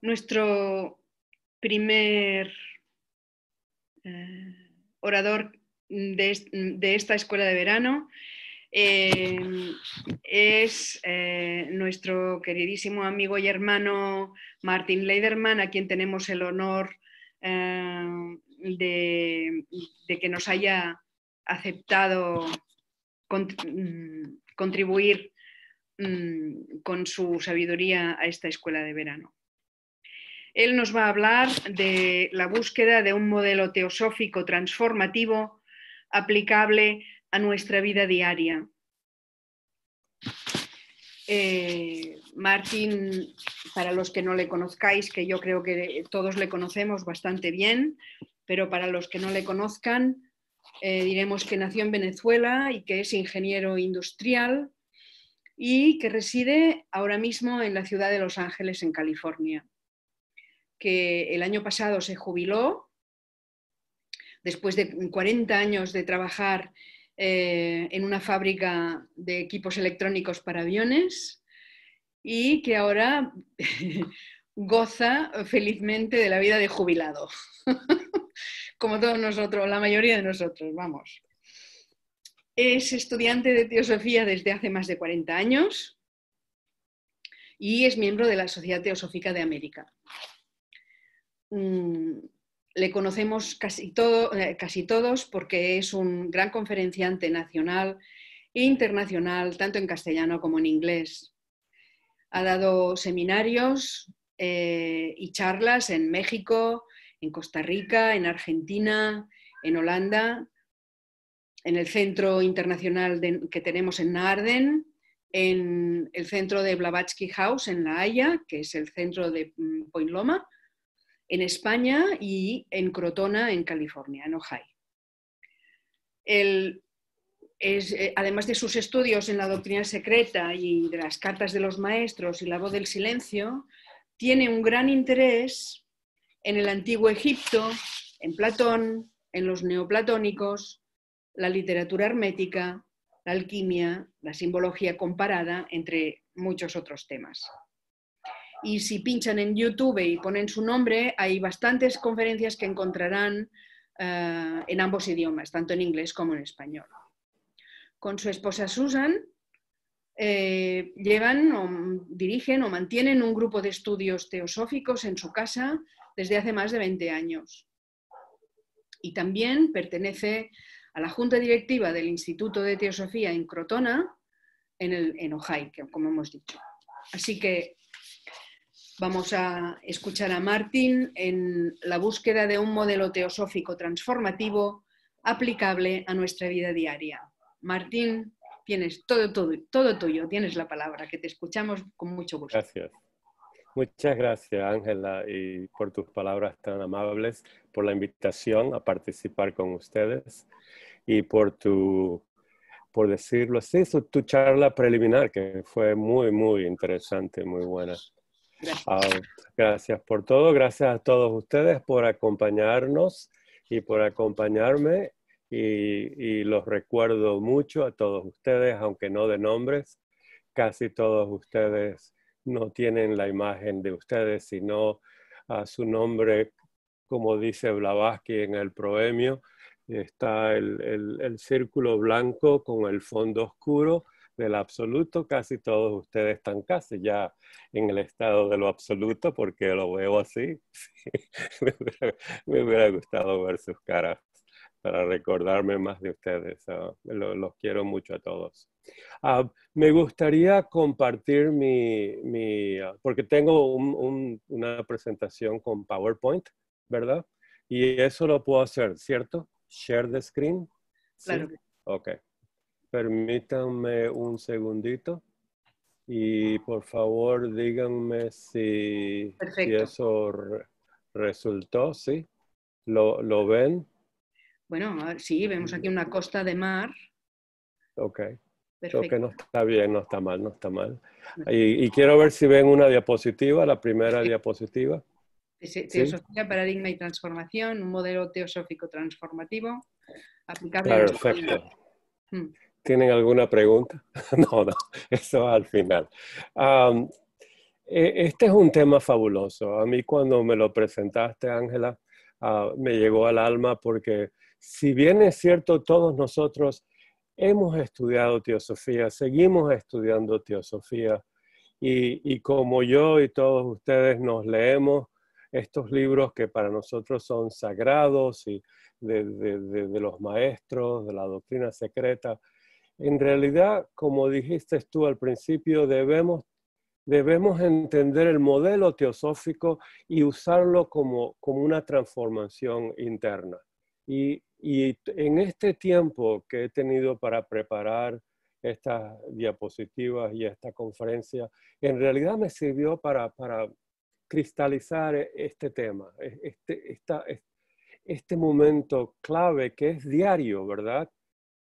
Nuestro primer eh, orador de, esta escuela de verano eh, es eh, nuestro queridísimo amigo y hermano Martin Leiderman, a quien tenemos el honor de, que nos haya aceptado mm, contribuir mm, con su sabiduría a esta escuela de verano. Él nos va a hablar de la búsqueda de un modelo teosófico transformativo aplicable a nuestra vida diaria. Eh, Martín, para los que no le conozcáis, que yo creo que todos le conocemos bastante bien, pero para los que no le conozcan, eh, diremos que nació en Venezuela y que es ingeniero industrial y que reside ahora mismo en la ciudad de Los Ángeles, en California que el año pasado se jubiló, después de 40 años de trabajar eh, en una fábrica de equipos electrónicos para aviones, y que ahora goza felizmente de la vida de jubilado, como todos nosotros, la mayoría de nosotros, vamos. Es estudiante de teosofía desde hace más de 40 años y es miembro de la Sociedad Teosófica de América. Mm, le conocemos eh, casi, todos porque es un gran conferenciante nacional e internacional, tanto en castellano como en inglés. Ha dado seminarios eh, y charlas en México, en Costa Rica, en Argentina, en Holanda, en el Centro Internacional que tenemos en Narden en el Centro de Blavatsky House en La Haya, que es el centro de mm, Point Loma en España y en Crotona, en California, en Ohio. Eh, además de sus estudios en la doctrina secreta y de las cartas de los maestros y la voz del silencio, tiene un gran interés en el antiguo Egipto, en Platón, en los neoplatónicos, la literatura hermética, la alquimia, la simbología comparada, entre muchos otros temas. Y si pinchan en YouTube y ponen su nombre, hay bastantes conferencias que encontrarán eh, en ambos idiomas, tanto en inglés como en español. Con su esposa Susan, eh, llevan o dirigen o mantienen un grupo de estudios teosóficos en su casa desde hace más de 20 años. Y también pertenece a la junta directiva del Instituto de Teosofía en Crotona, en, el, en Ojai, como hemos dicho. Así que Vamos a escuchar a Martín en la búsqueda de un modelo teosófico transformativo aplicable a nuestra vida diaria. Martín, tienes todo, todo, todo tuyo, tienes la palabra, que te escuchamos con mucho gusto. Gracias. Muchas gracias, Ángela, y por tus palabras tan amables, por la invitación a participar con ustedes y por tu, por decirlo así, tu charla preliminar, que fue muy, muy interesante, muy buena. Ah, gracias. por todo, gracias a todos ustedes por acompañarnos y por acompañarme y, los recuerdo mucho a todos ustedes, aunque no de nombres. Casi todos ustedes no tienen la imagen de ustedes, sino a su nombre, como dice Blavatsky en el proemio, está el círculo blanco con el fondo oscuro del absoluto, casi todos ustedes están casi ya en el estado de lo absoluto, porque lo veo así. Me, hubiera, gustado ver sus caras para recordarme más de ustedes. Ah, los quiero mucho a todos. Ah, me gustaría compartir mi, mi ah, porque tengo una presentación con PowerPoint, ¿verdad? Y eso lo puedo hacer, ¿cierto? Share the screen. Claro. Ok. Permítanme un segundito y por favor díganme si, si eso resultó, ¿sí? ¿Lo, ¿Lo, ven? Bueno, sí, vemos aquí una costa de mar. Ok. Creo que no está bien, no está mal, no está mal. Y, quiero ver si ven una diapositiva, la primera diapositiva. Teosofía, paradigma y transformación, un modelo teosófico transformativo aplicable Perfecto. ¿Tienen alguna pregunta? No, no, eso al final. E, este es un tema fabuloso. A mí cuando me lo presentaste, Ángela, ah, me llegó al alma porque si bien es cierto, todos nosotros hemos estudiado teosofía, seguimos estudiando teosofía, y, como yo y todos ustedes nos leemos estos libros que para nosotros son sagrados y de los maestros, de la doctrina secreta, en realidad, como dijiste tú al principio, debemos, debemos entender el modelo teosófico y usarlo como, como una transformación interna. Y, y en este tiempo que he tenido para preparar estas diapositivas y esta conferencia, en realidad me sirvió para, para cristalizar este tema, este, este momento clave que es diario, ¿verdad?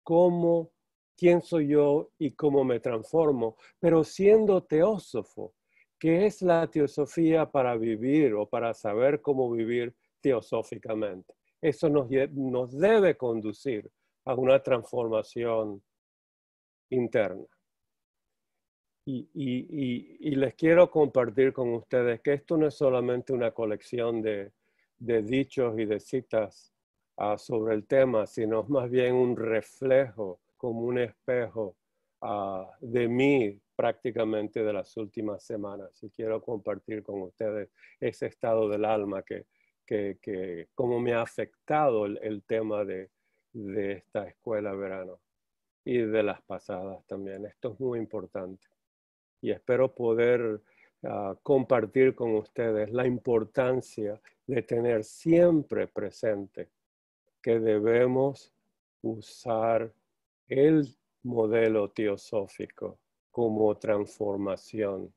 Cómo quién soy yo y cómo me transformo, pero siendo teósofo, ¿qué es la teosofía para vivir o para saber cómo vivir teosóficamente. Eso nos, debe conducir a una transformación interna. Y, les quiero compartir con ustedes que esto no es solamente una colección de, dichos y de citas ah, sobre el tema, sino más bien un reflejo como un espejo ah, de mí prácticamente de las últimas semanas y quiero compartir con ustedes ese estado del alma que, que, que cómo me ha afectado el, tema de, de esta escuela verano y de las pasadas también. Esto es muy importante y espero poder ah, compartir con ustedes la importancia de tener siempre presente que debemos usar el modelo teosófico como transformación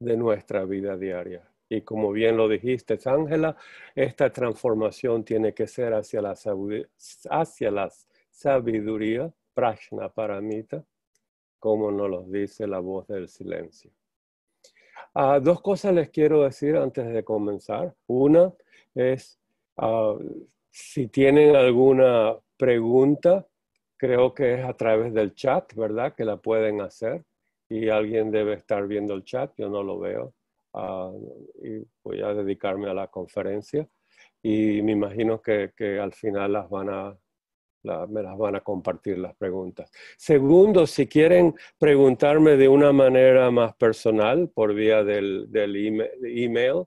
de nuestra vida diaria. Y como bien lo dijiste, Ángela, esta transformación tiene que ser hacia la, hacia sabiduría, prajna paramita, como nos lo dice la voz del silencio. Ah, dos cosas les quiero decir antes de comenzar. Una es, ah, si tienen alguna pregunta, creo que es a través del chat, ¿verdad? Que la pueden hacer y alguien debe estar viendo el chat, yo no lo veo. Ah, y voy a dedicarme a la conferencia y me imagino que, al final las van a, me las van a compartir las preguntas. Segundo, si quieren preguntarme de una manera más personal por vía del, email,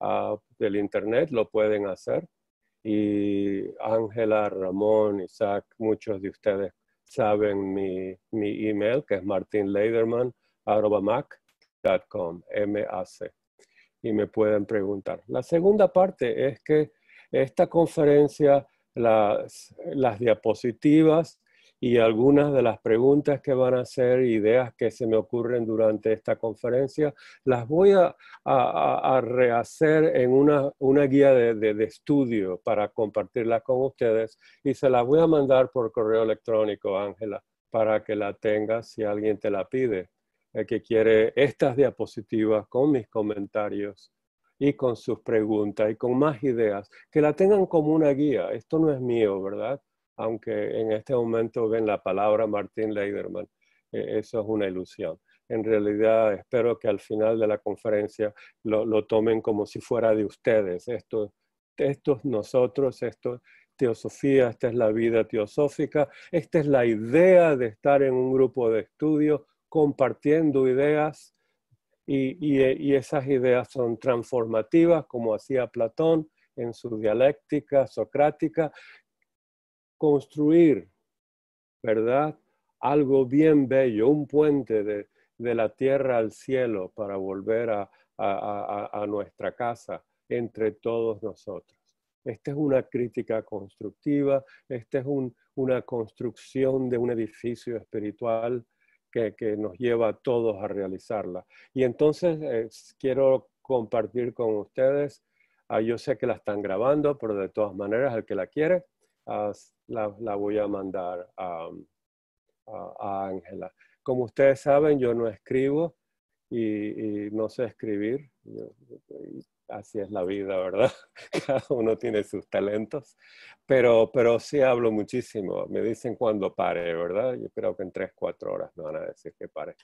ah, del internet, lo pueden hacer y Ángela, Ramón, Isaac, muchos de ustedes saben mi, email que es martinleiderman.com, m a y me pueden preguntar. La segunda parte es que esta conferencia, las diapositivas y algunas de las preguntas que van a ser, ideas que se me ocurren durante esta conferencia, las voy a, rehacer en una, guía de, estudio para compartirla con ustedes y se las voy a mandar por correo electrónico, Ángela, para que la tengas si alguien te la pide, el que quiere estas diapositivas con mis comentarios y con sus preguntas y con más ideas, que la tengan como una guía. Esto no es mío, ¿verdad? aunque en este momento ven la palabra Martín Leiderman, e, eso es una ilusión. En realidad, espero que al final de la conferencia lo, tomen como si fuera de ustedes. Esto, es nosotros, esto teosofía, esta es la vida teosófica, esta es la idea de estar en un grupo de estudio compartiendo ideas y e, esas ideas son transformativas, como hacía Platón, en su dialéctica socrática construir, ¿verdad? Algo bien bello, un puente de, la tierra al cielo para volver a, nuestra casa entre todos nosotros. Esta es una crítica constructiva, esta es una construcción de un edificio espiritual que, nos lleva a todos a realizarla. Y entonces eh, quiero compartir con ustedes, ah, yo sé que la están grabando, pero de todas maneras, el que la quiere, la, la, voy a mandar a Ángela. Como ustedes saben, yo no escribo y, no sé escribir. así es la vida, ¿verdad? Cada uno tiene sus talentos, pero, pero sí hablo muchísimo. Me dicen cuando pare, ¿verdad? Yo creo que en tres, cuatro horas me van a decir que pare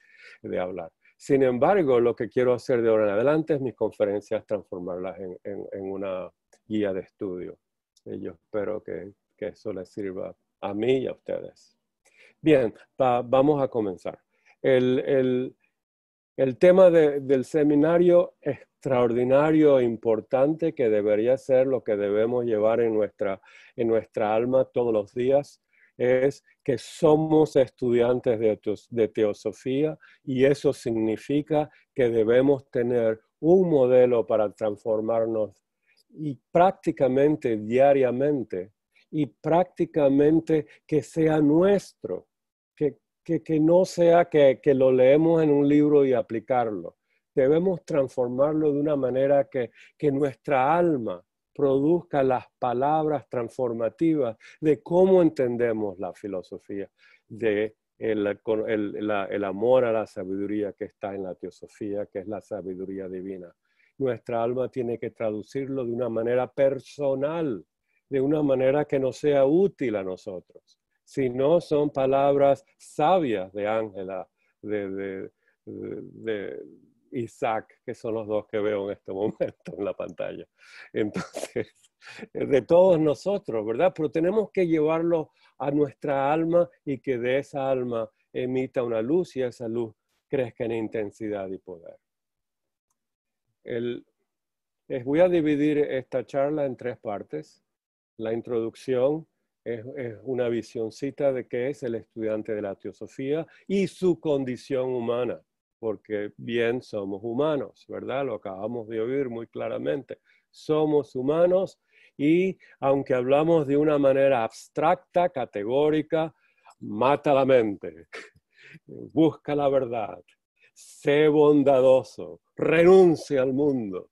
de hablar. Sin embargo, lo que quiero hacer de ahora en adelante es mis conferencias transformarlas en, en, en una guía de estudio. Y eh, yo espero que, que eso les sirva a mí y a ustedes. Bien, vamos a comenzar. El, tema del seminario extraordinario e importante que debería ser lo que debemos llevar en nuestra, alma todos los días es que somos estudiantes de, de teosofía y eso significa que debemos tener un modelo para transformarnos y prácticamente diariamente y prácticamente que sea nuestro, que, no sea que, lo leemos en un libro y aplicarlo. Debemos transformarlo de una manera que, nuestra alma produzca las palabras transformativas de cómo entendemos la filosofía, de el, el, amor a la sabiduría que está en la teosofía, que es la sabiduría divina. Nuestra alma tiene que traducirlo de una manera personal de una manera que no sea útil a nosotros, sino son palabras sabias de Ángela, de, Isaac, que son los dos que veo en este momento en la pantalla. Entonces, de todos nosotros, ¿verdad? Pero tenemos que llevarlo a nuestra alma y que de esa alma emita una luz y esa luz crezca en intensidad y poder. les voy a dividir esta charla en tres partes. La introducción es, una visioncita de qué es el estudiante de la teosofía y su condición humana, porque bien somos humanos, ¿verdad? Lo acabamos de oír muy claramente. Somos humanos y aunque hablamos de una manera abstracta, categórica, mata la mente, busca la verdad, sé bondadoso, renuncia al mundo,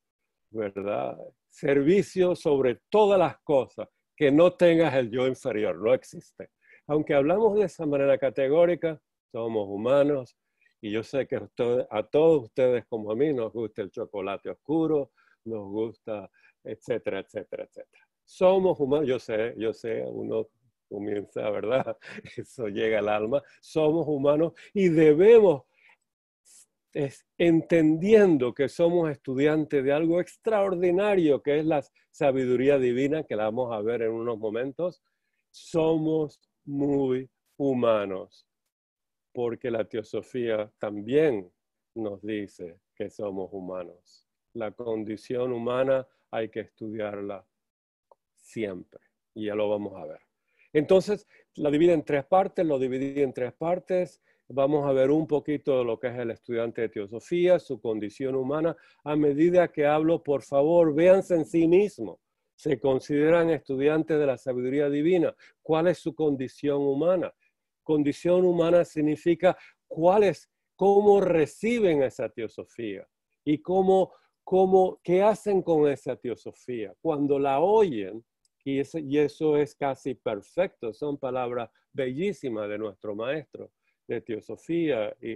¿verdad? Servicio sobre todas las cosas que no tengas el yo inferior, no existe. Aunque hablamos de esa manera categórica, somos humanos y yo sé que a todos ustedes como a mí nos gusta el chocolate oscuro, nos gusta, etcétera, etcétera, etcétera. Somos humanos, yo sé, yo sé, uno comienza, ¿verdad? Eso llega al alma, somos humanos y debemos es entendiendo que somos estudiantes de algo extraordinario que es la sabiduría divina, que la vamos a ver en unos momentos, somos muy humanos, porque la teosofía también nos dice que somos humanos. La condición humana hay que estudiarla siempre, y ya lo vamos a ver. Entonces, la divide en tres partes, lo dividí en tres partes, vamos a ver un poquito de lo que es el estudiante de teosofía, su condición humana. A medida que hablo, por favor, véanse en sí mismo. Se consideran estudiantes de la sabiduría divina. ¿Cuál es su condición humana? Condición humana significa cómo reciben esa teosofía y cómo, cómo, qué hacen con esa teosofía. Cuando la oyen, y, eso es casi perfecto, son palabras bellísimas de nuestro maestro de Teosofía y,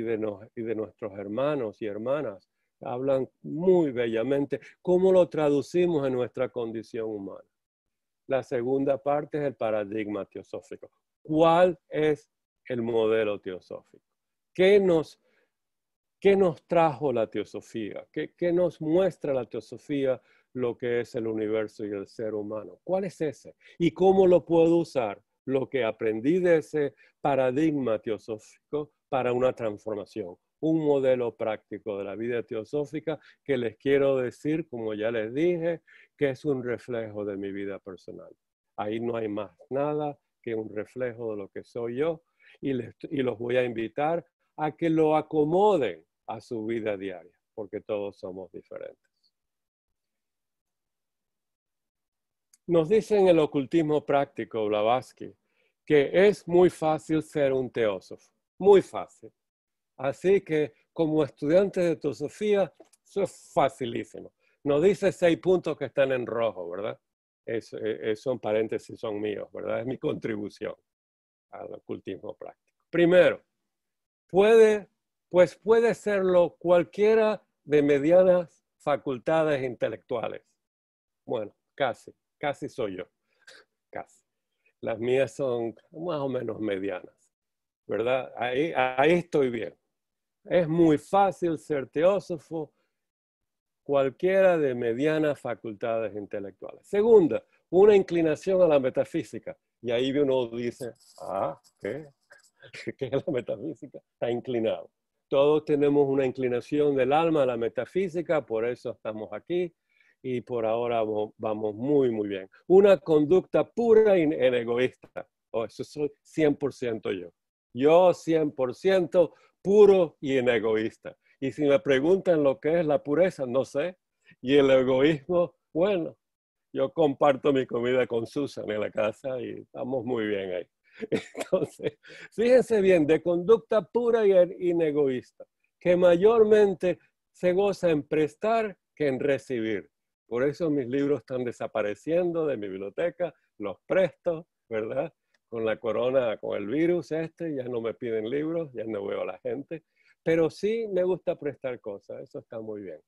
de nuestros hermanos y hermanas. Hablan muy bellamente cómo lo traducimos en nuestra condición humana. La segunda parte es el paradigma teosófico. ¿Cuál es el modelo teosófico? ¿Qué nos, trajo la teosofía? ¿Qué, ¿Qué nos muestra la teosofía lo que es el universo y el ser humano? ¿Cuál es ese? ¿Y cómo lo puedo usar lo que aprendí de ese paradigma teosófico para una transformación, un modelo práctico de la vida teosófica que les quiero decir, como ya les dije, que es un reflejo de mi vida personal. Ahí no hay más nada que un reflejo de lo que soy yo y, les, los voy a invitar a que lo acomoden a su vida diaria, porque todos somos diferentes. Nos dice en el ocultismo práctico Blavatsky que es muy fácil ser un teósofo, muy fácil. Así que como estudiante de teosofía, eso es facilísimo. Nos dice seis puntos que están en rojo, ¿verdad? Es, eh, eh, son paréntesis, son míos, ¿verdad? Es mi contribución al ocultismo práctico. Primero, puede, pues puede serlo cualquiera de medianas facultades intelectuales. Bueno, casi. Casi soy yo. Casi. Las mías son más o menos medianas. ¿Verdad? Ahí, estoy bien. Es muy fácil ser teósofo cualquiera de medianas facultades intelectuales. Segunda, una inclinación a la metafísica. Y ahí uno dice, ah, ¿qué? ¿Qué es la metafísica? Está inclinado. Todos tenemos una inclinación del alma a la metafísica, por eso estamos aquí, y por ahora vamos muy, muy bien. Una conducta pura y en egoísta. Oh, eso soy 100% yo. Yo 100% puro y en egoísta. Y si me preguntan lo que es la pureza, no sé. Y el egoísmo, bueno, yo comparto mi comida con Susan en la casa y estamos muy bien ahí. Entonces, fíjense bien, de conducta pura y egoísta, que mayormente se goza en prestar que en recibir. Por eso mis libros están desapareciendo de mi biblioteca, los presto, ¿verdad? Con la corona, con el virus este, ya no me piden libros, ya no veo a la gente, pero sí me gusta prestar cosas, eso está muy bien.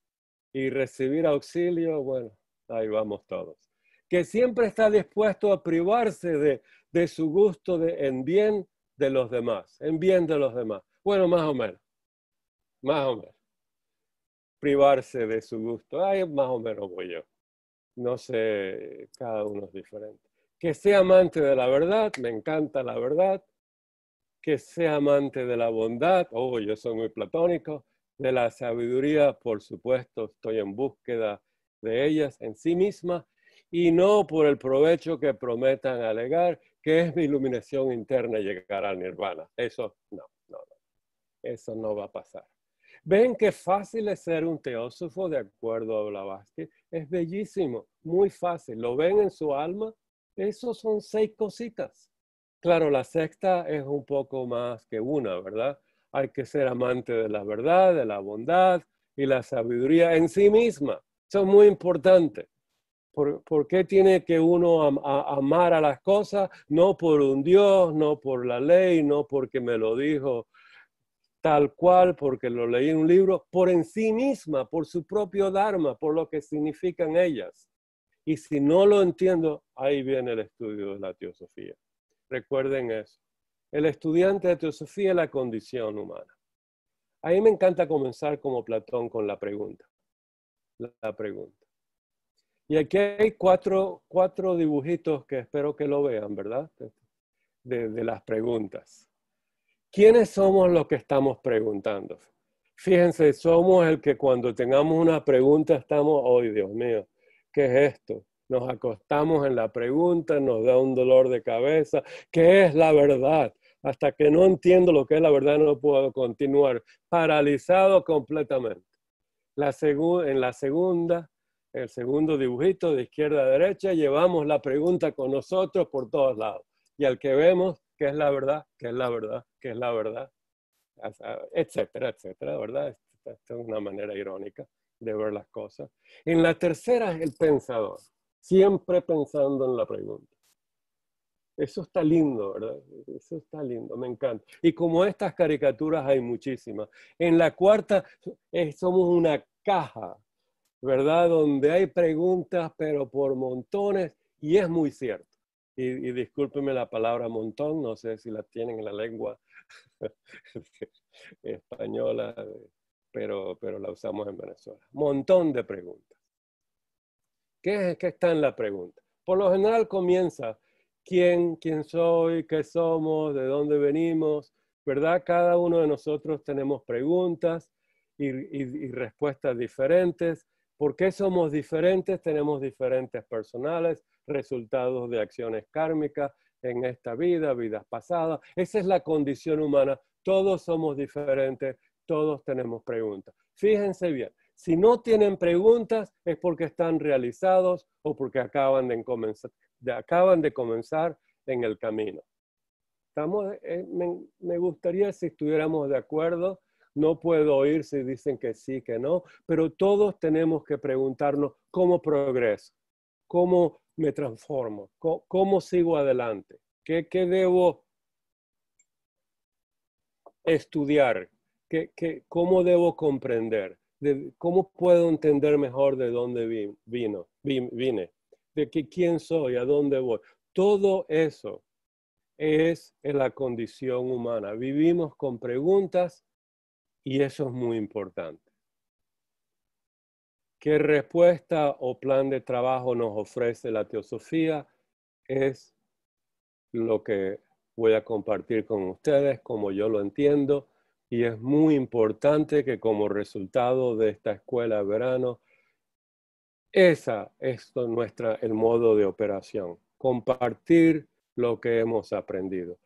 Y recibir auxilio, bueno, ahí vamos todos. Que siempre está dispuesto a privarse de, de su gusto de, en bien de los demás, en bien de los demás. Bueno, más o menos, más o menos privarse de su gusto. Ay, más o menos voy yo. No sé, cada uno es diferente. Que sea amante de la verdad, me encanta la verdad. Que sea amante de la bondad, oh, yo soy muy platónico. De la sabiduría, por supuesto, estoy en búsqueda de ellas en sí misma y no por el provecho que prometan alegar, que es mi iluminación interna llegar al nirvana. Eso no, no, no. Eso no va a pasar. Ven qué fácil es ser un teósofo de acuerdo a Blavatsky. Es bellísimo, muy fácil. ¿Lo ven en su alma? Esos son seis cositas. Claro, la sexta es un poco más que una, ¿verdad? Hay que ser amante de la verdad, de la bondad y la sabiduría en sí misma. Eso es muy importante. ¿Por, qué tiene que uno amar a las cosas? No por un Dios, no por la ley, no porque me lo dijo tal cual, porque lo leí en un libro, por en sí misma, por su propio Dharma, por lo que significan ellas. Y si no lo entiendo, ahí viene el estudio de la teosofía. Recuerden eso. El estudiante de teosofía es la condición humana. A mí me encanta comenzar como Platón con la pregunta. La pregunta. Y aquí hay cuatro, cuatro dibujitos que espero que lo vean, ¿verdad? de las preguntas. ¿Quiénes somos los que estamos preguntando? Fíjense, somos el que cuando tengamos una pregunta estamos, ¡ay, Dios mío! ¿Qué es esto? Nos acostamos en la pregunta, nos da un dolor de cabeza. ¿Qué es la verdad? Hasta que no entiendo lo que es la verdad no puedo continuar. Paralizado completamente. La en la segunda, el segundo dibujito de izquierda a derecha, llevamos la pregunta con nosotros por todos lados. Y al que vemos, qué es la verdad, qué es la verdad, qué es la verdad, etcétera, etcétera, ¿verdad? Esta es una manera irónica de ver las cosas. En la tercera es el pensador, siempre pensando en la pregunta. Eso está lindo, ¿verdad? Eso está lindo, me encanta. Y como estas caricaturas hay muchísimas. En la cuarta somos una caja, ¿verdad? Donde hay preguntas, pero por montones, y es muy cierto y, y la palabra montón, no sé si la tienen en la lengua este, española, eh, pero, pero la usamos en Venezuela. Montón de preguntas. ¿Qué, qué está en la pregunta? Por lo general comienza quién, quién soy, qué somos, de dónde venimos, ¿verdad? Cada uno de nosotros tenemos preguntas y, y respuestas diferentes. ¿Por qué somos diferentes? Tenemos diferentes personales, resultados de acciones kármicas en esta vida, vidas pasadas. Esa es la condición humana. Todos somos diferentes, todos tenemos preguntas. Fíjense bien, si no tienen preguntas es porque están realizados o porque acaban de comenzar, de, acaban de comenzar en el camino. Estamos, eh, me, me gustaría si estuviéramos de acuerdo no puedo oír si dicen que sí, que no, pero todos tenemos que preguntarnos cómo progreso, cómo me transformo? ¿Cómo, sigo adelante? ¿Qué, debo estudiar? cómo debo comprender? ¿Cómo puedo entender mejor de dónde vino, vine? ¿De qué quién soy? ¿A dónde voy? Todo eso es en la condición humana. Vivimos con preguntas y eso es muy importante. ¿Qué respuesta o plan de trabajo nos ofrece la teosofía? Es lo que voy a compartir con ustedes, como yo lo entiendo, y es muy importante que como resultado de esta escuela de verano, esa es nuestra, el modo de operación, compartir lo que hemos aprendido.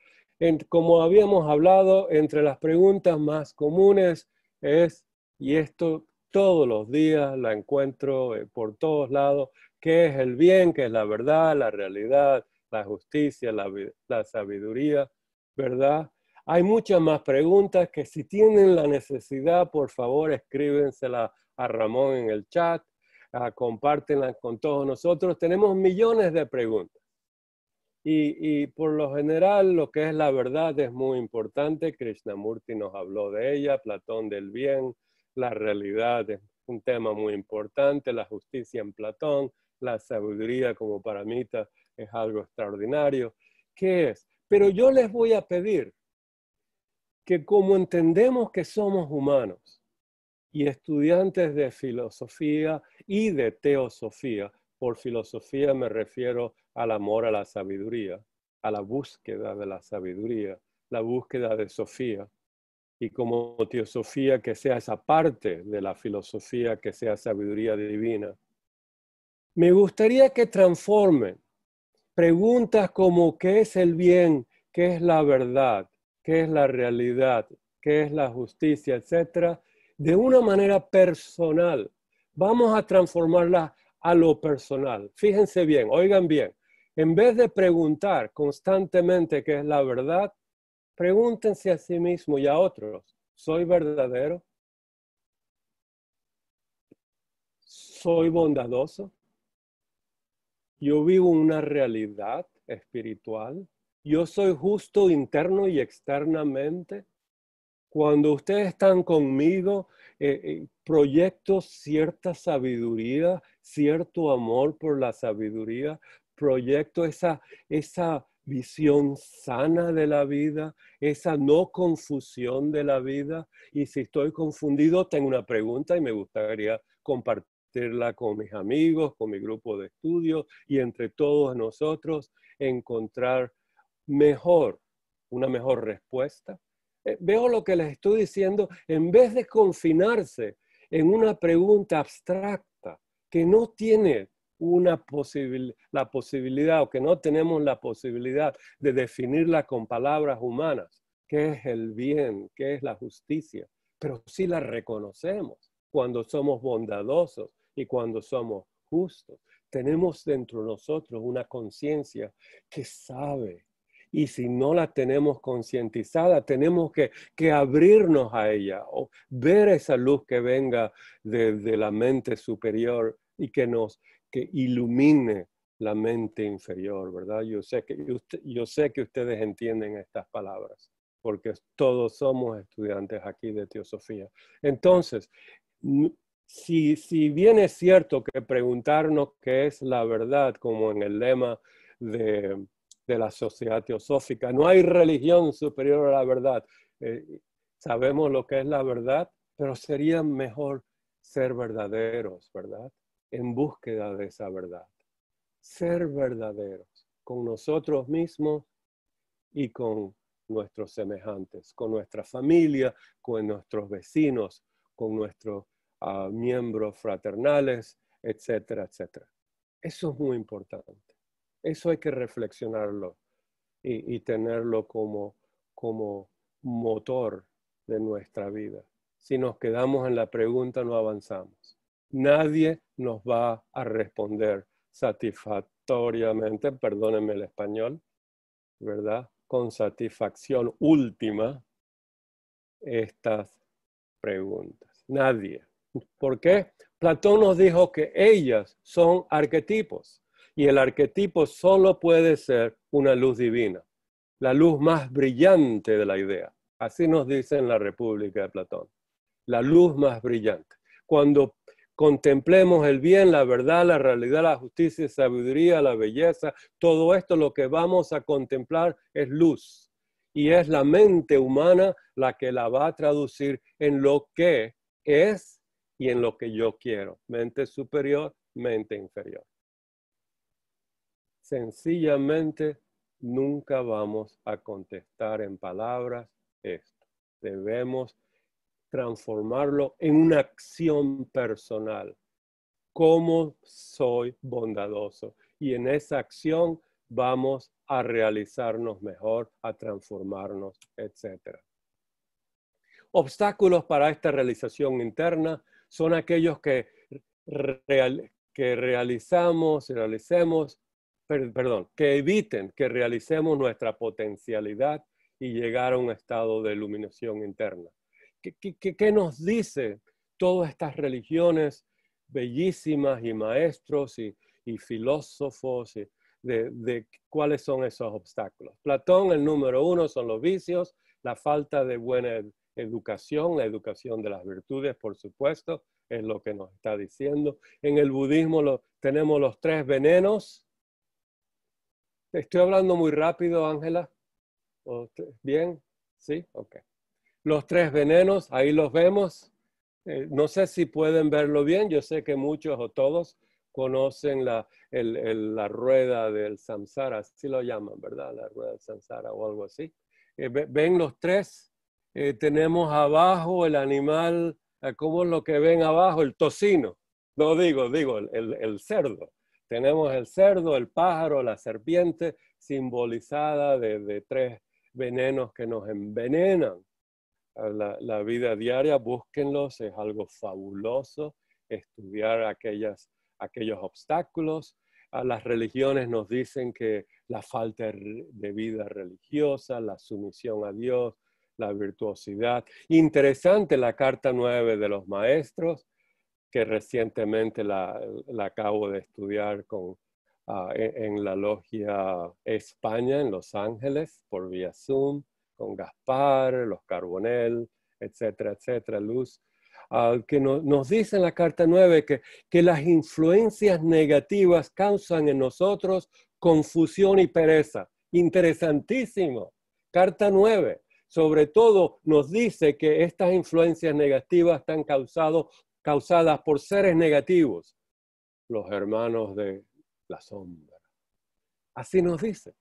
como habíamos hablado, entre las preguntas más comunes es, ¿y esto todos los días la encuentro eh, por todos lados, qué es el bien, qué es la verdad, la realidad, la justicia, la, sabiduría, ¿verdad? Hay muchas más preguntas que si tienen la necesidad, por favor, escríbensela a Ramón en el chat, uh, compártenla con todos nosotros. Tenemos millones de preguntas. Y, y, por lo general, lo que es la verdad es muy importante. Krishnamurti nos habló de ella, Platón del bien, la realidad es un tema muy importante, la justicia en Platón, la sabiduría como para paramita es algo extraordinario. ¿Qué es? Pero yo les voy a pedir que como entendemos que somos humanos y estudiantes de filosofía y de teosofía, por filosofía me refiero al amor a la sabiduría, a la búsqueda de la sabiduría, la búsqueda de Sofía, y como teosofía que sea esa parte de la filosofía que sea sabiduría divina. Me gustaría que transformen preguntas como ¿qué es el bien? ¿Qué es la verdad? ¿Qué es la realidad? ¿Qué es la justicia? Etcétera, de una manera personal. Vamos a transformarlas a lo personal. Fíjense bien, oigan bien. En vez de preguntar constantemente qué es la verdad, Pregúntense a sí mismo y a otros, ¿soy verdadero? ¿Soy bondadoso? ¿Yo vivo una realidad espiritual? ¿Yo soy justo interno y externamente? Cuando ustedes están conmigo, eh, eh, proyecto cierta sabiduría, cierto amor por la sabiduría, proyecto esa, esa visión sana de la vida, esa no confusión de la vida. Y si estoy confundido, tengo una pregunta y me gustaría compartirla con mis amigos, con mi grupo de estudio y entre todos nosotros encontrar mejor, una mejor respuesta. Eh, veo lo que les estoy diciendo, en vez de confinarse en una pregunta abstracta que no tiene una posibil la posibilidad o que no tenemos la posibilidad de definirla con palabras humanas, qué es el bien, qué es la justicia, pero sí la reconocemos cuando somos bondadosos y cuando somos justos. Tenemos dentro de nosotros una conciencia que sabe y si no la tenemos concientizada, tenemos que, abrirnos a ella, o ver esa luz que venga desde de la mente superior y que nos, que ilumine la mente inferior, ¿verdad? Yo sé que, ustedes entienden estas palabras, porque todos somos estudiantes aquí de teosofía. Entonces, si, si bien es cierto que preguntarnos qué es la verdad, como en el lema de, la sociedad teosófica, no hay religión superior a la verdad. Eh, sabemos lo que es la verdad, pero sería mejor ser verdaderos, ¿verdad? en búsqueda de esa verdad. Ser verdaderos con nosotros mismos y con nuestros semejantes, con nuestra familia, con nuestros vecinos, con nuestros ah, miembros fraternales, etcétera, etcétera. Eso es muy importante. Eso hay que reflexionarlo y, tenerlo como motor de nuestra vida. Si nos quedamos en la pregunta, no avanzamos nadie nos va a responder satisfactoriamente, perdónenme el español, ¿verdad? Con satisfacción última estas preguntas. Nadie. ¿Por qué? Platón nos dijo que ellas son arquetipos y el arquetipo solo puede ser una luz divina, la luz más brillante de la idea. Así nos dice en la República de Platón, la luz más brillante. Cuando contemplemos el bien, la verdad, la realidad, la justicia, la sabiduría, la belleza. Todo esto lo que vamos a contemplar es luz y es la mente humana la que la va a traducir en lo que es y en lo que yo quiero. Mente superior, mente inferior. Sencillamente nunca vamos a contestar en palabras esto. Debemos transformarlo en una acción personal. ¿Cómo soy bondadoso? Y en esa acción vamos a realizarnos mejor, a transformarnos, etc. Obstáculos para esta realización interna son aquellos que, que realizamos, realicemos, perdón, que eviten que realicemos nuestra potencialidad y llegar a un estado de iluminación interna. ¿Qué, nos dice todas estas religiones bellísimas y maestros y, filósofos y de, cuáles son esos obstáculos? Platón, el número uno, son los vicios, la falta de buena educación, la educación de las virtudes, por supuesto, es lo que nos está diciendo. En el budismo tenemos los tres venenos. Estoy hablando muy rápido, Ángela. ¿Bien? ¿Sí? Ok los tres venenos, ahí los vemos. Eh, no sé si pueden verlo bien, yo sé que muchos o todos conocen la, rueda del samsara, así lo llaman, ¿verdad? La rueda del samsara o algo así. Eh, ven los tres, eh, tenemos abajo el animal, ¿cómo es lo que ven abajo? El tocino, no digo, digo, el, cerdo. Tenemos el cerdo, el pájaro, la serpiente, simbolizada de tres venenos que nos envenenan la, vida diaria, búsquenlos, es algo fabuloso estudiar aquellos obstáculos. A ah, las religiones nos dicen que la falta de vida religiosa, la sumisión a Dios, la virtuosidad. Interesante la carta 9 de los maestros, que recientemente la, acabo de estudiar ah, e, en, la logia España, en Los Ángeles, por vía Zoom con Gaspar, los Carbonell, etcétera, etcétera, Luz, que nos dice en la carta nueve que, las influencias negativas causan en nosotros confusión y pereza. Interesantísimo. Carta nueve. Sobre todo nos dice que estas influencias negativas están causado, causadas por seres negativos, los hermanos de la sombra. Así nos dice.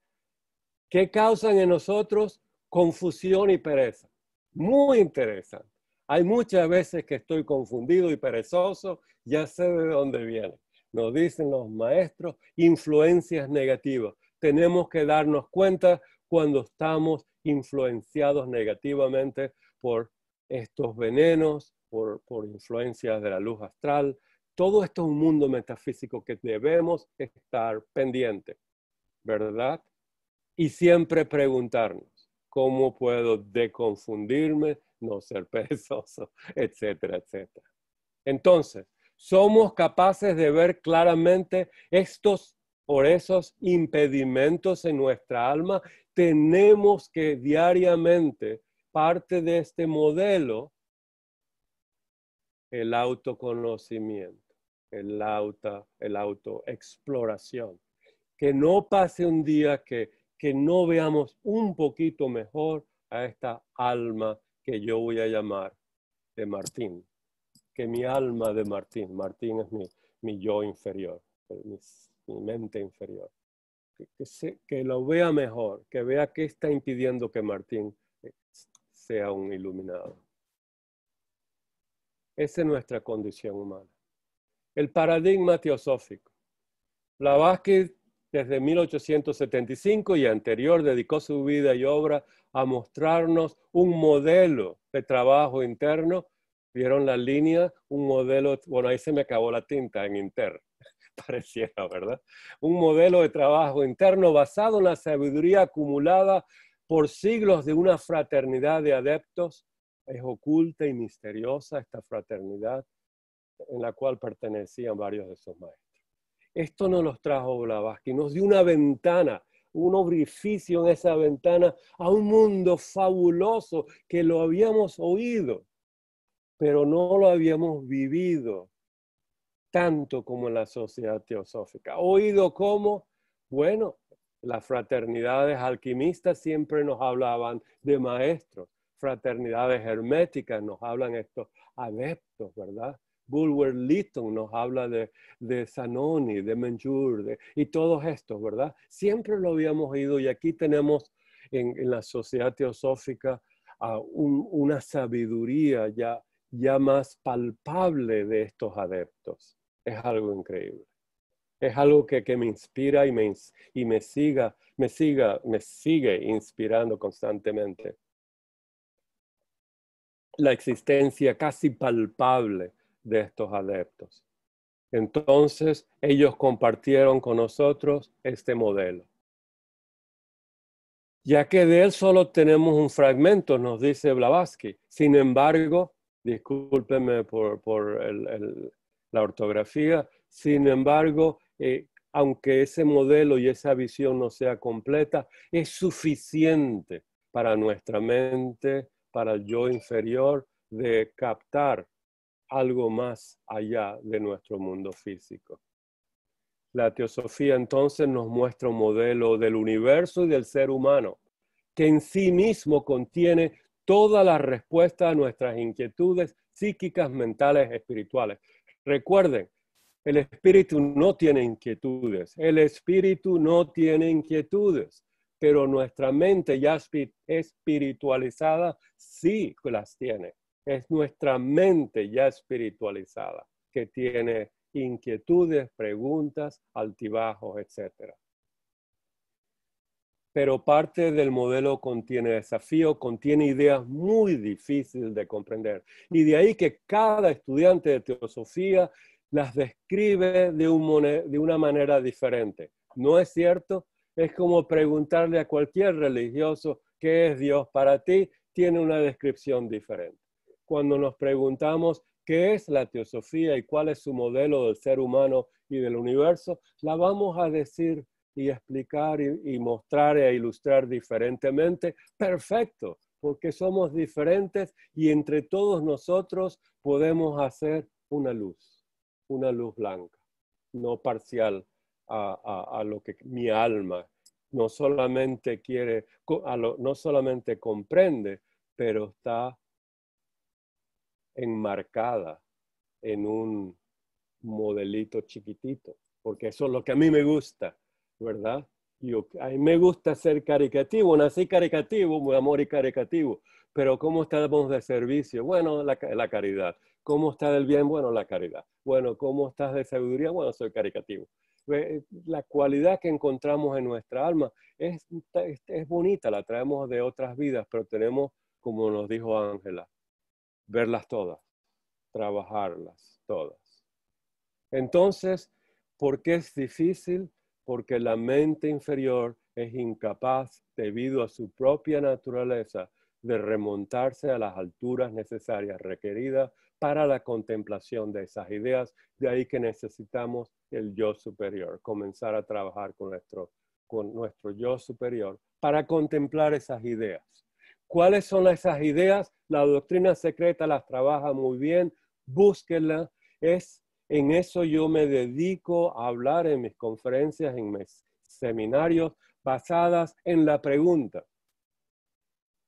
¿Qué causan en nosotros? confusión y pereza. Muy interesante. Hay muchas veces que estoy confundido y perezoso, ya sé de dónde viene. Nos dicen los maestros, influencias negativas. Tenemos que darnos cuenta cuando estamos influenciados negativamente por estos venenos, por, influencias de la luz astral. Todo esto es un mundo metafísico que debemos estar pendiente, ¿verdad? Y siempre preguntarnos cómo puedo deconfundirme, no ser perezoso, etcétera, etcétera. Entonces, somos capaces de ver claramente estos por esos impedimentos en nuestra alma, tenemos que diariamente, parte de este modelo, el autoconocimiento, el, auto, el autoexploración. Que no pase un día que que no veamos un poquito mejor a esta alma que yo voy a llamar de Martín, que mi alma de Martín, Martín es mi, yo inferior, mi, mente inferior, que, que, lo vea mejor, que vea qué está impidiendo que Martín eh, sea un iluminado. Esa es nuestra condición humana. El paradigma teosófico. La Blavatsky desde 1875 y anterior dedicó su vida y obra a mostrarnos un modelo de trabajo interno. Vieron la línea, un modelo, bueno, ahí se me acabó la tinta en inter, pareciera, ¿verdad? Un modelo de trabajo interno basado en la sabiduría acumulada por siglos de una fraternidad de adeptos. Es oculta y misteriosa esta fraternidad en la cual pertenecían varios de sus maestros. Esto nos los trajo Blavatsky, nos dio una ventana, un orificio en esa ventana a un mundo fabuloso que lo habíamos oído, pero no lo habíamos vivido tanto como en la sociedad teosófica. Oído cómo? bueno, las fraternidades alquimistas siempre nos hablaban de maestros, fraternidades herméticas nos hablan estos adeptos, ¿verdad? Bulwer Lytton nos habla de, de Zanoni, de Menjur, y todos estos, ¿verdad? Siempre lo habíamos oído y aquí tenemos en, la sociedad teosófica ah, una sabiduría ya, más palpable de estos adeptos. Es algo increíble. Es algo que, me inspira y me, y me siga, me siga, me sigue inspirando constantemente la existencia casi palpable de estos adeptos. Entonces ellos compartieron con nosotros este modelo. Ya que de él solo tenemos un fragmento, nos dice Blavatsky. Sin embargo, discúlpeme por, la ortografía, sin embargo, eh, aunque ese modelo y esa visión no sea completa, es suficiente para nuestra mente, para el yo inferior, de captar algo más allá de nuestro mundo físico. La teosofía entonces nos muestra un modelo del universo y del ser humano, que en sí mismo contiene todas las respuestas a nuestras inquietudes psíquicas, mentales, espirituales. Recuerden, el espíritu no tiene inquietudes, el espíritu no tiene inquietudes, pero nuestra mente ya espiritualizada sí las tiene es nuestra mente ya espiritualizada, que tiene inquietudes, preguntas, altibajos, etc. Pero parte del modelo contiene desafío, contiene ideas muy difíciles de comprender. Y de ahí que cada estudiante de teosofía las describe de, de una manera diferente. ¿No es cierto? Es como preguntarle a cualquier religioso qué es Dios para ti, tiene una descripción diferente cuando nos preguntamos qué es la teosofía y cuál es su modelo del ser humano y del universo, la vamos a decir y explicar y, mostrar e ilustrar diferentemente. Perfecto, porque somos diferentes y entre todos nosotros podemos hacer una luz, una luz blanca, no parcial a, lo que mi alma no solamente quiere, no solamente comprende, pero está enmarcada en un modelito chiquitito, porque eso es lo que a mí me gusta, ¿verdad? Yo, a mí me gusta ser caricativo, nací caricativo, mi amor y caricativo, pero ¿cómo estamos de servicio? Bueno, la, caridad. ¿Cómo está del bien? Bueno, la caridad. Bueno, ¿cómo estás de sabiduría? Bueno, soy caricativo. Eh, la cualidad que encontramos en nuestra alma es, es bonita, la traemos de otras vidas, pero tenemos, como nos dijo Ángela, verlas todas, trabajarlas todas. Entonces, ¿por qué es difícil? Porque la mente inferior es incapaz, debido a su propia naturaleza, de remontarse a las alturas necesarias requeridas para la contemplación de esas ideas. De ahí que necesitamos el yo superior, comenzar a trabajar con nuestro, con nuestro yo superior para contemplar esas ideas. ¿Cuáles son esas ideas? La doctrina secreta las trabaja muy bien, búsquela Es, en eso yo me dedico a hablar en mis conferencias, en mis seminarios, basadas en la pregunta.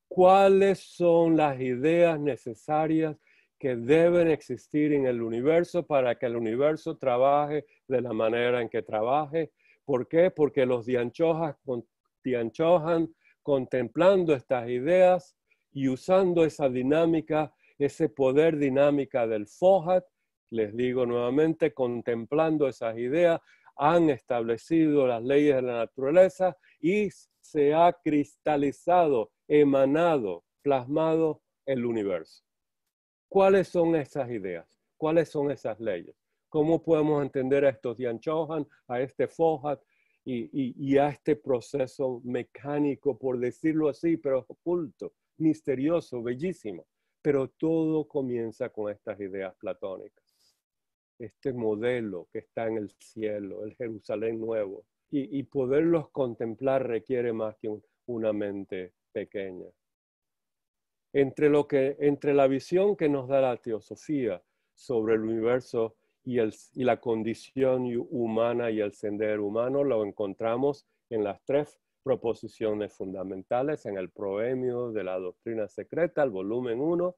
¿Cuáles son las ideas necesarias que deben existir en el universo para que el universo trabaje de la manera en que trabaje? ¿Por qué? Porque los dianchojas, dianchojan contemplando estas ideas y usando esa dinámica, ese poder dinámica del FOHAT, les digo nuevamente, contemplando esas ideas, han establecido las leyes de la naturaleza y se ha cristalizado, emanado, plasmado el universo. ¿Cuáles son esas ideas? ¿Cuáles son esas leyes? ¿Cómo podemos entender a estos Dian Chohan, a este Fohat y a este proceso mecánico, por decirlo así, pero oculto, misterioso, bellísimo. Pero todo comienza con estas ideas platónicas. Este modelo que está en el cielo, el Jerusalén nuevo. Y, poderlos contemplar requiere más que una mente pequeña. Entre, lo que, entre la visión que nos da la teosofía sobre el universo y, y la condición humana y el sendero humano, lo encontramos en las tres Proposiciones fundamentales en el proemio de la doctrina secreta, el volumen 1.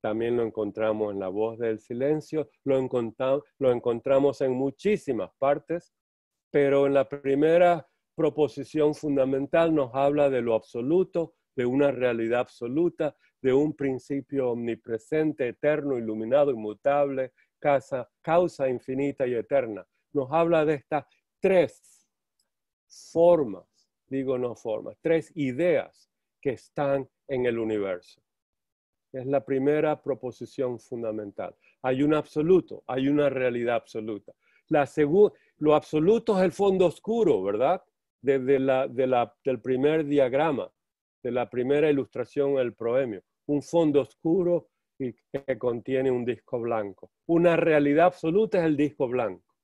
También lo encontramos en La voz del silencio, lo, encontramos en muchísimas partes, pero en la primera proposición fundamental nos habla de lo absoluto, de una realidad absoluta, de un principio omnipresente, eterno, iluminado, inmutable, causa infinita y eterna. Nos habla de estas tres formas digo no forma tres ideas que están en el universo. Es la primera proposición fundamental. Hay un absoluto, hay una realidad absoluta. La lo absoluto es el fondo oscuro, ¿verdad? Desde la, del primer diagrama, de la primera ilustración el proemio. Un fondo oscuro que contiene un disco blanco. Una realidad absoluta es el disco blanco.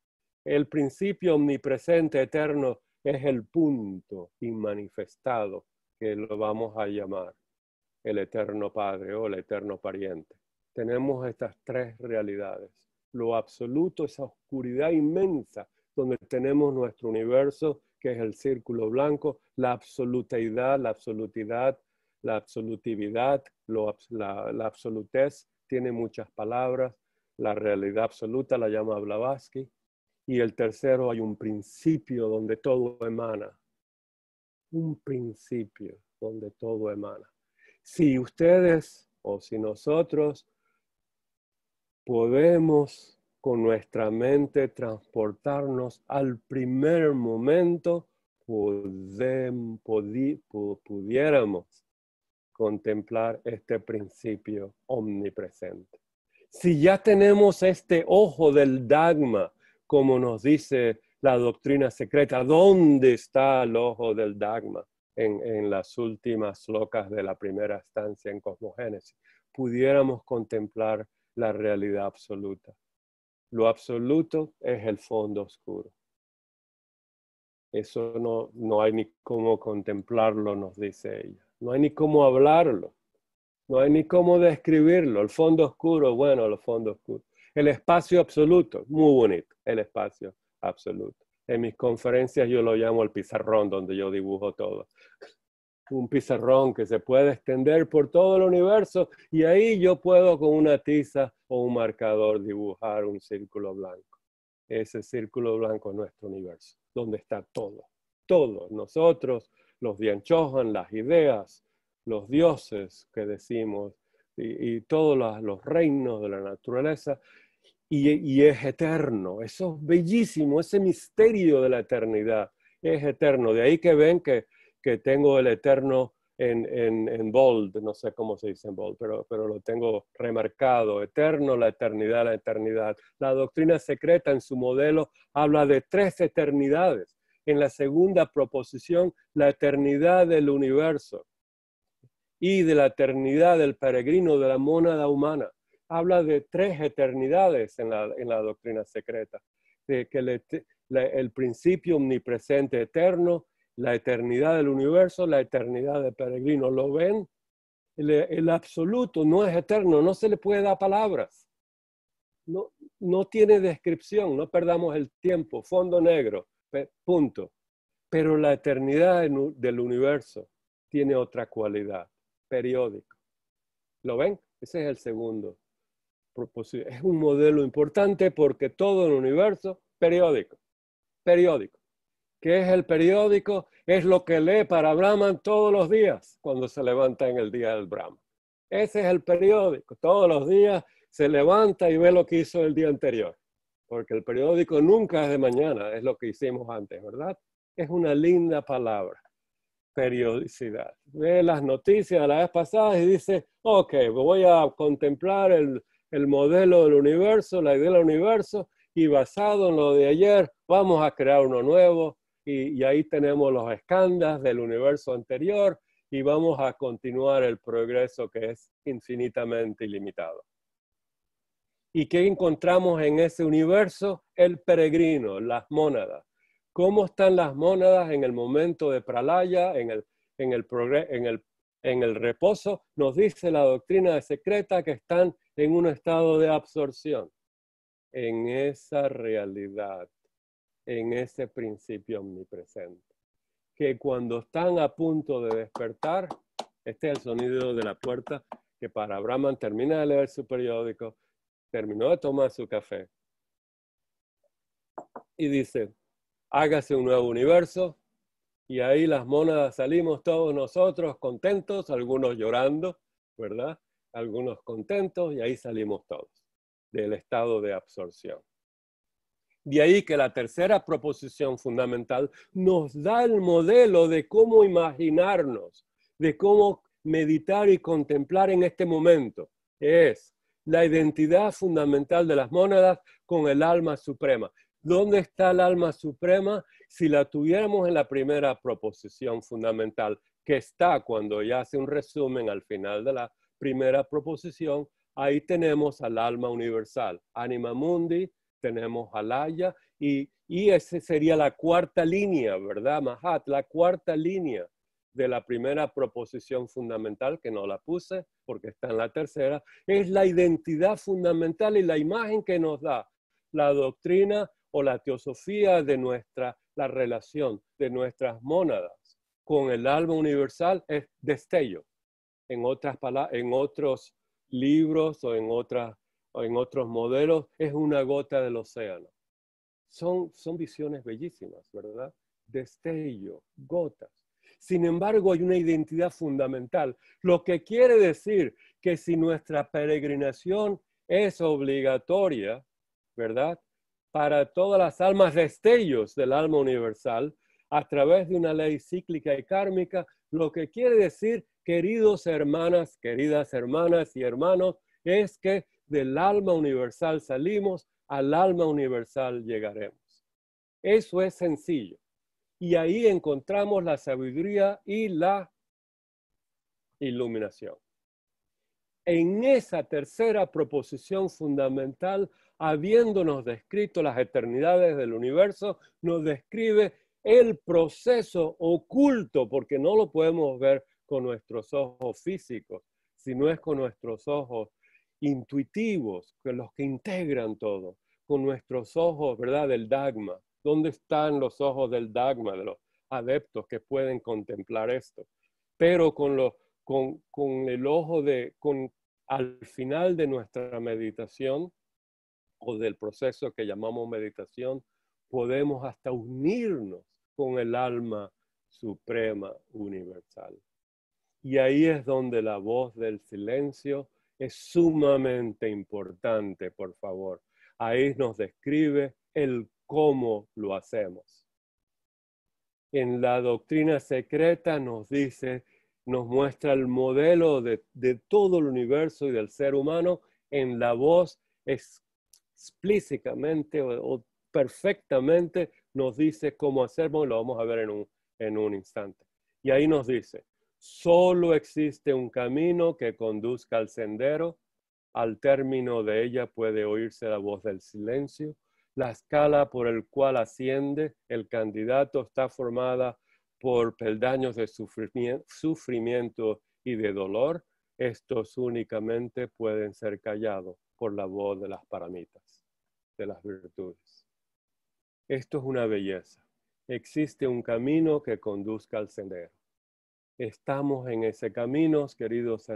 El principio omnipresente, eterno es el punto inmanifestado que lo vamos a llamar el eterno Padre o el eterno Pariente. Tenemos estas tres realidades. Lo absoluto, esa oscuridad inmensa donde tenemos nuestro universo, que es el círculo blanco, la absoluteidad, la absolutidad, la absolutividad, la, la absolutez, tiene muchas palabras, la realidad absoluta la llama Blavatsky, y el tercero, hay un principio donde todo emana. Un principio donde todo emana. Si ustedes o si nosotros podemos con nuestra mente transportarnos al primer momento, pudiéramos contemplar este principio omnipresente. Si ya tenemos este ojo del Dagma como nos dice la doctrina secreta, dónde está el ojo del dogma en, las últimas locas de la primera estancia en cosmogénesis, pudiéramos contemplar la realidad absoluta. Lo absoluto es el fondo oscuro. Eso no, no hay ni cómo contemplarlo, nos dice ella. No hay ni cómo hablarlo. No hay ni cómo describirlo. El fondo oscuro, bueno, el fondo oscuro. El espacio absoluto, muy bonito, el espacio absoluto. En mis conferencias yo lo llamo el pizarrón, donde yo dibujo todo. Un pizarrón que se puede extender por todo el universo y ahí yo puedo con una tiza o un marcador dibujar un círculo blanco. Ese círculo blanco es nuestro universo, donde está todo. Todos nosotros, los dianchojan, las ideas, los dioses que decimos y todos los reinos de la naturaleza y, es eterno. Eso es bellísimo, ese misterio de la eternidad es eterno. De ahí que ven que, tengo el eterno en, en, bold, no sé cómo se dice en bold, pero, pero lo tengo remarcado, eterno, la eternidad, la eternidad. La doctrina secreta en su modelo habla de tres eternidades. En la segunda proposición, la eternidad del universo y de la eternidad del peregrino, de la mónada humana habla de tres eternidades en la, doctrina secreta, de que el, principio omnipresente eterno, la eternidad del universo, la eternidad de peregrino, ¿lo ven? El, absoluto no es eterno, no se le puede dar palabras. No, no tiene descripción, no perdamos el tiempo, fondo negro, punto. Pero la eternidad del universo tiene otra cualidad, periódico. ¿Lo ven? Ese es el segundo. Pues, eh, es un modelo importante porque todo el universo, periódico, periódico. ¿Qué es el periódico? Es lo que lee para Brahman todos los días cuando se levanta en el día del Brahman. Ese es el periódico. Todos los días se levanta y ve lo que hizo el día anterior. Porque el periódico nunca es de mañana, es lo que hicimos antes, ¿verdad? Es una linda palabra, periodicidad. Ve las noticias de la vez pasada y dice, ok, voy a contemplar el, el modelo del universo, la idea del universo, y basado en lo de ayer, vamos a crear uno nuevo, y, ahí tenemos los escándalos del universo anterior, y vamos a continuar el progreso que es infinitamente ilimitado. ¿Y qué encontramos en ese universo? El peregrino, las mónadas. ¿Cómo están las mónadas en el momento de pralaya, en el, en en el en el reposo, nos dice la doctrina secreta que están en un estado de absorción en esa realidad, en ese principio omnipresente. Que cuando están a punto de despertar, este es el sonido de la puerta, que para Brahman termina de leer su periódico, terminó de tomar su café y dice, hágase un nuevo universo, y ahí las mónadas salimos todos nosotros contentos, algunos llorando, ¿verdad? Algunos contentos y ahí salimos todos del estado de absorción. De ahí que la tercera proposición fundamental nos da el modelo de cómo imaginarnos, de cómo meditar y contemplar en este momento. Es la identidad fundamental de las mónadas con el alma suprema. ¿Dónde está el alma suprema? Si la tuviéramos en la primera proposición fundamental, que está cuando ya hace un resumen al final de la primera proposición, ahí tenemos al alma universal, anima mundi, tenemos alaya y, y esa sería la cuarta línea, ¿verdad, Mahat? La cuarta línea de la primera proposición fundamental, que no la puse porque está en la tercera, es la identidad fundamental y la imagen que nos da la doctrina o la teosofía de nuestra la relación de nuestras mónadas con el alma universal es destello. En otros libros o en, en otros modelos, es una gota del océano. Son, son visiones bellísimas, ¿verdad? Destello, gotas. Sin embargo, hay una identidad fundamental, lo que quiere decir que si nuestra peregrinación es obligatoria, ¿verdad? para todas las almas destellos del alma universal a través de una ley cíclica y kármica, lo que quiere decir, queridos hermanas, queridas hermanas y hermanos, es que del alma universal salimos, al alma universal llegaremos. Eso es sencillo. Y ahí encontramos la sabiduría y la iluminación. En esa tercera proposición fundamental habiéndonos descrito las eternidades del universo, nos describe el proceso oculto, porque no lo podemos ver con nuestros ojos físicos, sino es con nuestros ojos intuitivos, con los que integran todo, con nuestros ojos, ¿verdad?, del dagma. ¿Dónde están los ojos del dogma, de los adeptos que pueden contemplar esto? Pero con, el ojo de, al final de nuestra meditación, o del proceso que llamamos meditación, podemos hasta unirnos con el alma suprema universal. Y ahí es donde la voz del silencio es sumamente importante, por favor. Ahí nos describe el cómo lo hacemos. En la doctrina secreta nos dice, nos muestra el modelo de, todo el universo y del ser humano en la voz explícitamente o, perfectamente nos dice cómo hacerlo y lo vamos a ver en un, instante. Y ahí nos dice, solo existe un camino que conduzca al sendero, al término de ella puede oírse la voz del silencio, la escala por el cual asciende el candidato está formada por peldaños de sufrimiento y de dolor, estos únicamente pueden ser callados por la voz de las paramitas las virtudes. Esto es una belleza. Existe un camino que conduzca al sendero. Estamos en ese camino, queridos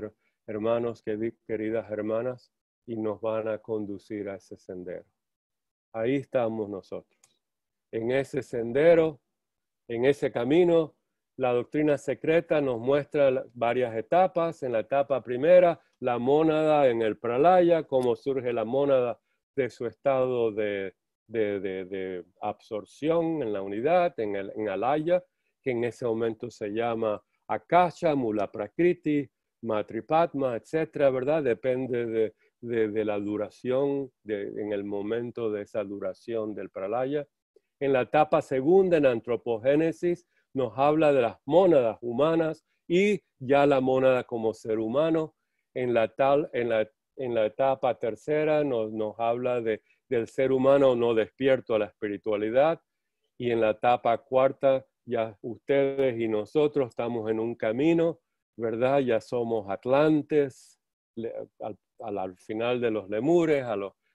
hermanos, queridas hermanas, y nos van a conducir a ese sendero. Ahí estamos nosotros. En ese sendero, en ese camino, la doctrina secreta nos muestra varias etapas. En la etapa primera, la mónada en el pralaya, cómo surge la mónada de su estado de, absorción en la unidad, en, el, en Alaya, que en ese momento se llama Akasha, Mula Prakriti, Matripatma, etcétera, ¿verdad? Depende de, la duración, en el momento de esa duración del pralaya. En la etapa segunda, en antropogénesis, nos habla de las mónadas humanas y ya la mónada como ser humano. En la, tal, en la en la etapa tercera nos, habla del ser humano no despierto a la espiritualidad y en la etapa cuarta ya ustedes y nosotros estamos en un camino, ¿verdad? Ya somos atlantes, al, final de los lemures,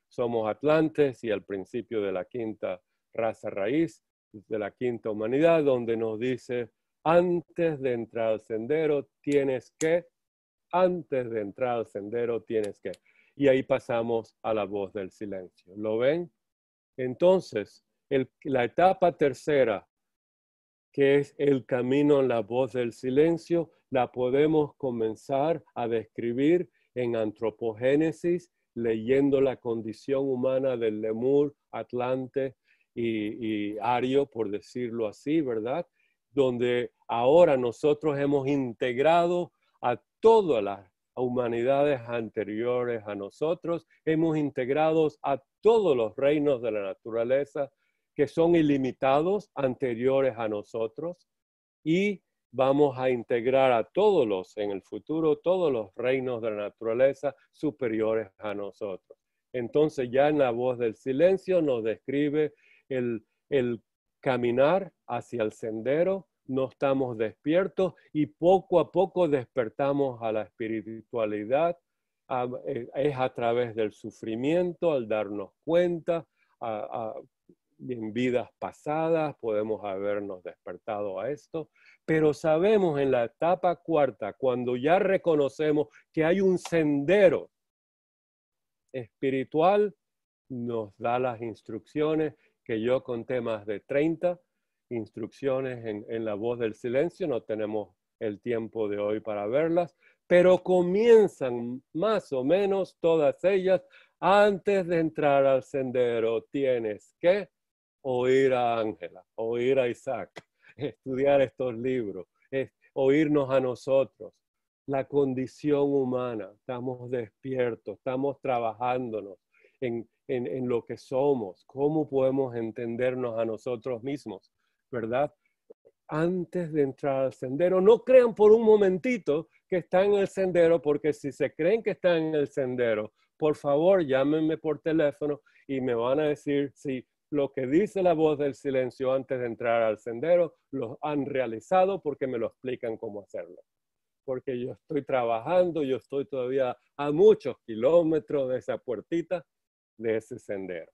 somos atlantes y al principio de la quinta raza raíz, de la quinta humanidad, donde nos dice, antes de entrar al sendero tienes que antes de entrar al sendero tienes que. Y ahí pasamos a la voz del silencio. ¿Lo ven? Entonces, la etapa tercera, que es el camino en la voz del silencio, la podemos comenzar a describir en antropogénesis, leyendo la condición humana del lemur, atlante y, y ario, por decirlo así, ¿verdad? Donde ahora nosotros hemos integrado a todas las humanidades anteriores a nosotros, hemos integrado a todos los reinos de la naturaleza que son ilimitados anteriores a nosotros y vamos a integrar a todos los, en el futuro, todos los reinos de la naturaleza superiores a nosotros. Entonces ya en la voz del silencio nos describe el, el caminar hacia el sendero no estamos despiertos y poco a poco despertamos a la espiritualidad. Eh, es a través del sufrimiento, al darnos cuenta, en vidas pasadas podemos habernos despertado a esto, pero sabemos en la etapa cuarta, cuando ya reconocemos que hay un sendero espiritual, nos da las instrucciones que yo conté más de 30 instrucciones en, la voz del silencio, no tenemos el tiempo de hoy para verlas, pero comienzan más o menos todas ellas antes de entrar al sendero. Tienes que oír a Ángela, oír a Isaac, estudiar estos libros, oírnos a nosotros. La condición humana, estamos despiertos, estamos trabajándonos en, en lo que somos, cómo podemos entendernos a nosotros mismos. ¿verdad? Antes de entrar al sendero, no crean por un momentito que están en el sendero, porque si se creen que están en el sendero, por favor llámenme por teléfono y me van a decir si lo que dice la voz del silencio antes de entrar al sendero lo han realizado porque me lo explican cómo hacerlo. Porque yo estoy trabajando, yo estoy todavía a muchos kilómetros de esa puertita, de ese sendero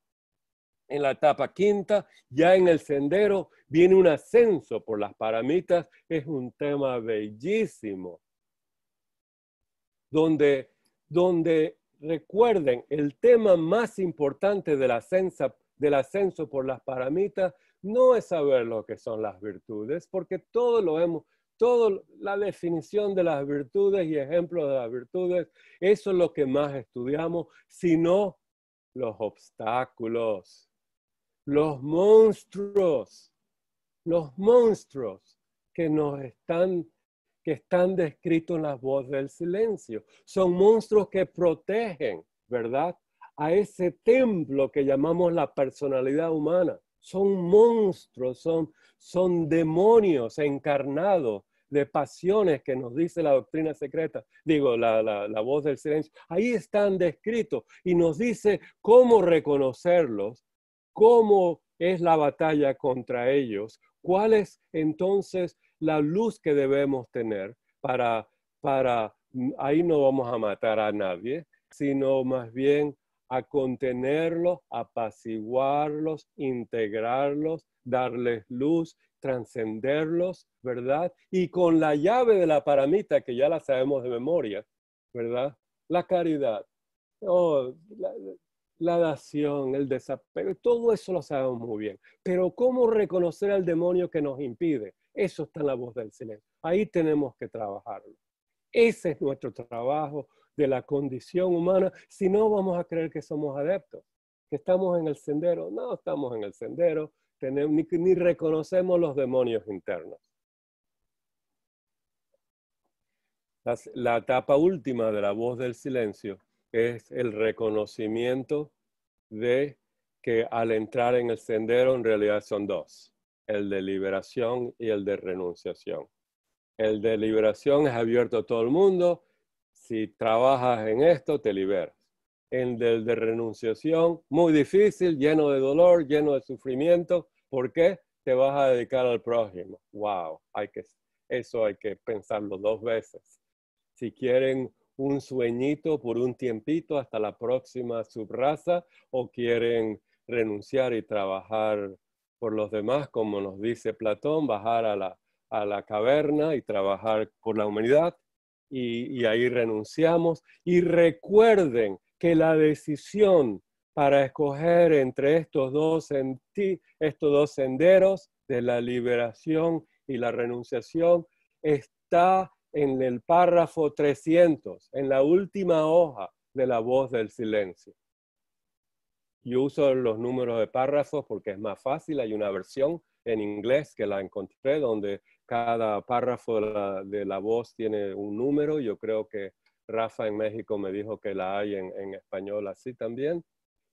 en la etapa quinta, ya en el sendero, viene un ascenso por las paramitas, es un tema bellísimo, donde, donde recuerden, el tema más importante del ascenso, del ascenso por las paramitas no es saber lo que son las virtudes, porque todo lo hemos, toda la definición de las virtudes y ejemplos de las virtudes, eso es lo que más estudiamos, sino los obstáculos los monstruos, los monstruos que nos están que están descritos en la voz del silencio. Son monstruos que protegen, ¿verdad? A ese templo que llamamos la personalidad humana. Son monstruos, son, demonios encarnados de pasiones que nos dice la doctrina secreta, digo, la, la voz del silencio. Ahí están descritos y nos dice cómo reconocerlos cómo es la batalla contra ellos, cuál es entonces la luz que debemos tener para, para, mm, ahí no vamos a matar a nadie, sino más bien a contenerlos, apaciguarlos, integrarlos, darles luz, trascenderlos, ¿verdad? Y con la llave de la paramita, que ya la sabemos de memoria, ¿verdad? La caridad. Oh, la, la dación, el desapego, todo eso lo sabemos muy bien. Pero ¿cómo reconocer al demonio que nos impide? Eso está en la voz del silencio. Ahí tenemos que trabajarlo. Ese es nuestro trabajo de la condición humana. Si no, vamos a creer que somos adeptos, que estamos en el sendero. No estamos en el sendero, ni, reconocemos los demonios internos. la etapa última de la voz del silencio es el reconocimiento de que al entrar en el sendero en realidad son dos, el de liberación y el de renunciación. El de liberación es abierto a todo el mundo, si trabajas en esto te liberas. El de, de renunciación, muy difícil, lleno de dolor, lleno de sufrimiento, ¿por qué? Te vas a dedicar al prójimo. ¡Wow! Hay que, eso hay que pensarlo dos veces. Si quieren un sueñito por un tiempito hasta la próxima subraza o quieren renunciar y trabajar por los demás, como nos dice Platón, bajar a la, caverna y trabajar por la humanidad y, ahí renunciamos. Y recuerden que la decisión para escoger entre estos dos, estos dos senderos de la liberación y la renunciación está en el párrafo 300, en la última hoja de la voz del silencio. Yo uso los números de párrafos porque es más fácil. Hay una versión en inglés que la encontré donde cada párrafo de la, voz tiene un número. Yo creo que Rafa en México me dijo que la hay en, español así también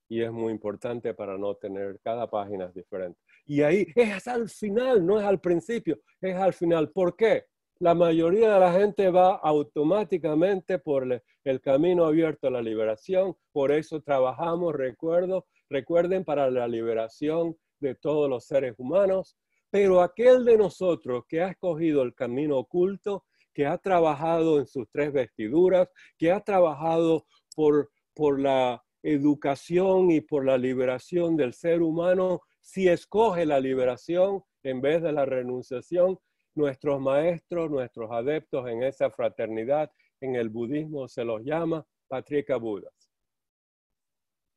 y es muy importante para no tener cada página diferente. Y ahí es al final, no es al principio, es al final. ¿Por qué? la mayoría de la gente va automáticamente por el camino abierto a la liberación. Por eso trabajamos, recuerdo, recuerden, para la liberación de todos los seres humanos. Pero aquel de nosotros que ha escogido el camino oculto, que ha trabajado en sus tres vestiduras, que ha trabajado por, por la educación y por la liberación del ser humano, si escoge la liberación en vez de la renunciación, nuestros maestros, nuestros adeptos en esa fraternidad, en el budismo se los llama Patrika Budas.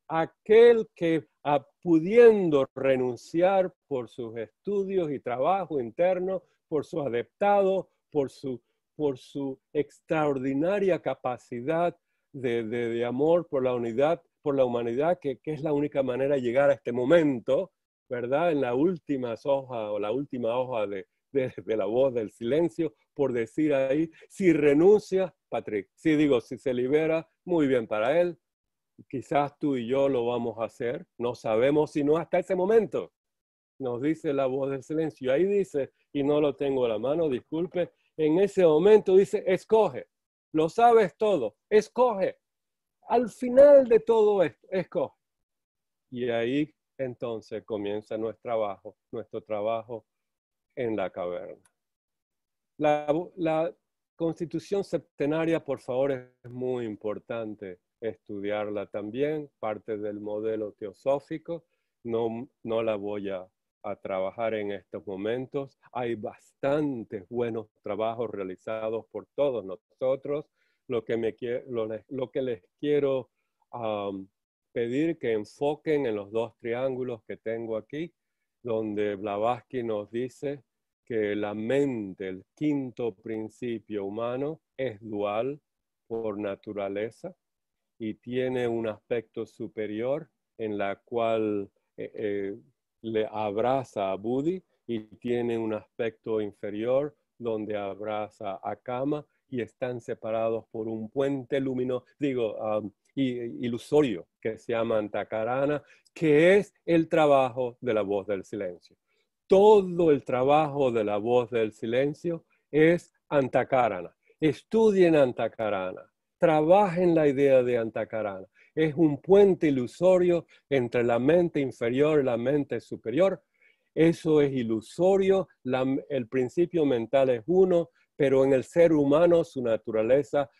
Aquel que pudiendo renunciar por sus estudios y trabajo interno, por su adeptado, por su, por su extraordinaria capacidad de, amor por la unidad, por la humanidad, que, es la única manera de llegar a este momento, ¿verdad? En la última hoja o la última hoja de, de, la voz, del silencio, por decir ahí, si renuncia, Patrick, si digo, si se libera, muy bien para él, quizás tú y yo lo vamos a hacer, no sabemos si no hasta ese momento, nos dice la voz del silencio. Ahí dice, y no lo tengo a la mano, disculpe, en ese momento dice, escoge, lo sabes todo, escoge. Al final de todo esto, escoge. Y ahí entonces comienza nuestro trabajo, nuestro trabajo en la caverna. La, constitución septenaria, por favor, es muy importante estudiarla también, parte del modelo teosófico. No, la voy a, trabajar en estos momentos. Hay bastantes buenos trabajos realizados por todos nosotros. Lo que, les quiero pedir que enfoquen en los dos triángulos que tengo aquí, donde Blavatsky nos dice que la mente, el quinto principio humano, es dual por naturaleza y tiene un aspecto superior en la cual eh, eh, le abraza a Budi y tiene un aspecto inferior donde abraza a Kama y están separados por un puente luminoso, digo, ilusorio que se llama antacarana que es el trabajo de la voz del silencio. Todo el trabajo de la voz del silencio es Antakarana. Estudien Antakarana, trabajen la idea de antacarana Es un puente ilusorio entre la mente inferior y la mente superior. Eso es ilusorio, el principio mental es uno, pero en el ser humano su naturaleza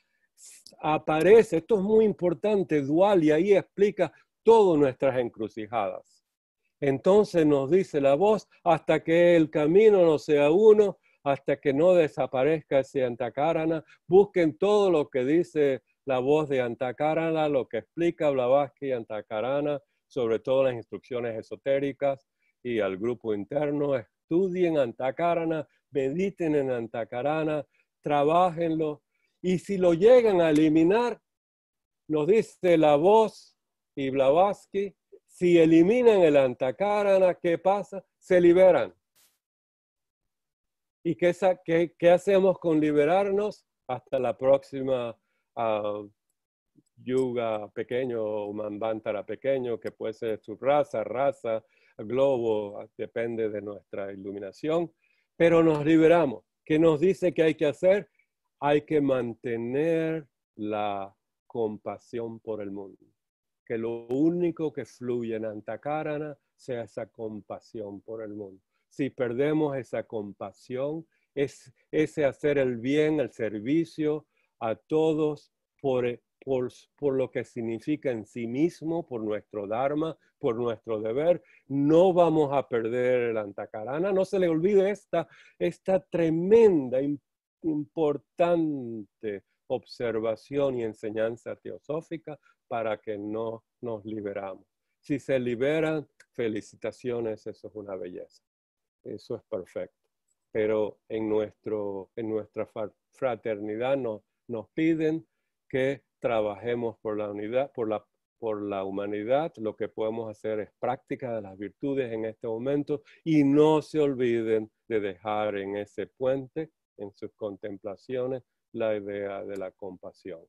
aparece, esto es muy importante, dual, y ahí explica todas nuestras encrucijadas. Entonces nos dice la voz, hasta que el camino no sea uno, hasta que no desaparezca ese Antakarana, busquen todo lo que dice la voz de Antakarana, lo que explica Blavatsky y Antakarana, sobre todo las instrucciones esotéricas y al grupo interno, estudien Antakarana, mediten en Antakarana, trabajenlo y si lo llegan a eliminar, nos dice la voz y Blavatsky, si eliminan el Antakarana, ¿qué pasa? Se liberan. ¿Y qué, qué, hacemos con liberarnos? Hasta la próxima ah, yuga pequeño o manvantara pequeño, que puede ser su raza, raza, globo, depende de nuestra iluminación, pero nos liberamos. ¿Qué nos dice que hay que hacer? hay que mantener la compasión por el mundo. Que lo único que fluye en Antakarana sea esa compasión por el mundo. Si perdemos esa compasión, es ese hacer el bien, el servicio a todos por, por, lo que significa en sí mismo, por nuestro Dharma, por nuestro deber. No vamos a perder el Antakarana. No se le olvide esta, esta tremenda, importante importante observación y enseñanza teosófica para que no nos liberamos. Si se liberan, felicitaciones, eso es una belleza. Eso es perfecto. Pero en, nuestro, en nuestra fraternidad nos, nos piden que trabajemos por la unidad, por la, por la humanidad. Lo que podemos hacer es práctica de las virtudes en este momento y no se olviden de dejar en ese puente en sus contemplaciones la idea de la compasión.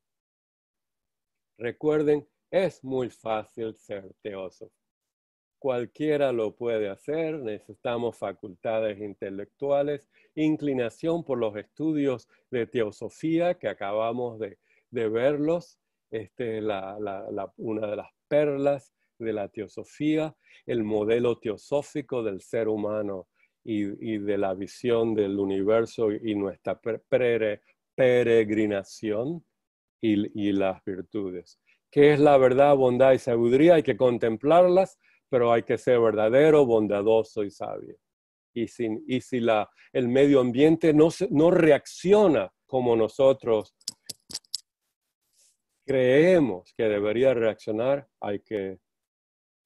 Recuerden, es muy fácil ser teósofo. Cualquiera lo puede hacer, necesitamos facultades intelectuales, inclinación por los estudios de teosofía que acabamos de, verlos, este, una de las perlas de la teosofía, el modelo teosófico del ser humano y, de la visión del universo y nuestra peregrinación y, las virtudes. ¿Qué es la verdad, bondad y sabiduría? Hay que contemplarlas, pero hay que ser verdadero, bondadoso y sabio. Y, y si la, el medio ambiente no reacciona como nosotros creemos que debería reaccionar, hay que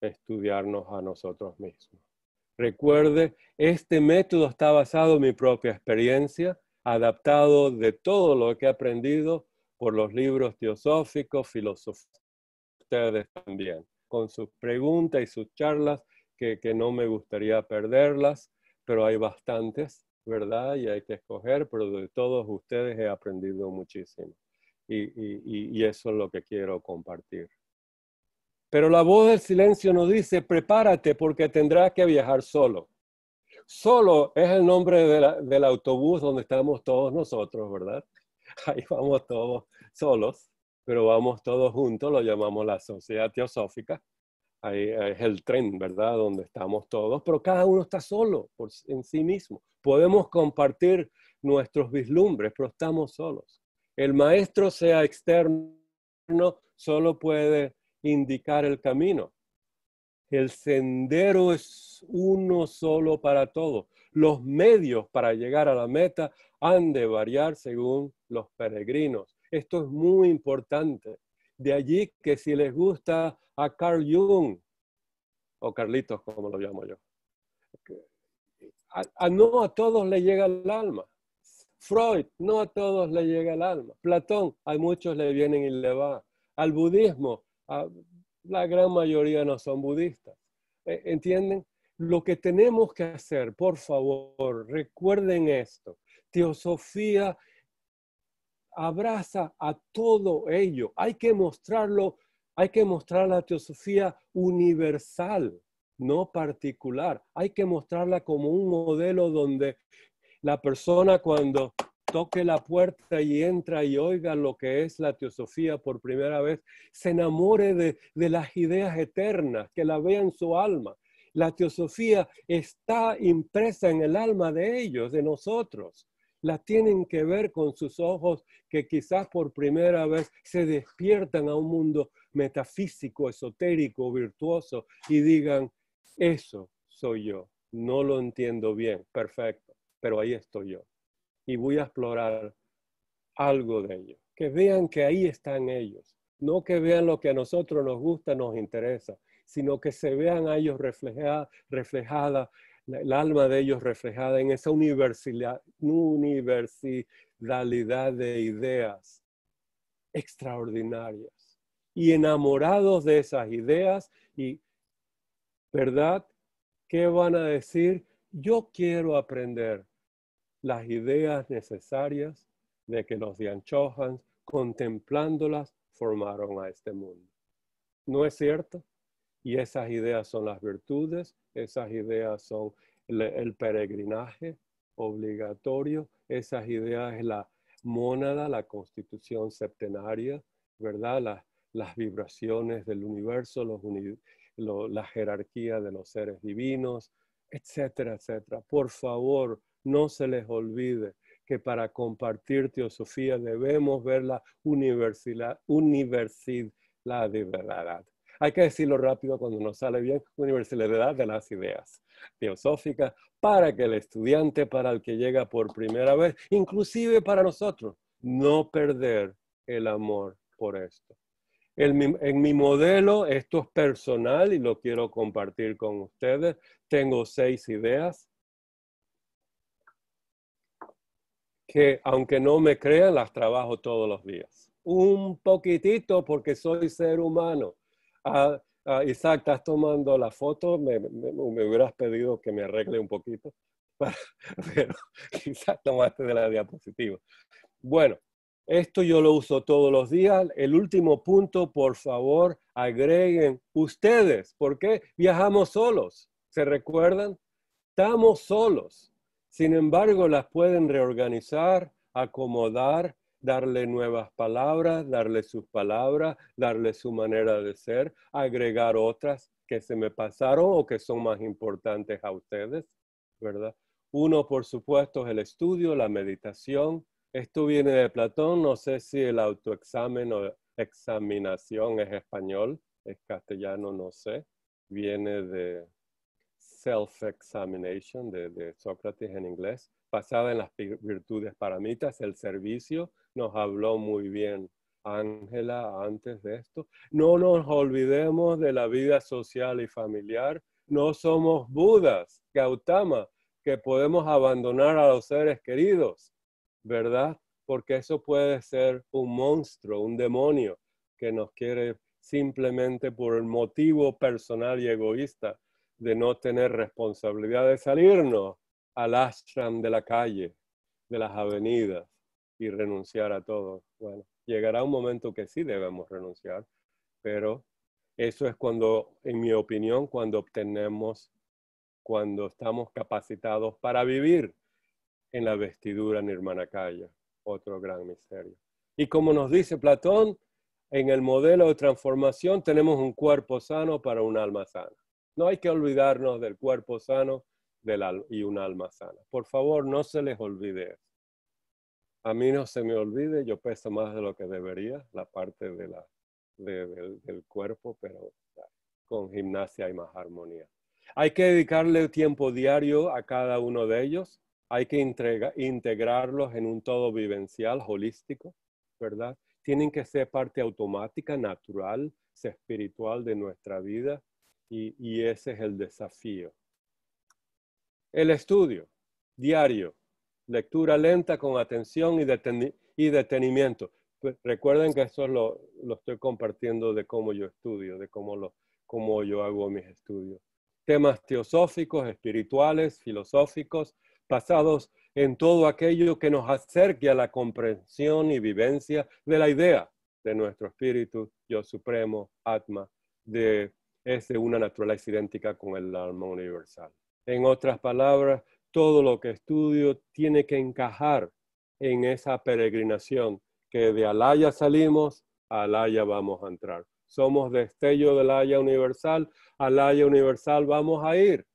estudiarnos a nosotros mismos. Recuerde, este método está basado en mi propia experiencia, adaptado de todo lo que he aprendido por los libros teosóficos, filosóficos, ustedes también, con sus preguntas y sus charlas, que, no me gustaría perderlas, pero hay bastantes, ¿verdad? Y hay que escoger, pero de todos ustedes he aprendido muchísimo. y, eso es lo que quiero compartir. Pero la voz del silencio nos dice, prepárate porque tendrás que viajar solo. Solo es el nombre del autobús donde estamos todos nosotros, ¿verdad? Ahí vamos todos solos, pero vamos todos juntos, lo llamamos la sociedad teosófica. Ahí es el tren, ¿verdad? Donde estamos todos, pero cada uno está solo en sí mismo. Podemos compartir nuestros vislumbres, pero estamos solos. El maestro, sea externo, solo puede indicar el camino. El sendero es uno solo para todos. Los medios para llegar a la meta han de variar según los peregrinos. Esto es muy importante. De allí que si les gusta a Carl Jung, o Carlitos como lo llamo yo, a, no a todos le llega el alma. Freud, no a todos le llega el alma. Platón, a muchos le vienen y le va. Al budismo, la gran mayoría no son budistas. ¿E, ¿Entienden? Lo que tenemos que hacer, por favor, recuerden esto. Teosofía abraza a todo ello. Hay que mostrarlo, hay que mostrar la teosofía universal, no particular. Hay que mostrarla como un modelo donde la persona cuando toque la puerta y entra y oiga lo que es la teosofía por primera vez, se enamore de, las ideas eternas, que la vea en su alma. La teosofía está impresa en el alma de ellos, de nosotros. La tienen que ver con sus ojos que quizás por primera vez se despiertan a un mundo metafísico, esotérico, virtuoso y digan, eso soy yo, no lo entiendo bien, perfecto, pero ahí estoy yo y voy a explorar algo de ellos. Que vean que ahí están ellos. No que vean lo que a nosotros nos gusta, nos interesa, sino que se vean a ellos reflejada, el alma de ellos reflejada en esa universidad, universalidad de ideas extraordinarias y enamorados de esas ideas y, ¿verdad? ¿Qué van a decir? Yo quiero aprender las ideas necesarias de que los Dianchohans, contemplándolas, formaron a este mundo. ¿No es cierto? Y esas ideas son las virtudes, esas ideas son el, peregrinaje obligatorio, esas ideas es la mónada, la constitución septenaria, ¿verdad? Las, vibraciones del universo, los la jerarquía de los seres divinos, etcétera, etcétera. Por favor, no se les olvide que para compartir teosofía debemos ver la universidad, la de verdad. Hay que decirlo rápido cuando nos sale bien, universidad de las ideas teosóficas, para que el estudiante, para el que llega por primera vez, inclusive para nosotros, no perder el amor por esto. en mi modelo, esto es personal y lo quiero compartir con ustedes, tengo seis ideas que aunque no me crean, las trabajo todos los días. Un poquitito porque soy ser humano. Ah, ah, Isaac, estás tomando la foto, me, hubieras pedido que me arregle un poquito, pero quizás tomaste de la diapositiva. Bueno, esto yo lo uso todos los días. El último punto, por favor, agreguen ustedes, porque viajamos solos, ¿se recuerdan? Estamos solos sin embargo, las pueden reorganizar, acomodar, darle nuevas palabras, darle sus palabras, darle su manera de ser, agregar otras que se me pasaron o que son más importantes a ustedes, ¿verdad? Uno, por supuesto, es el estudio, la meditación. Esto viene de Platón, no sé si el autoexamen o examinación es español, es castellano, no sé. Viene de, self-examination de, Sócrates en inglés, basada en las virtudes paramitas, el servicio, nos habló muy bien Ángela antes de esto. No nos olvidemos de la vida social y familiar, no somos Budas, Gautama, que podemos abandonar a los seres queridos, ¿verdad? Porque eso puede ser un monstruo, un demonio que nos quiere simplemente por el motivo personal y egoísta de no tener responsabilidad de salirnos al ashram de la calle, de las avenidas y renunciar a todo. Bueno, llegará un momento que sí debemos renunciar, pero eso es cuando, en mi opinión, cuando obtenemos, cuando estamos capacitados para vivir en la vestidura Nirmanakaya, otro gran misterio. Y como nos dice Platón, en el modelo de transformación tenemos un cuerpo sano para un alma sana. No hay que olvidarnos del cuerpo sano y un alma sana. Por favor, no se les olvide A mí no se me olvide, yo peso más de lo que debería, la parte del, cuerpo, pero con gimnasia hay más armonía. Hay que dedicarle tiempo diario a cada uno de ellos. Hay que integrarlos en un todo vivencial, holístico, ¿verdad? Tienen que ser parte automática, natural, espiritual de nuestra vida y, ese es el desafío. El estudio diario, lectura lenta con atención y, y detenimiento. Pues, recuerden que eso lo, estoy compartiendo de cómo yo estudio, de cómo, lo, cómo yo hago mis estudios. Temas teosóficos, espirituales, filosóficos, basados en todo aquello que nos acerque a la comprensión y vivencia de la idea de nuestro espíritu, yo supremo, atma, de es de una naturaleza idéntica con el alma universal. En otras palabras, todo lo que estudio tiene que encajar en esa peregrinación que de Alaya salimos, Alaya vamos a entrar. Somos destello del Alaya universal, Alaya universal vamos a ir,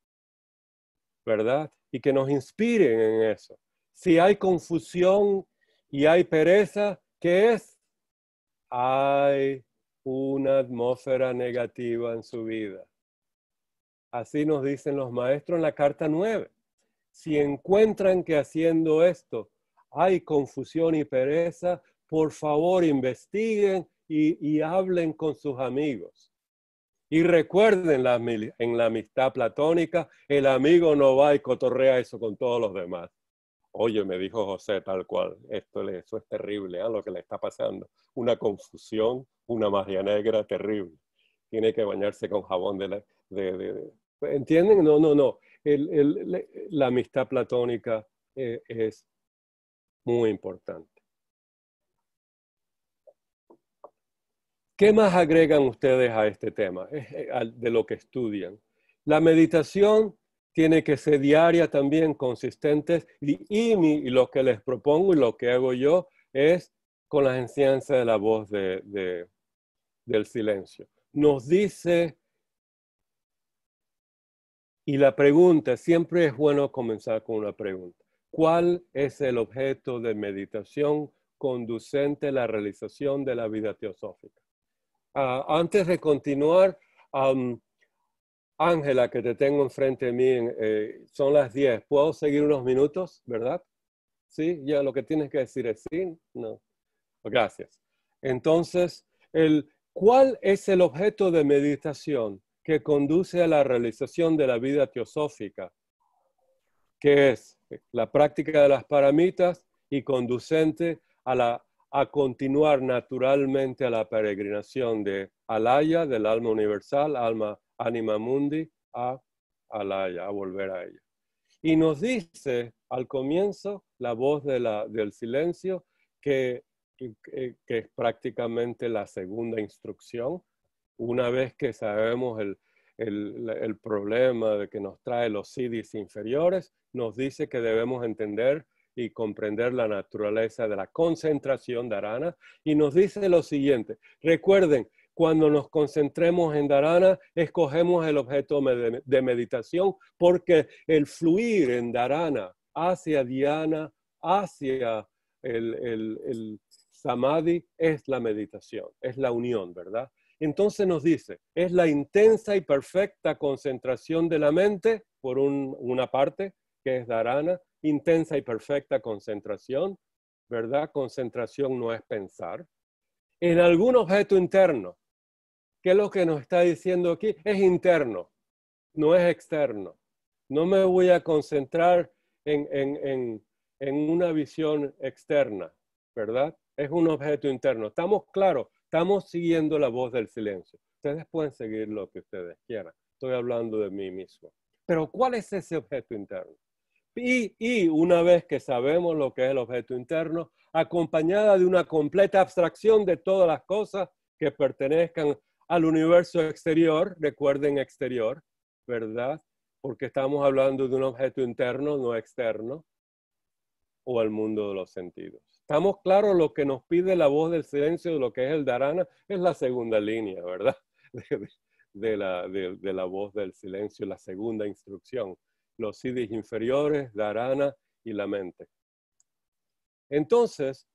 ¿verdad? Y que nos inspiren en eso. Si hay confusión y hay pereza, ¿qué es? Hay una atmósfera negativa en su vida. Así nos dicen los maestros en la carta 9. Si encuentran que haciendo esto hay confusión y pereza, por favor investiguen y, hablen con sus amigos. Y recuerden en la amistad platónica, el amigo no va y cotorrea eso con todos los demás oye, me dijo José tal cual, esto eso es terrible, a ¿ah? lo que le está pasando. Una confusión, una magia negra terrible. Tiene que bañarse con jabón de ¿Entienden? No, no, no. la amistad platónica eh, es muy importante. ¿Qué más agregan ustedes a este tema, eh, de lo que estudian? La meditación tiene que ser diaria también, consistente, Y, lo que les propongo y lo que hago yo es con la enseñanza de la voz del silencio. Nos dice, y la pregunta, siempre es bueno comenzar con una pregunta. ¿Cuál es el objeto de meditación conducente a la realización de la vida teosófica? Ah, antes de continuar, Ángela, que te tengo enfrente de mí, eh, son las 10. ¿Puedo seguir unos minutos, verdad? Sí, ya lo que tienes que decir es sí, no. Gracias. Entonces, el, ¿cuál es el objeto de meditación que conduce a la realización de la vida teosófica? Que es la práctica de las paramitas y conducente a, la, a continuar naturalmente a la peregrinación de Alaya, del alma universal, alma Animamundi a, a a volver a ella. Y nos dice al comienzo la voz de la, del silencio, que, que, es prácticamente la segunda instrucción. Una vez que sabemos el, problema de que nos trae los CDs inferiores, nos dice que debemos entender y comprender la naturaleza de la concentración de arana y nos dice lo siguiente, recuerden, cuando nos concentremos en Dharana, escogemos el objeto de meditación, porque el fluir en Dharana hacia diana hacia el, Samadhi, es la meditación, es la unión, ¿verdad? Entonces nos dice, es la intensa y perfecta concentración de la mente, por una parte, que es Dharana, intensa y perfecta concentración, ¿verdad? Concentración no es pensar, en algún objeto interno, ¿Qué es lo que nos está diciendo aquí? Es interno, no es externo. No me voy a concentrar en, en, en, en una visión externa, ¿verdad? Es un objeto interno. Estamos claros, estamos siguiendo la voz del silencio. Ustedes pueden seguir lo que ustedes quieran. Estoy hablando de mí mismo. Pero ¿cuál es ese objeto interno? Y, y, una vez que sabemos lo que es el objeto interno, acompañada de una completa abstracción de todas las cosas que pertenezcan al universo exterior, recuerden exterior, ¿verdad? Porque estamos hablando de un objeto interno, no externo, o al mundo de los sentidos. Estamos claros, lo que nos pide la voz del silencio lo que es el darana es la segunda línea, ¿verdad? De, la, voz del silencio, la segunda instrucción. Los siddhis inferiores, Dharana y la mente. Entonces,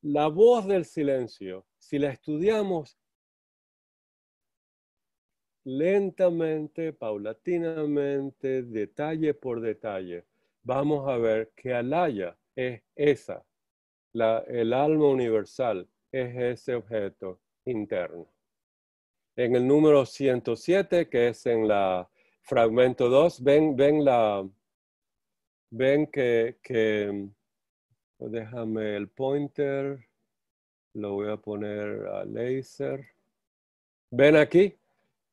la voz del silencio, si la estudiamos lentamente, paulatinamente, detalle por detalle, vamos a ver que Alaya es esa, el alma universal es ese objeto interno. En el número 107, que es en la fragmento 2, ven, ven, la, ven que, que, oh, déjame el pointer, lo voy a poner a laser. Ven aquí,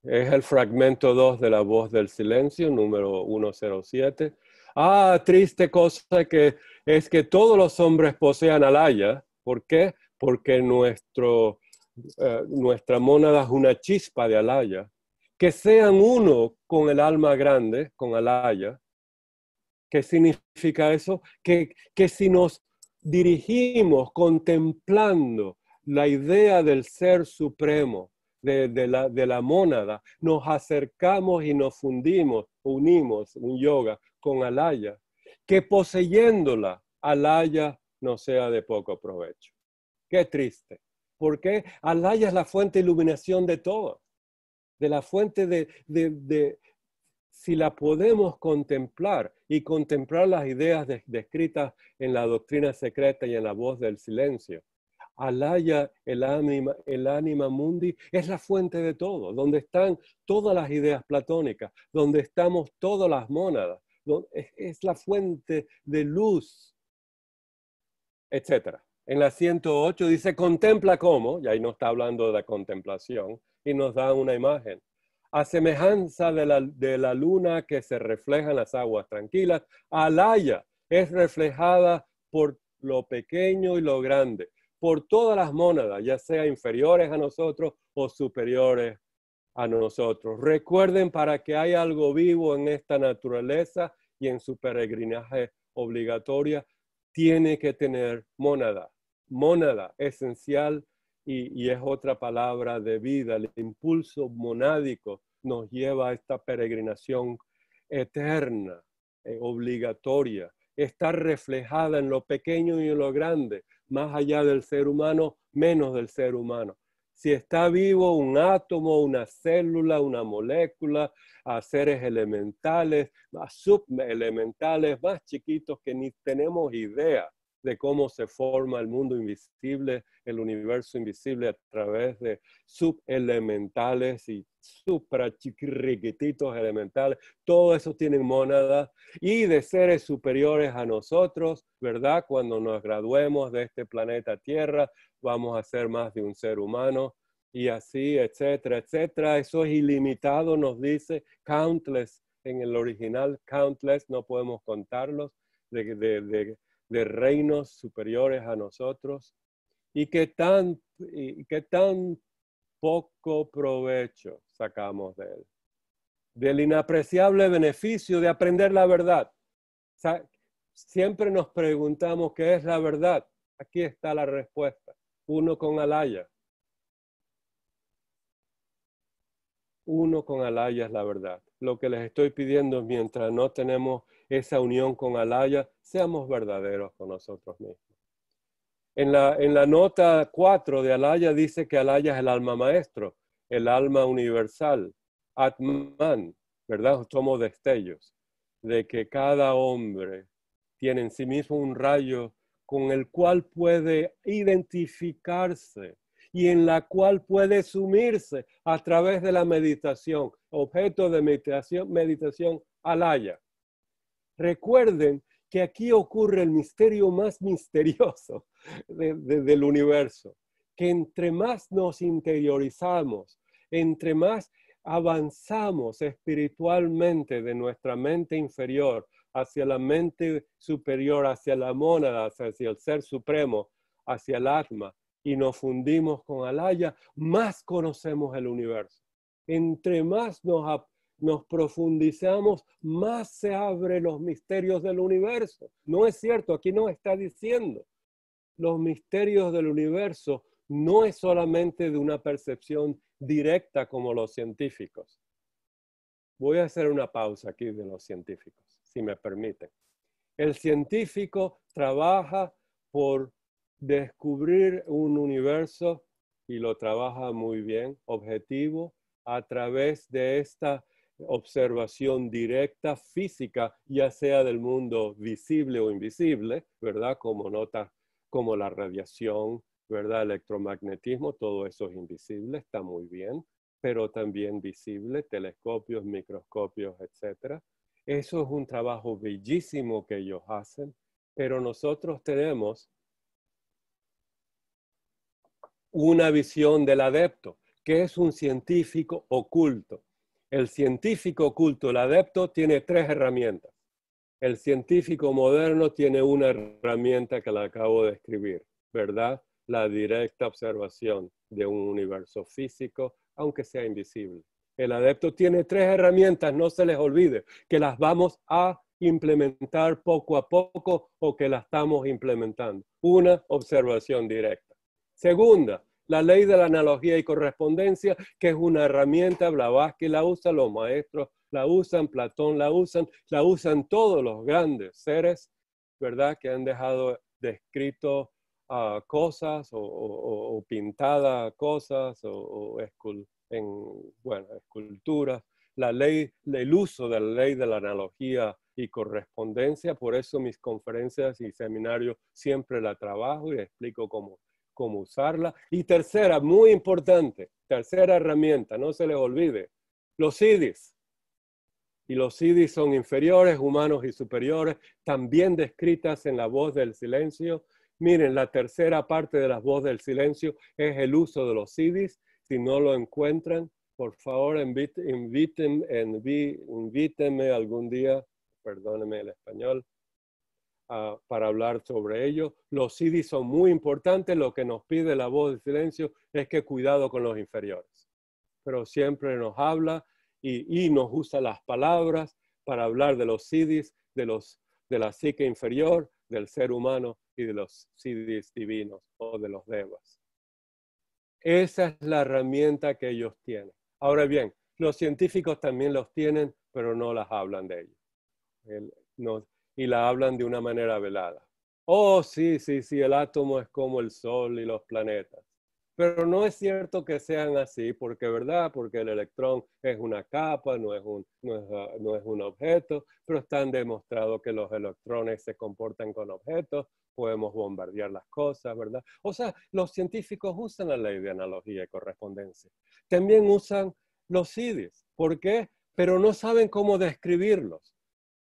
es el fragmento 2 de La Voz del Silencio, número 107. Ah, triste cosa que es que todos los hombres posean alaya. ¿Por qué? Porque nuestro, eh, nuestra mónada es una chispa de alaya. Que sean uno con el alma grande, con alaya. ¿Qué significa eso? que si nos dirigimos contemplando la idea del ser supremo, de, la, mónada, nos acercamos y nos fundimos, unimos un yoga con Alaya, que poseyéndola, Alaya no sea de poco provecho. Qué triste, porque Alaya es la fuente iluminación de todo, de la fuente de si la podemos contemplar y contemplar las ideas descritas en la doctrina secreta y en la voz del silencio alaya el ánima, el ánima mundi, es la fuente de todo, donde están todas las ideas platónicas, donde estamos todas las mónadas, es, la fuente de luz, etc. En la 108 dice, contempla cómo, y ahí no está hablando de la contemplación, y nos da una imagen. A semejanza de la luna que se refleja en las aguas tranquilas, alaya es reflejada por lo pequeño y lo grande por todas las mónadas, ya sea inferiores a nosotros o superiores a nosotros. Recuerden para que hay algo vivo en esta naturaleza y en su peregrinaje obligatoria, tiene que tener mónada. Mónada, esencial, y, es otra palabra de vida. El impulso monádico nos lleva a esta peregrinación eterna, eh, obligatoria. Está reflejada en lo pequeño y en lo grande más allá del ser humano, menos del ser humano. Si está vivo un átomo, una célula, una molécula, a seres elementales, a subelementales más chiquitos que ni tenemos idea de cómo se forma el mundo invisible, el universo invisible a través de subelementales y super-riquititos elementales. Todo eso tienen monadas. y de seres superiores a nosotros, ¿verdad? Cuando nos graduemos de este planeta Tierra, vamos a ser más de un ser humano y así, etcétera, etcétera. Eso es ilimitado, nos dice countless. En el original, countless, no podemos contarlos. De, de, de, de reinos superiores a nosotros y qué tan, tan poco provecho sacamos de él, del inapreciable beneficio de aprender la verdad. siempre nos preguntamos qué es la verdad. Aquí está la respuesta. Uno con alaya. Uno con alaya es la verdad. Lo que les estoy pidiendo mientras no tenemos esa unión con Alaya, seamos verdaderos con nosotros mismos. En la, nota 4 de Alaya dice que Alaya es el alma maestro, el alma universal, Atman, ¿verdad? Tomo destellos de que cada hombre tiene en sí mismo un rayo con el cual puede identificarse y en la cual puede sumirse a través de la meditación, objeto de meditación, meditación alaya. Recuerden que aquí ocurre el misterio más misterioso del universo, que entre más nos interiorizamos, entre más avanzamos espiritualmente de nuestra mente inferior hacia la mente superior, hacia la mónada, hacia el ser supremo, hacia el atma y nos fundimos con Alaya, más conocemos el universo. Entre más nos nos profundizamos, más se abren los misterios del universo. No es cierto, aquí no está diciendo, los misterios del universo no es solamente de una percepción directa como los científicos. Voy a hacer una pausa aquí de los científicos, si me permiten. El científico trabaja por descubrir un universo y lo trabaja muy bien, objetivo, a través de esta observación directa, física, ya sea del mundo visible o invisible, ¿verdad? Como notas, como la radiación, ¿verdad? Electromagnetismo, todo eso es invisible, está muy bien, pero también visible, telescopios, microscopios, etc. Eso es un trabajo bellísimo que ellos hacen, pero nosotros tenemos una visión del adepto, que es un científico oculto. El científico oculto, el adepto, tiene tres herramientas. El científico moderno tiene una herramienta que la acabo de escribir, ¿verdad? La directa observación de un universo físico, aunque sea invisible. El adepto tiene tres herramientas, no se les olvide, que las vamos a implementar poco a poco o que las estamos implementando. Una, observación directa. Segunda, la ley de la analogía y correspondencia, que es una herramienta, Blavatsky la usa, los maestros la usan, Platón la usan, la usan todos los grandes seres, ¿verdad? Que han dejado descrito ah, cosas o, pintadas cosas o, en, bueno, esculturas. La ley, el uso de la ley de la analogía y correspondencia, por eso mis conferencias y seminarios siempre la trabajo y explico cómo cómo usarla. Y tercera, muy importante, tercera herramienta, no se les olvide, los CDs Y los CDs son inferiores, humanos y superiores, también descritas en la voz del silencio. Miren, la tercera parte de la voz del silencio es el uso de los CDs Si no lo encuentran, por favor, inviten, invítenme algún día, perdónenme el español, Ah, para hablar sobre ello. Los CDs son muy importantes, lo que nos pide la voz de silencio es que cuidado con los inferiores, pero siempre nos habla y, nos usa las palabras para hablar de los CDs, de, los, de la psique inferior, del ser humano y de los CDs divinos o de los devas. Esa es la herramienta que ellos tienen. Ahora bien, los científicos también los tienen, pero no las hablan de ellos y la hablan de una manera velada. Oh, sí, sí, sí, el átomo es como el Sol y los planetas. Pero no es cierto que sean así, porque verdad, porque el electrón es una capa, no es un, no es ah, un objeto, pero están demostrados que los electrones se comportan con objetos, podemos bombardear las cosas, ¿verdad? O sea, los científicos usan la ley de analogía y correspondencia. También usan los CIDIs. ¿Por qué? Pero no saben cómo describirlos.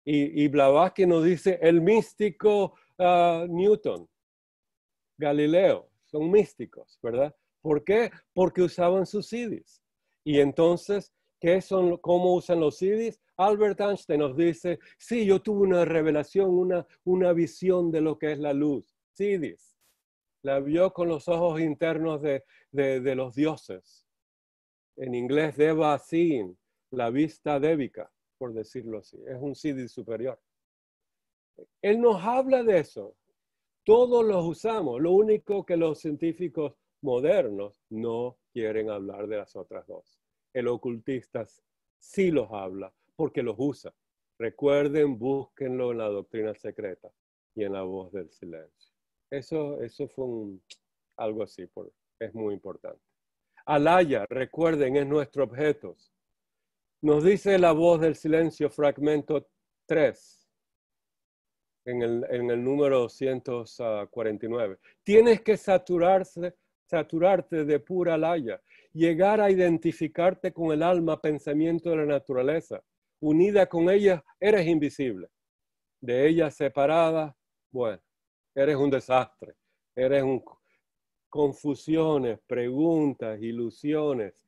Y, Blavatsky nos dice el místico ah, Newton, Galileo, son místicos, ¿verdad? ¿Por qué? Porque usaban sus CDs. Y entonces, ¿qué son, ¿cómo usan los CDs? Albert Einstein nos dice, sí, yo tuve una revelación, una, una visión de lo que es la luz, CDs. La vio con los ojos internos de, de, los dioses. En inglés, Deva sin, la vista débica por decirlo así. Es un CD superior. Él nos habla de eso. Todos los usamos. Lo único que los científicos modernos no quieren hablar de las otras dos. El ocultista sí los habla porque los usa. Recuerden, búsquenlo en la doctrina secreta y en la voz del silencio. Eso, eso fue algo así, por, es muy importante. Alaya, recuerden, es nuestro objeto. Nos dice la voz del silencio, fragmento 3, en el, en el número 249 Tienes que saturarse, saturarte de pura laya, llegar a identificarte con el alma, pensamiento de la naturaleza. Unida con ella, eres invisible. De ella separada, bueno, eres un desastre, eres un confusiones, preguntas, ilusiones,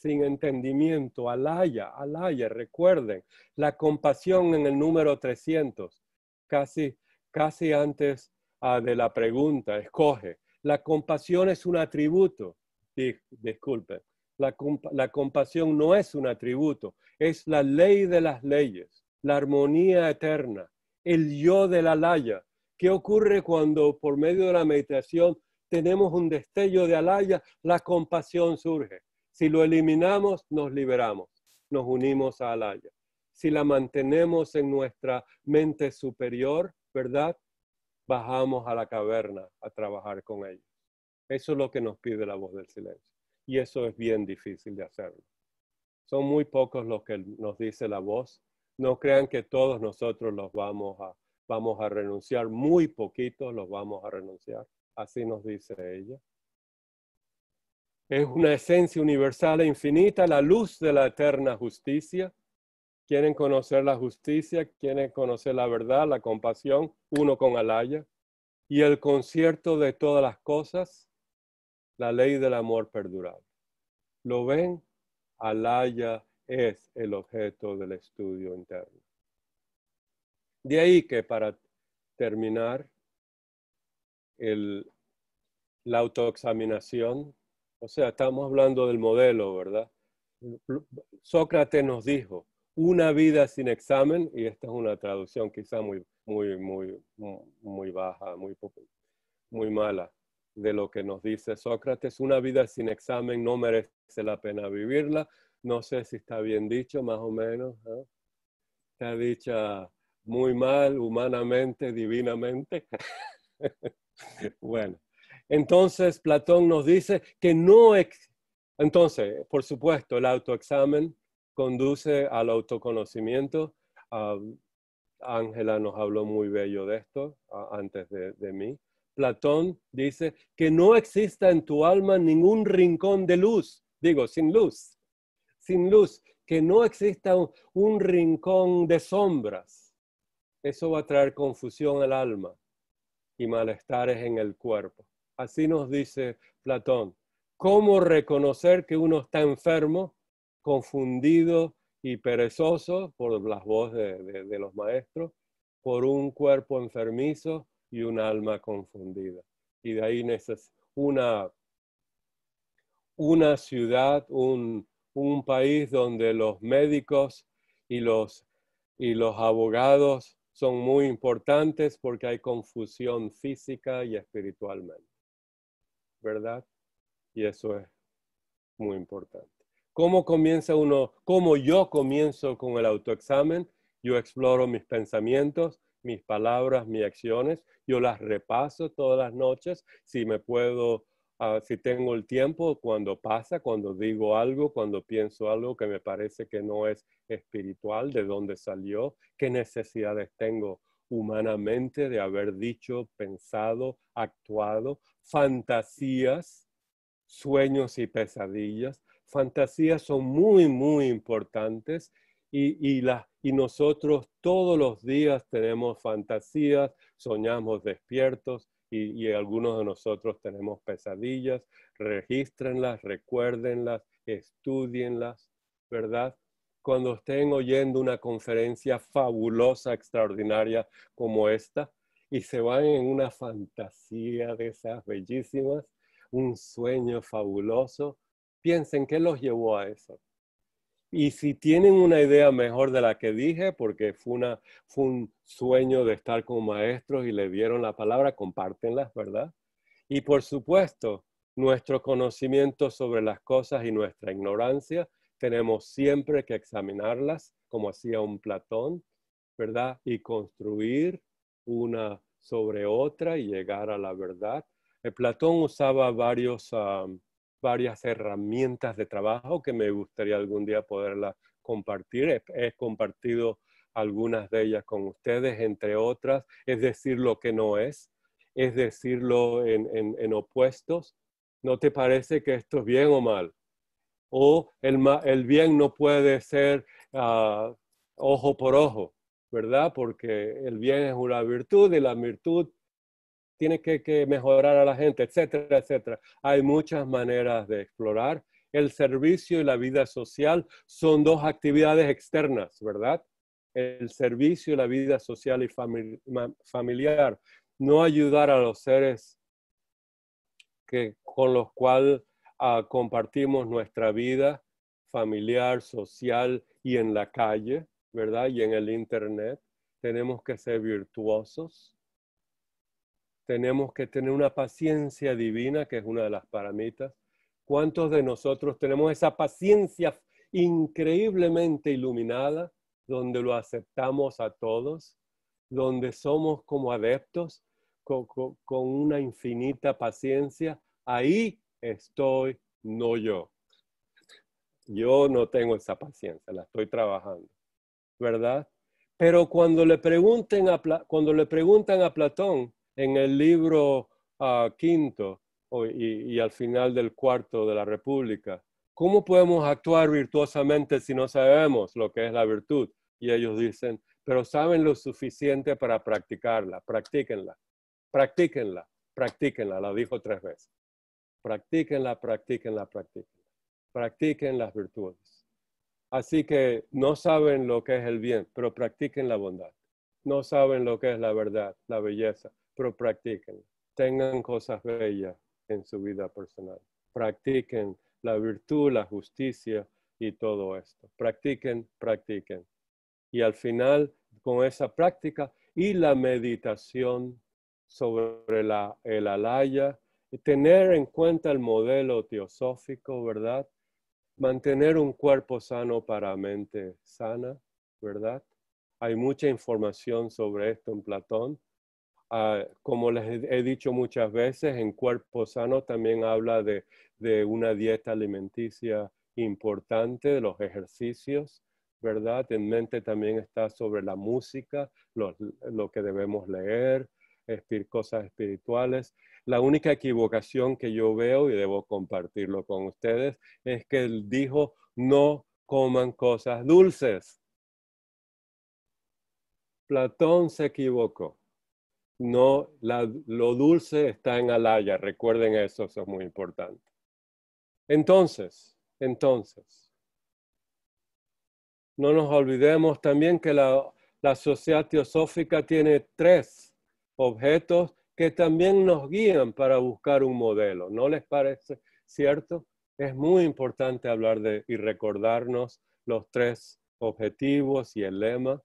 sin entendimiento, alaya, alaya, recuerden, la compasión en el número 300, casi, casi antes ah, de la pregunta, escoge. La compasión es un atributo, disculpen, la, compasión no es un atributo, es la ley de las leyes, la armonía eterna, el yo de la alaya. ¿Qué ocurre cuando por medio de la meditación tenemos un destello de alaya? La compasión surge. Si lo eliminamos, nos liberamos, nos unimos a Alaya. Si la mantenemos en nuestra mente superior, ¿verdad? Bajamos a la caverna a trabajar con ella. Eso es lo que nos pide la voz del silencio. Y eso es bien difícil de hacerlo. Son muy pocos los que nos dice la voz. No crean que todos nosotros los vamos a, vamos a renunciar. Muy poquitos los vamos a renunciar. Así nos dice ella es una esencia universal e infinita, la luz de la eterna justicia. Quieren conocer la justicia, quieren conocer la verdad, la compasión, uno con Alaya, y el concierto de todas las cosas, la ley del amor perdurable. ¿Lo ven? Alaya es el objeto del estudio interno. De ahí que para terminar, la autoexaminación o sea, estamos hablando del modelo, ¿verdad? Sócrates nos dijo, una vida sin examen, y esta es una traducción quizá muy, muy, muy, muy baja, muy, muy mala, de lo que nos dice Sócrates, una vida sin examen no merece la pena vivirla. No sé si está bien dicho, más o menos. Está dicha muy mal, humanamente, divinamente. bueno, entonces, Platón nos dice que no... Entonces, por supuesto, el autoexamen conduce al autoconocimiento. Ángela nos habló muy bello de esto antes de, mí. Platón dice que no exista en tu alma ningún rincón de luz, digo, sin luz, sin luz, que no exista un, rincón de sombras. Eso va a traer confusión al alma y malestares en el cuerpo. Así nos dice Platón. ¿Cómo reconocer que uno está enfermo, confundido y perezoso, por las voces de, los maestros, por un cuerpo enfermizo y un alma confundida? Y de ahí necesita una, una ciudad, un, un país donde los médicos y los, y los abogados son muy importantes porque hay confusión física y espiritualmente. ¿verdad? Y eso es muy importante. ¿Cómo comienza uno? ¿Cómo yo comienzo con el autoexamen? Yo exploro mis pensamientos, mis palabras, mis acciones. Yo las repaso todas las noches. Si me puedo, ah, si tengo el tiempo, cuando pasa, cuando digo algo, cuando pienso algo que me parece que no es espiritual, de dónde salió, qué necesidades tengo humanamente de haber dicho, pensado, actuado, fantasías, sueños y pesadillas. Fantasías son muy, muy importantes y, y nosotros todos los días tenemos fantasías, soñamos despiertos y, y algunos de nosotros tenemos pesadillas. Regístrenlas, recuérdenlas, estudienlas, ¿verdad? cuando estén oyendo una conferencia fabulosa, extraordinaria como esta, y se van en una fantasía de esas bellísimas, un sueño fabuloso, piensen qué los llevó a eso. Y si tienen una idea mejor de la que dije, porque fue, un sueño de estar con maestros y le dieron la palabra, compártenla, ¿verdad? Y por supuesto, nuestro conocimiento sobre las cosas y nuestra ignorancia tenemos siempre que examinarlas, como hacía un Platón, ¿verdad? Y construir una sobre otra y llegar a la verdad. El eh, Platón usaba varios, ah, varias herramientas de trabajo que me gustaría algún día poderlas compartir. He, compartido algunas de ellas con ustedes, entre otras, es decir, lo que no es, es decirlo en opuestos. ¿No te parece que esto es bien o mal? o el, bien no puede ser ah, ojo por ojo, ¿verdad? Porque el bien es una virtud y la virtud tiene que, mejorar a la gente, etcétera, etcétera. Hay muchas maneras de explorar. El servicio y la vida social son dos actividades externas, ¿verdad? el servicio, y la vida social y familiar, no ayudar a los seres que, con los cuales compartimos nuestra vida familiar, social y en la calle, ¿verdad? Y en el Internet. Tenemos que ser virtuosos. Tenemos que tener una paciencia divina, que es una de las paramitas. ¿Cuántos de nosotros tenemos esa paciencia increíblemente iluminada, donde lo aceptamos a todos, donde somos como adeptos, con una infinita paciencia? Ahí estoy, no yo. Yo no tengo esa paciencia, la estoy trabajando, ¿verdad? Pero cuando le, cuando le preguntan a Platón en el libro ah, quinto y, al final del cuarto de la República, ¿cómo podemos actuar virtuosamente si no sabemos lo que es la virtud? Y ellos dicen, pero saben lo suficiente para practicarla, practíquenla, practíquenla, practíquenla, la dijo tres veces. Practiquenla, practiquenla, practiquenla. Practiquen las virtudes. Así que no saben lo que es el bien, pero practiquen la bondad. No saben lo que es la verdad, la belleza, pero practiquen. Tengan cosas bellas en su vida personal. Practiquen la virtud, la justicia y todo esto. Practiquen, practiquen. Y al final, con esa práctica y la meditación sobre el alaya, tener en cuenta el modelo teosófico, ¿verdad? Mantener un cuerpo sano para mente sana, ¿verdad? Hay mucha información sobre esto en Platón. Ah, como les he dicho muchas veces, en Cuerpo Sano también habla de, una dieta alimenticia importante, de los ejercicios, ¿verdad? En mente también está sobre la música, lo que debemos leer, cosas espirituales. La única equivocación que yo veo, y debo compartirlo con ustedes, es que él dijo, no coman cosas dulces. Platón se equivocó. No, lo dulce está en alaya, recuerden eso, eso es muy importante. Entonces, entonces, no nos olvidemos también que la sociedad teosófica tiene tres objetos que también nos guían para buscar un modelo. ¿No les parece cierto? Es muy importante hablar de y recordarnos los tres objetivos y el lema,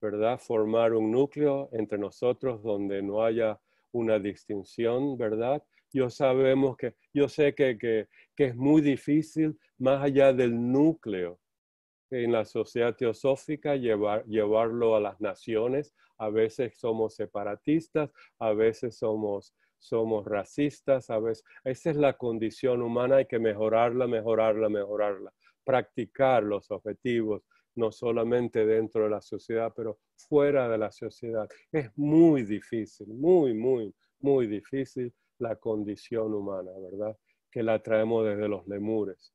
¿verdad? Formar un núcleo entre nosotros donde no haya una distinción, ¿verdad? Yo sabemos que, yo sé que, que, que es muy difícil más allá del núcleo en la sociedad teosófica, llevar, llevarlo a las naciones. A veces somos separatistas, a veces somos, somos racistas, a veces... Esa es la condición humana, hay que mejorarla, mejorarla, mejorarla. Practicar los objetivos, no solamente dentro de la sociedad, pero fuera de la sociedad. Es muy difícil, muy, muy, muy difícil la condición humana, ¿verdad? Que la traemos desde los lemures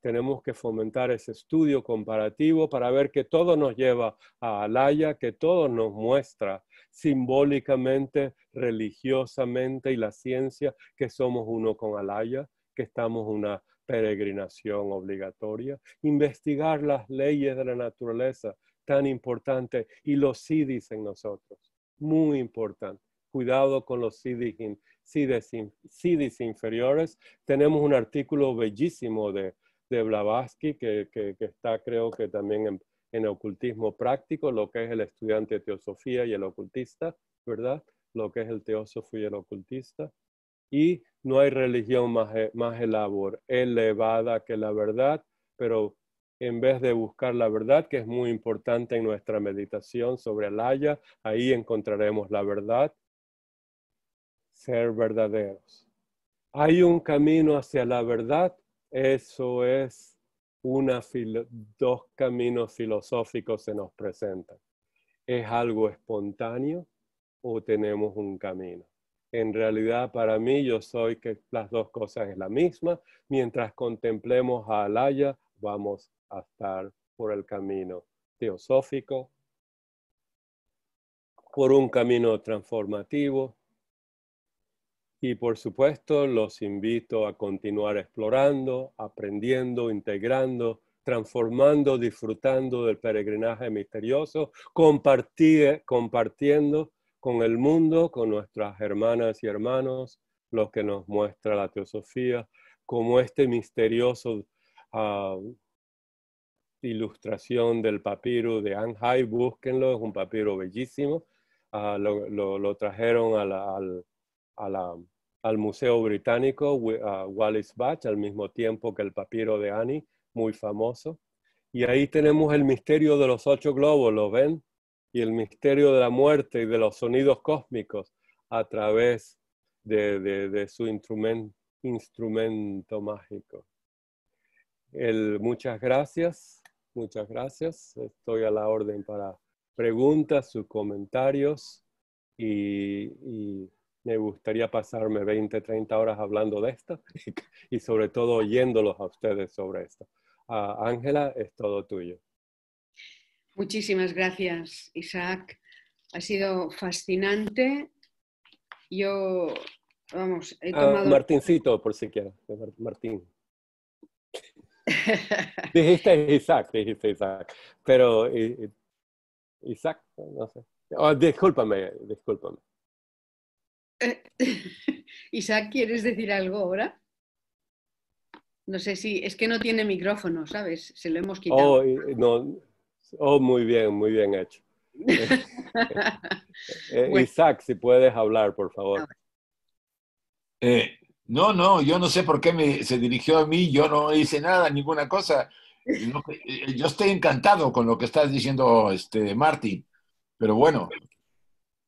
tenemos que fomentar ese estudio comparativo para ver que todo nos lleva a Alaya, que todo nos muestra simbólicamente, religiosamente y la ciencia que somos uno con Alaya, que estamos una peregrinación obligatoria, investigar las leyes de la naturaleza, tan importante, y los siddhis en nosotros, muy importante. Cuidado con los siddhis Sidis inferiores. Tenemos un artículo bellísimo de, de Blavatsky que, está creo que también en, ocultismo práctico, lo que es el estudiante de teosofía y el ocultista, ¿verdad? Lo que es el teósofo y el ocultista. Y no hay religión más, eh, más elevada que la verdad, pero en vez de buscar la verdad, que es muy importante en nuestra meditación sobre el haya, ahí encontraremos la verdad ser verdaderos. Hay un camino hacia la verdad, eso es una dos caminos filosóficos se nos presentan. ¿Es algo espontáneo o tenemos un camino? En realidad, para mí, yo soy que las dos cosas es la misma. Mientras contemplemos a Alaya, vamos a estar por el camino teosófico, por un camino transformativo, y por supuesto, los invito a continuar explorando, aprendiendo, integrando, transformando, disfrutando del peregrinaje misterioso, compartir, compartiendo con el mundo, con nuestras hermanas y hermanos, lo que nos muestra la teosofía, como este misterioso ah, ilustración del papiro de Anhai, búsquenlo, es un papiro bellísimo, ah, lo, trajeron a a la al Museo Británico a Wallis Bach, al mismo tiempo que el papiro de Annie, muy famoso. Y ahí tenemos el misterio de los ocho globos, ¿lo ven? Y el misterio de la muerte y de los sonidos cósmicos a través de, su instrumento, instrumento mágico. El, muchas gracias, muchas gracias. Estoy a la orden para preguntas, sus comentarios y me gustaría pasarme 20, 30 horas hablando de esto y sobre todo oyéndolos a ustedes sobre esto. Ah, Ángela, es todo tuyo. Muchísimas gracias, Isaac. Ha sido fascinante. Yo, vamos, he ah, tomado... Martincito, por si quieres. Martín. dijiste Isaac, dijiste Isaac. Pero eh, eh, Isaac, no sé. Oh, discúlpame, discúlpame. Isaac, ¿quieres decir algo ahora? No sé si, es que no tiene micrófono, ¿sabes? Se lo hemos quitado. Oh, oh muy bien, muy bien hecho. Eh, eh, Isaac, si puedes hablar, por favor. Eh, no, no, yo no sé por qué se dirigió a mí, yo no hice nada, ninguna cosa. yo estoy encantado con lo que estás diciendo, este, Martín, pero bueno,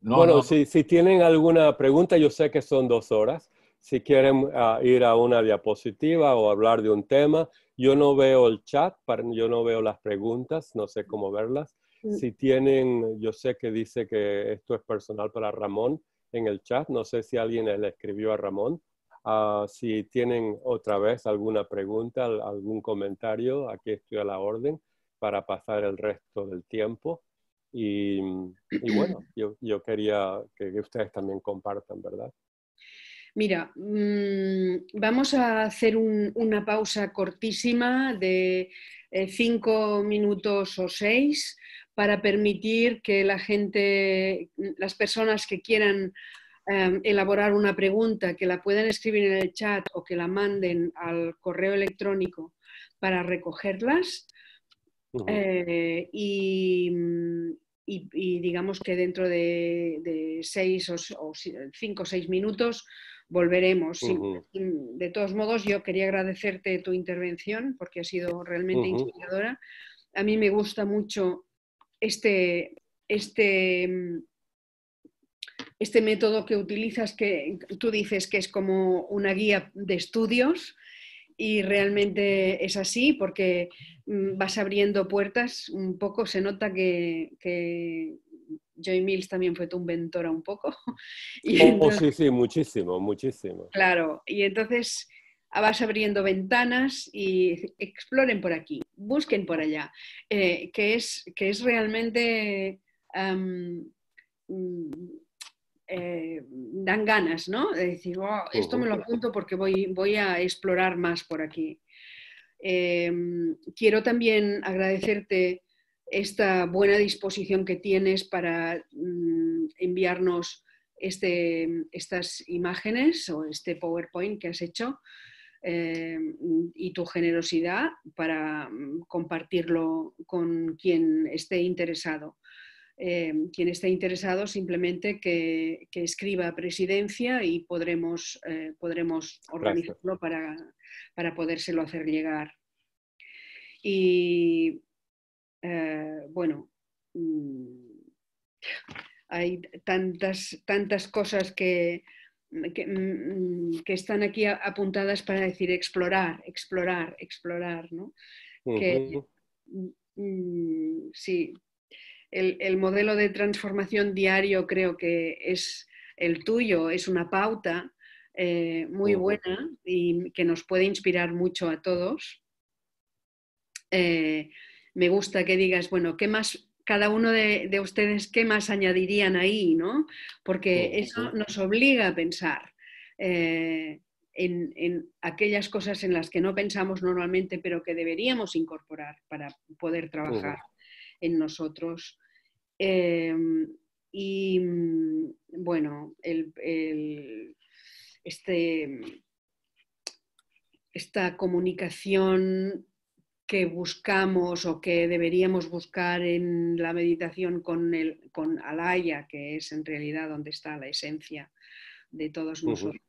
bueno, Si, tienen alguna pregunta, yo sé que son dos horas. Si quieren ah, ir a una diapositiva o hablar de un tema, yo no veo el chat, yo no veo las preguntas, no sé cómo verlas. Mm. Si tienen, yo sé que dice que esto es personal para Ramón en el chat, no sé si alguien le escribió a Ramón. Ah, si tienen otra vez alguna pregunta, algún comentario, aquí estoy a la orden para pasar el resto del tiempo. Y, bueno, yo, quería que, ustedes también compartan, ¿verdad? Mira, mm, vamos a hacer una pausa cortísima de eh, cinco minutos o seis para permitir que la gente, las personas que quieran eh, elaborar una pregunta, que la puedan escribir en el chat o que la manden al correo electrónico para recogerlas. Eh, y, mm, y, digamos que dentro de, seis o, cinco o seis minutos volveremos. Mm, de todos modos, yo quería agradecerte tu intervención porque ha sido realmente inspiradora. A mí me gusta mucho este, este, mm, este método que utilizas, que tú dices que es como una guía de estudios y realmente es así porque mm, vas abriendo puertas un poco, se nota que, Joy Mills también fue tu inventora un poco. Oh, oh, sí, sí, muchísimo, muchísimo. Claro, y entonces ah, vas abriendo ventanas y exploren por aquí, busquen por allá, eh, que, es, que es realmente... Mm, eh, dan ganas, ¿no? De decir, oh, esto me lo apunto porque voy, a explorar más por aquí. Em, quiero también agradecerte esta buena disposición que tienes para mm, enviarnos este, estas imágenes o este PowerPoint que has hecho em, y tu generosidad para mm, compartirlo con quien esté interesado. Eh, quien esté interesado simplemente que, escriba presidencia y podremos, eh, podremos organizarlo para, para, podérselo hacer llegar. Y eh, bueno, mm, hay tantas, tantas cosas que, que, mm, están aquí apuntadas para decir explorar, explorar, explorar, ¿no? Que, mm, sí, el, modelo de transformación diario creo que es el tuyo, es una pauta eh, muy buena y que nos puede inspirar mucho a todos. Eh, me gusta que digas, bueno, ¿qué más, cada uno de, ustedes, qué más añadirían ahí, ¿no? Porque eso nos obliga a pensar. Eh, en, aquellas cosas en las que no pensamos normalmente, pero que deberíamos incorporar para poder trabajar en nosotros Em, y mm, bueno, este, esta comunicación que buscamos o que deberíamos buscar en la meditación con, el, con Alaya, que es en realidad donde está la esencia de todos nosotros.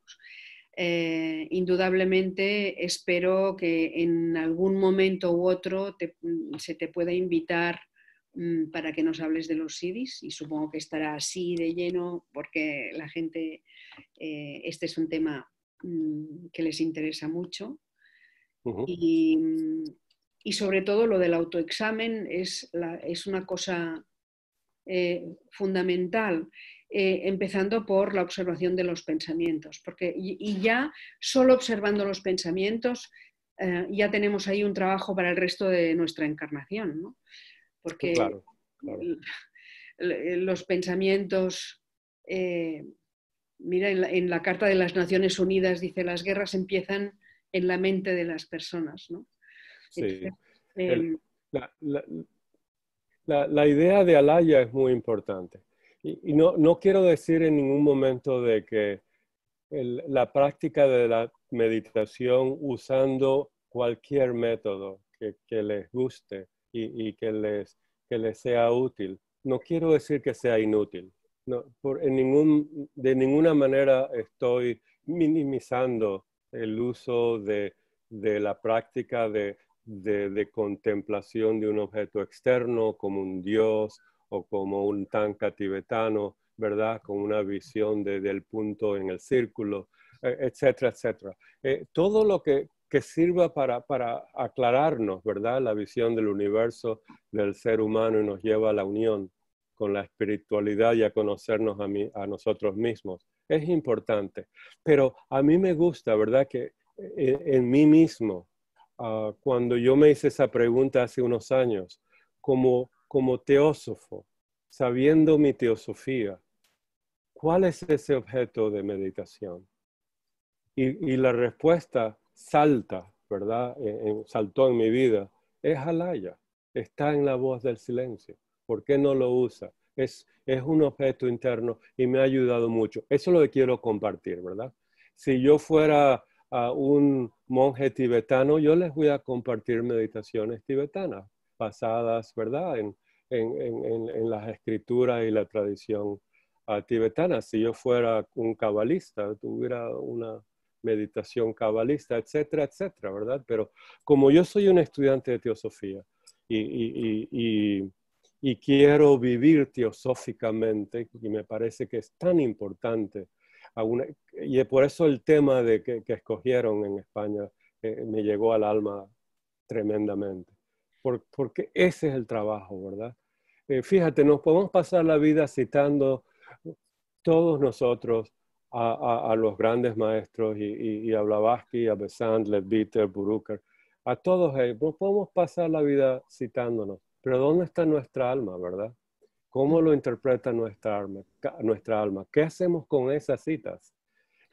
Eh, indudablemente espero que en algún momento u otro mm, se te pueda invitar Mm, para que nos hables de los CDs y supongo que estará así de lleno porque la gente, eh, este es un tema mm, que les interesa mucho. Mm, y, sobre todo lo del autoexamen es, una cosa eh, fundamental, eh, empezando por la observación de los pensamientos, porque y, ya solo observando los pensamientos ya tenemos ahí un trabajo para el resto de nuestra encarnación. ¿no? porque eh, los pensamientos, eh, mira, en la, Carta de las Naciones Unidas dice, las guerras empiezan en la mente de las personas, ¿no? Sí. Em, la, idea de Alaya es muy importante. Y, no, quiero decir en ningún momento de que la práctica de la meditación usando cualquier método que les guste y, que, les, que les sea útil. No quiero decir que sea inútil. No, por, en ningún, de ninguna manera estoy minimizando el uso de, de la práctica de, de, contemplación de un objeto externo como un dios o como un tanca tibetano, ¿verdad? Con una visión del punto en el círculo, eh, etcétera, etcétera. Eh, todo lo que que sirva para, para aclararnos, ¿verdad? La visión del universo, del ser humano y nos lleva a la unión con la espiritualidad y a conocernos a, a nosotros mismos. Es importante, pero a mí me gusta, ¿verdad? Que eh, en, mí mismo, ah, cuando yo me hice esa pregunta hace unos años, como, como teósofo, sabiendo mi teosofía, ¿cuál es ese objeto de meditación? Y, y la respuesta salta, ¿verdad? Eh, eh, saltó en mi vida, es Alaya, está en la voz del silencio. ¿Por qué no lo usa? Es, un objeto interno y me ha ayudado mucho. Eso es lo que quiero compartir, ¿verdad? Si yo fuera a un monje tibetano, yo les voy a compartir meditaciones tibetanas basadas, ¿verdad?, en, en, en, las escrituras y la tradición ah, tibetana. Si yo fuera un cabalista, tuviera una, meditación cabalista, etcétera, etcétera, ¿verdad? Pero como yo soy un estudiante de teosofía y, quiero vivir teosóficamente, y me parece que es tan importante, y por eso el tema que, escogieron en España eh, me llegó al alma tremendamente, porque ese es el trabajo, ¿verdad? Eh, fíjate, nos podemos pasar la vida citando todos nosotros a, los grandes maestros, y, a Blavatsky, a Besant, Leadbeater, Buruker, a todos ellos. No podemos pasar la vida citándonos, pero ¿dónde está nuestra alma, verdad? ¿Cómo lo interpreta nuestra alma? Nuestra alma? ¿Qué hacemos con esas citas?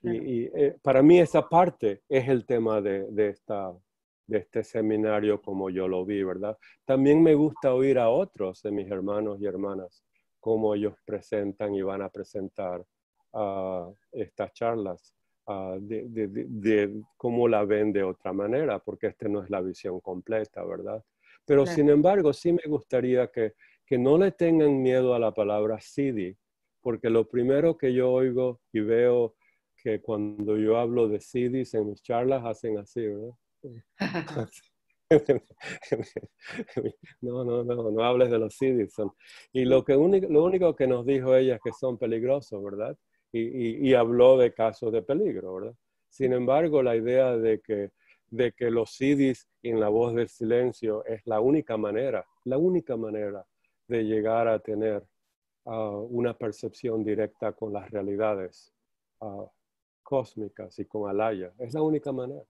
Y, eh, para mí esa parte es el tema de este seminario como yo lo vi, ¿verdad? También me gusta oír a otros de mis hermanos y hermanas cómo ellos presentan y van a presentar a estas charlas, de, cómo la ven de otra manera, porque esta no es la visión completa, ¿verdad? Pero sin embargo, sí me gustaría que, que no le tengan miedo a la palabra SIDI, porque lo primero que yo oigo y veo que cuando yo hablo de CDs en mis charlas hacen así, ¿verdad? no, no, no, no hables de los CDs. Y lo, que lo único que nos dijo ella es que son peligrosos, ¿verdad? y, habló de casos de peligro, ¿verdad? Sin embargo, la idea de que, de que los cidis en la voz del silencio es la única manera, la única manera de llegar a tener ah, una percepción directa con las realidades ah, cósmicas y con Alaya. Es la única manera.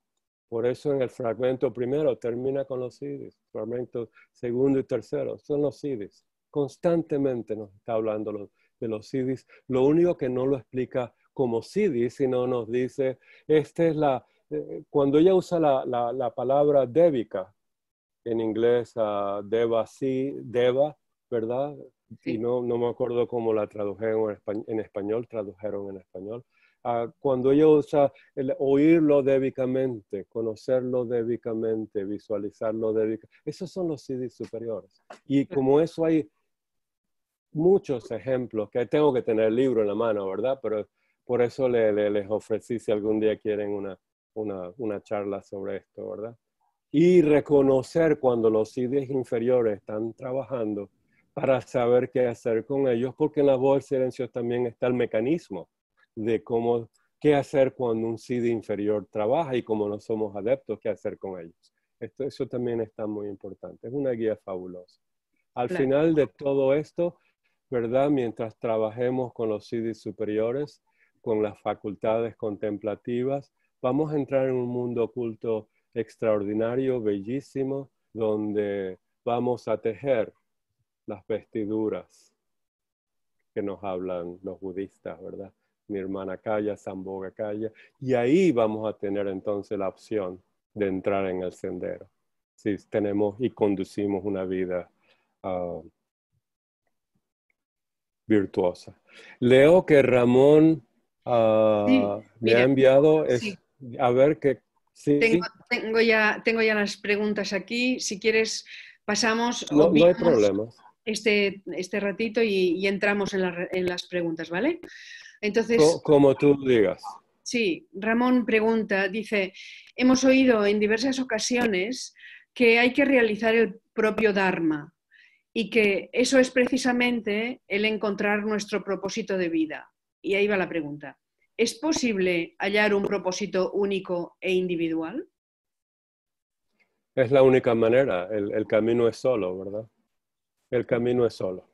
Por eso en el fragmento primero termina con los CDs, fragmento segundo y tercero son los cidis, Constantemente nos está hablando los, de los CDs, lo único que no lo explica como CD, sino nos dice, esta es la, eh, cuando ella usa la, la, palabra débica, en inglés, ah, deba, deva, sí, deva, ¿verdad? Y no, no, me acuerdo cómo la tradujeron en, español, tradujeron en español. Ah, cuando ella usa oírlo débicamente, conocerlo débicamente, visualizarlo débicamente, esos son los CDs superiores. Y como eso hay muchos ejemplos, que tengo que tener el libro en la mano, ¿verdad? Pero por eso les ofrecí si algún día quieren una, una, una, charla sobre esto, ¿verdad? Y reconocer cuando los ideas inferiores están trabajando para saber qué hacer con ellos, porque en la voz del silencio también está el mecanismo de cómo, qué hacer cuando un CD inferior trabaja y como no somos adeptos, qué hacer con ellos. Esto, eso también está muy importante. Es una guía fabulosa. Al final de todo esto, ¿verdad? Mientras trabajemos con los CDs superiores, con las facultades contemplativas, vamos a entrar en un mundo oculto extraordinario, bellísimo, donde vamos a tejer las vestiduras que nos hablan los budistas, ¿verdad? hermana Kaya, Samboga Kaya, y ahí vamos a tener entonces la opción de entrar en el sendero, si tenemos y conducimos una vida ah, virtuosa. Leo que Ramón ah, me ha enviado, a ver que... Tengo, ya, tengo ya las preguntas aquí, si quieres pasamos... hay problema. Este, este ratito y, entramos en, las preguntas, ¿vale? Entonces... como tú digas. Sí, Ramón pregunta, dice, hemos oído en diversas ocasiones que hay que realizar el propio Dharma, y que eso es precisamente el encontrar nuestro propósito de vida. Y ahí va la pregunta. ¿Es posible hallar un propósito único e individual? Es la única manera, el, camino es solo, ¿verdad? El camino es solo.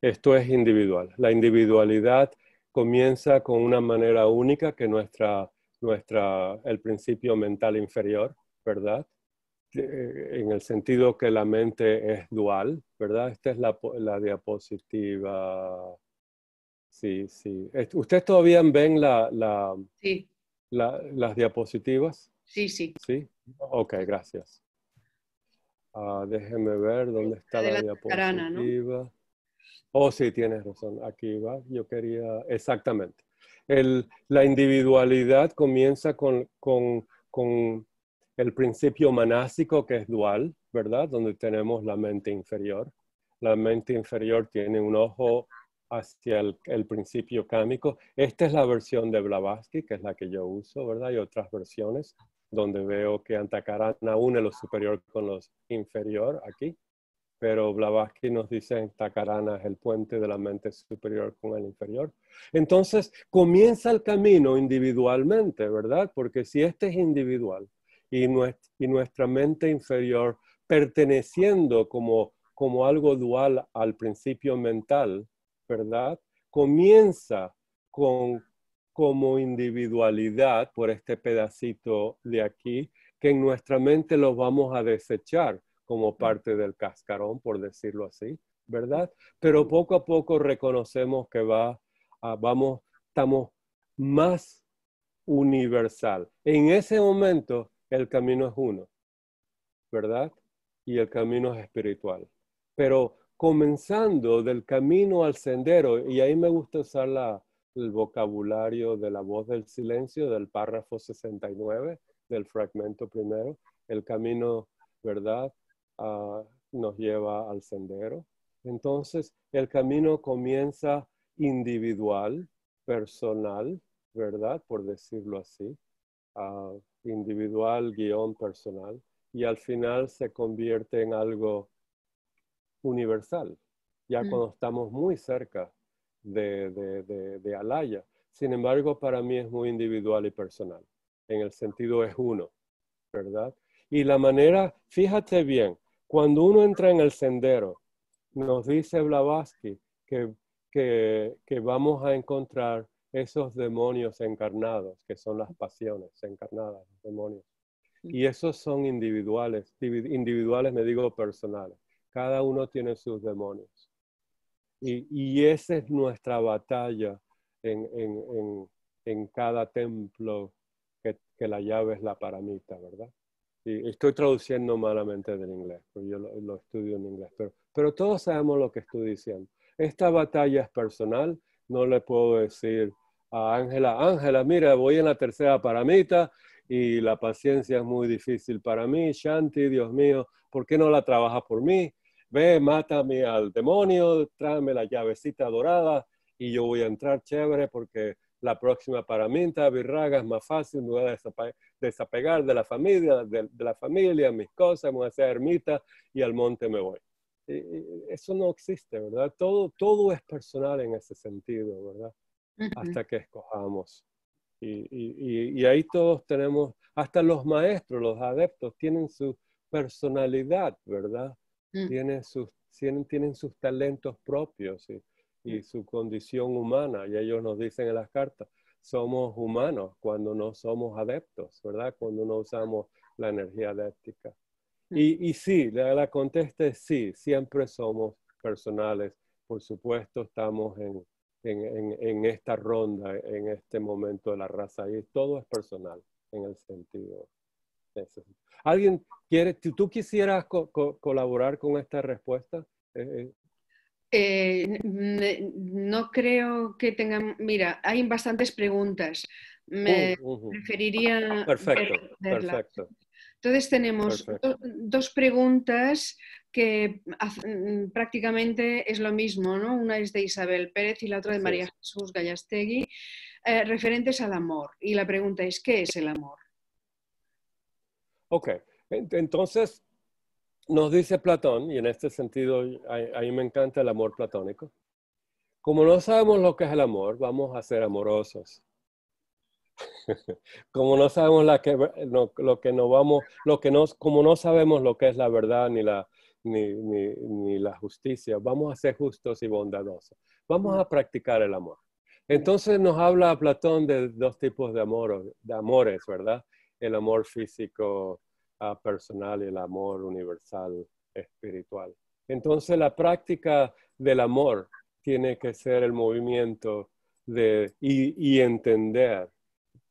Esto es individual. La individualidad comienza con una manera única que nuestra, nuestra, el principio mental inferior, ¿verdad? Eh, eh, en el sentido que la mente es dual, ¿verdad? Esta es la, la diapositiva. Sí, sí. ¿Ustedes todavía ven la, la, las diapositivas? Sí, sí. Sí. Ok, gracias. déjenme ah, déjeme ver dónde está la, diapositiva. tarana, ¿no? Oh, sí, tienes razón. Aquí va. Yo quería. Exactamente. El, la individualidad comienza con, con, con el principio manásico que es dual, ¿verdad? Donde tenemos la mente inferior. La mente inferior tiene un ojo hacia el, principio cámico. Esta es la versión de Blavatsky, que es la que yo uso, ¿verdad? Y otras versiones donde veo que Antakarana une lo superior con lo inferior aquí, pero Blavatsky nos dice Antakarana es el puente de la mente superior con el inferior. Entonces comienza el camino individualmente, ¿verdad? Porque si este es individual, y, nuestra mente inferior perteneciendo como, algo dual al principio mental, ¿verdad? Comienza como individualidad por este pedacito de aquí, que en nuestra mente lo vamos a desechar como parte del cascarón, por decirlo así, ¿verdad? Pero poco a poco reconocemos que va, vamos, estamos más universal. En ese momento el camino es uno, ¿verdad? Y el camino es espiritual. Pero comenzando del camino al sendero, y ahí me gusta usar el vocabulario de la voz del silencio del párrafo 69 del fragmento primero, el camino, ¿verdad? Ah, nos lleva al sendero. Entonces, el camino comienza individual, personal, ¿verdad? Por decirlo así. Ah, individual, guión personal, y al final se convierte en algo universal, ya mm. cuando estamos muy cerca de, Alaya. Sin embargo, para mí es muy individual y personal, en el sentido es uno, ¿verdad? Y la manera, fíjate bien, cuando uno entra en el sendero, nos dice Blavatsky que, que, que vamos a encontrar esos demonios encarnados, que son las pasiones encarnadas, demonios. Mm. Y esos son individuales, individuales me digo personales. Cada uno tiene sus demonios. Y, y esa es nuestra batalla en, en, en, en cada templo que, la llave es la paramita, ¿verdad? Y estoy traduciendo malamente del inglés, porque yo lo, lo estudio en inglés, pero, pero todos sabemos lo que estoy diciendo. Esta batalla es personal, no le puedo decir a Ángela, Ángela, mira, voy en la tercera paramita y la paciencia es muy difícil para mí, Shanti, Dios mío, ¿por qué no la trabajas por mí? Ve, mátame al demonio, tráeme la llavecita dorada y yo voy a entrar chévere porque la próxima paramita, virraga, es más fácil, me voy a desapegar de la familia, de, la familia, mis cosas, me voy a hacer ermita y al monte me voy. eso no existe, ¿verdad? Todo, todo es personal en ese sentido, ¿verdad? hasta que escojamos. Y, y, ahí todos tenemos, hasta los maestros, los adeptos, tienen su personalidad, ¿verdad? Mm. tienen, sus, tienen, tienen, sus talentos propios y, y mm. su condición humana. Y ellos nos dicen en las cartas, somos humanos cuando no somos adeptos, ¿verdad? Cuando no usamos la energía adéptica. Mm. Y, y, sí, la, la contesta es sí, siempre somos personales. Por supuesto, estamos en, en, esta ronda, en este momento de la raza. Y todo es personal en el sentido. ¿Alguien quiere, tú quisieras colaborar con esta respuesta? Eh, eh. Eh, no creo que tengan, mira, hay bastantes preguntas. Me uh, preferiría... Perfecto, perfecto. Entonces tenemos dos preguntas que mm, prácticamente es lo mismo, ¿no? Una es de Isabel Pérez y la otra de María Jesús Gallastegui, eh, referentes al amor. Y la pregunta es, ¿qué es el amor? Ok, entonces nos dice Platón, y en este sentido a mí me encanta el amor platónico, como no sabemos lo que es el amor, vamos a ser amorosos como no sabemos la que, lo que no vamos, lo que nos como no sabemos lo que es la verdad ni la, ni, ni, la justicia, vamos a ser justos y bondadosos. Vamos a practicar el amor. Entonces nos habla Platón de dos tipos de, amor, de amores, ¿verdad? El amor físico ah, personal y el amor universal espiritual. Entonces la práctica del amor tiene que ser el movimiento de, y, y entender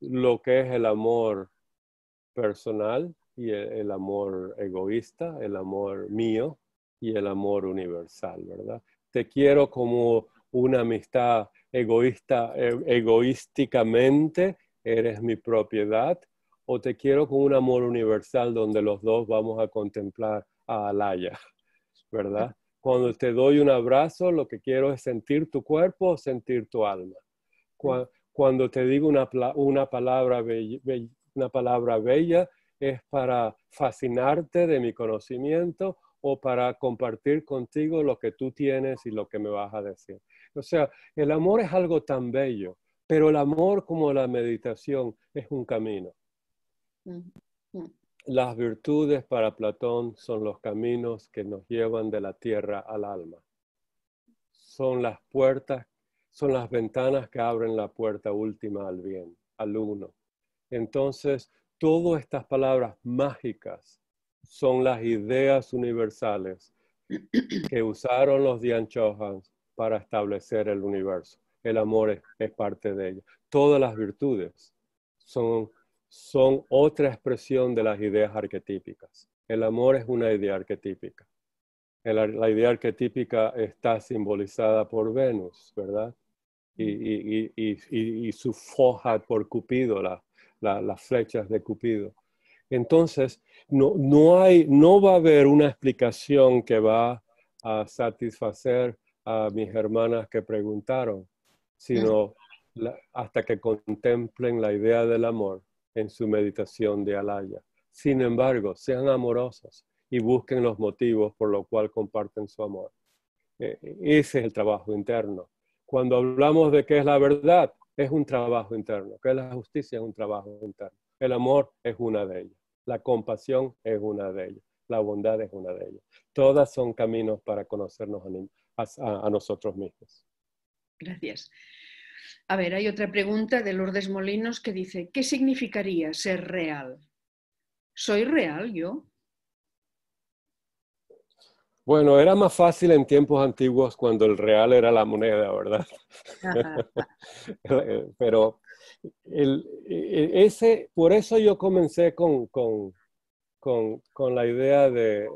lo que es el amor personal y e, el, amor egoísta, el amor mío y el amor universal, ¿verdad? Te quiero como una amistad egoísta, e, egoísticamente, eres mi propiedad, o te quiero con un amor universal donde los dos vamos a contemplar a Alaya, ¿verdad? Cuando te doy un abrazo, lo que quiero es sentir tu cuerpo, o sentir tu alma cuando te digo una, palabra bella, una palabra bella, es para fascinarte de mi conocimiento o para compartir contigo lo que tú tienes y lo que me vas a decir. O sea, el amor es algo tan bello, pero el amor como la meditación es un camino. Las virtudes para Platón son los caminos que nos llevan de la tierra al alma. Son las puertas son las ventanas que abren la puerta última al bien, al uno. Entonces, todas estas palabras mágicas son las ideas universales que usaron los Dianchojans para establecer el universo. El amor es, parte de ello. Todas las virtudes son, otra expresión de las ideas arquetípicas. El amor es una idea arquetípica. la idea arquetípica está simbolizada por Venus, ¿verdad? y, su foja por Cupido, las flechas de Cupido. Entonces, no, va a haber una explicación que va a satisfacer a mis hermanas que preguntaron, sino hasta que contemplen la idea del amor en su meditación de Alaya. Sin embargo, sean amorosos y busquen los motivos por los cuales comparten su amor. E, e, ese es el trabajo interno. Cuando hablamos de qué es la verdad, es un trabajo interno, que la justicia es un trabajo interno. El amor es una de ellas, la compasión es una de ellas, la bondad es una de ellas. Todas son caminos para conocernos a, nosotros mismos. Gracias. A ver, hay otra pregunta de Lourdes Molinos que dice, ¿qué significaría ser real? ¿Soy real yo? Bueno, era más fácil en tiempos antiguos cuando el real era la moneda, ¿verdad? Pero e, e, ese, por eso yo comencé con, la idea de,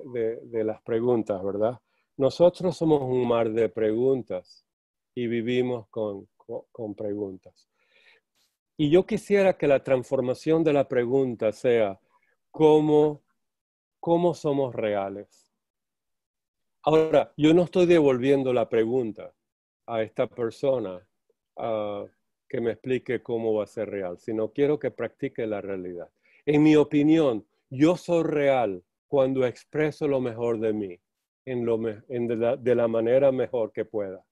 las preguntas, ¿verdad? Nosotros somos un mar de preguntas y vivimos con, preguntas. Y yo quisiera que la transformación de la pregunta sea cómo somos reales Ahora, yo no estoy devolviendo la pregunta a esta persona ah, que me explique cómo va a ser real, sino quiero que practique la realidad. En mi opinión, yo soy real cuando expreso lo mejor de mí, en de, la, de, la, manera mejor que pueda.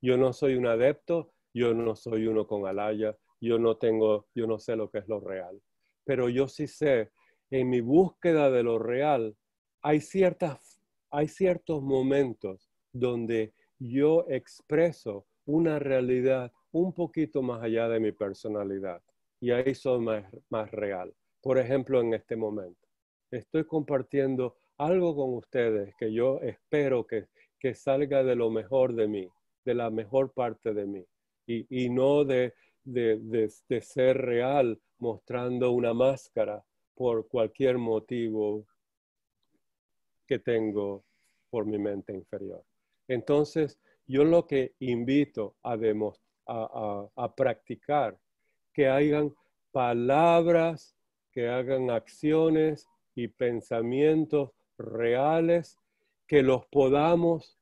Yo no soy un adepto, yo no soy uno con alaya, yo no tengo, yo no sé lo que es lo real, pero yo sí sé, en mi búsqueda de lo real, hay ciertas hay ciertos momentos donde yo expreso una realidad un poquito más allá de mi personalidad y ahí soy más, más real. Por ejemplo, en este momento, estoy compartiendo algo con ustedes que yo espero que, salga de lo mejor de mí, de la mejor parte de mí y, no de, de, de ser real mostrando una máscara por cualquier motivo que tengo por mi mente inferior. Entonces, yo lo que invito a, a, a practicar, que hagan palabras, que hagan acciones y pensamientos reales, que los podamos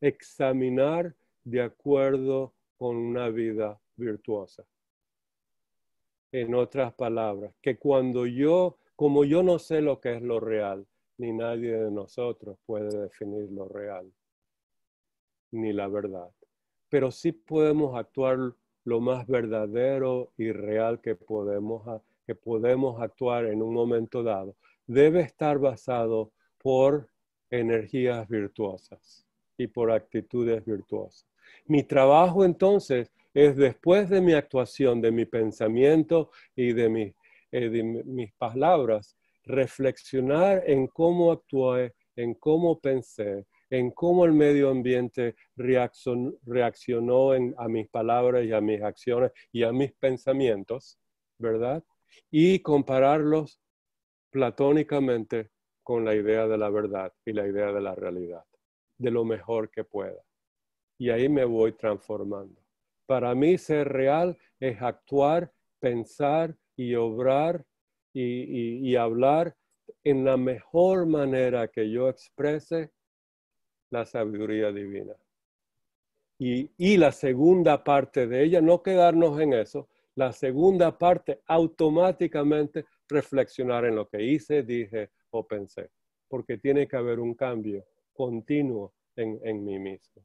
examinar de acuerdo con una vida virtuosa. En otras palabras, que cuando yo, como yo no sé lo que es lo real, ni nadie de nosotros puede definir lo real, ni la verdad. Pero sí podemos actuar lo más verdadero y real que podemos, que podemos actuar en un momento dado. Debe estar basado por energías virtuosas y por actitudes virtuosas. Mi trabajo entonces es después de mi actuación, de mi pensamiento y de, eh, de mis palabras, reflexionar en cómo actué, en cómo pensé, en cómo el medio ambiente reaccionó a mis palabras y a mis acciones y a mis pensamientos, ¿verdad? Y compararlos platónicamente con la idea de la verdad y la idea de la realidad, de lo mejor que pueda. Y ahí me voy transformando. Para mí ser real es actuar, pensar y obrar y, hablar en la mejor manera que yo exprese la sabiduría divina. Y, la segunda parte de ella, no quedarnos en eso, la segunda parte automáticamente reflexionar en lo que hice, dije o pensé, porque tiene que haber un cambio continuo en, en mí mismo.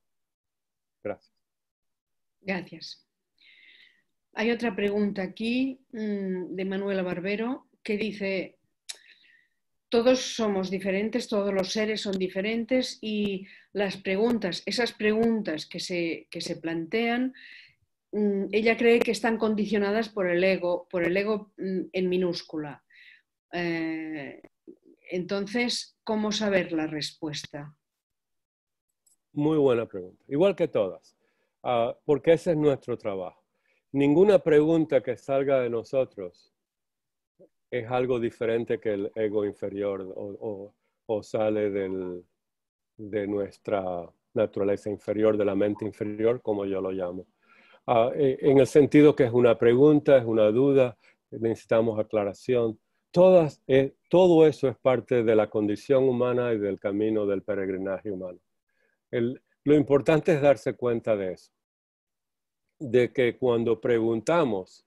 Gracias. Gracias. Hay otra pregunta aquí mm, de Manuela Barbero que dice, todos somos diferentes, todos los seres son diferentes y las preguntas, esas preguntas que se, que se plantean, mm, ella cree que están condicionadas por el ego, por el ego mm, en minúscula. Eh, entonces, ¿cómo saber la respuesta? Muy buena pregunta, igual que todas, ah, porque ese es nuestro trabajo. Ninguna pregunta que salga de nosotros es algo diferente que el ego inferior o, sale de nuestra naturaleza inferior, de la mente inferior, como yo lo llamo. Ah, e, en el sentido que es una pregunta, es una duda, necesitamos aclaración. Todas, eh, todo eso es parte de la condición humana y del camino del peregrinaje humano. lo importante es darse cuenta de eso, de que cuando preguntamos,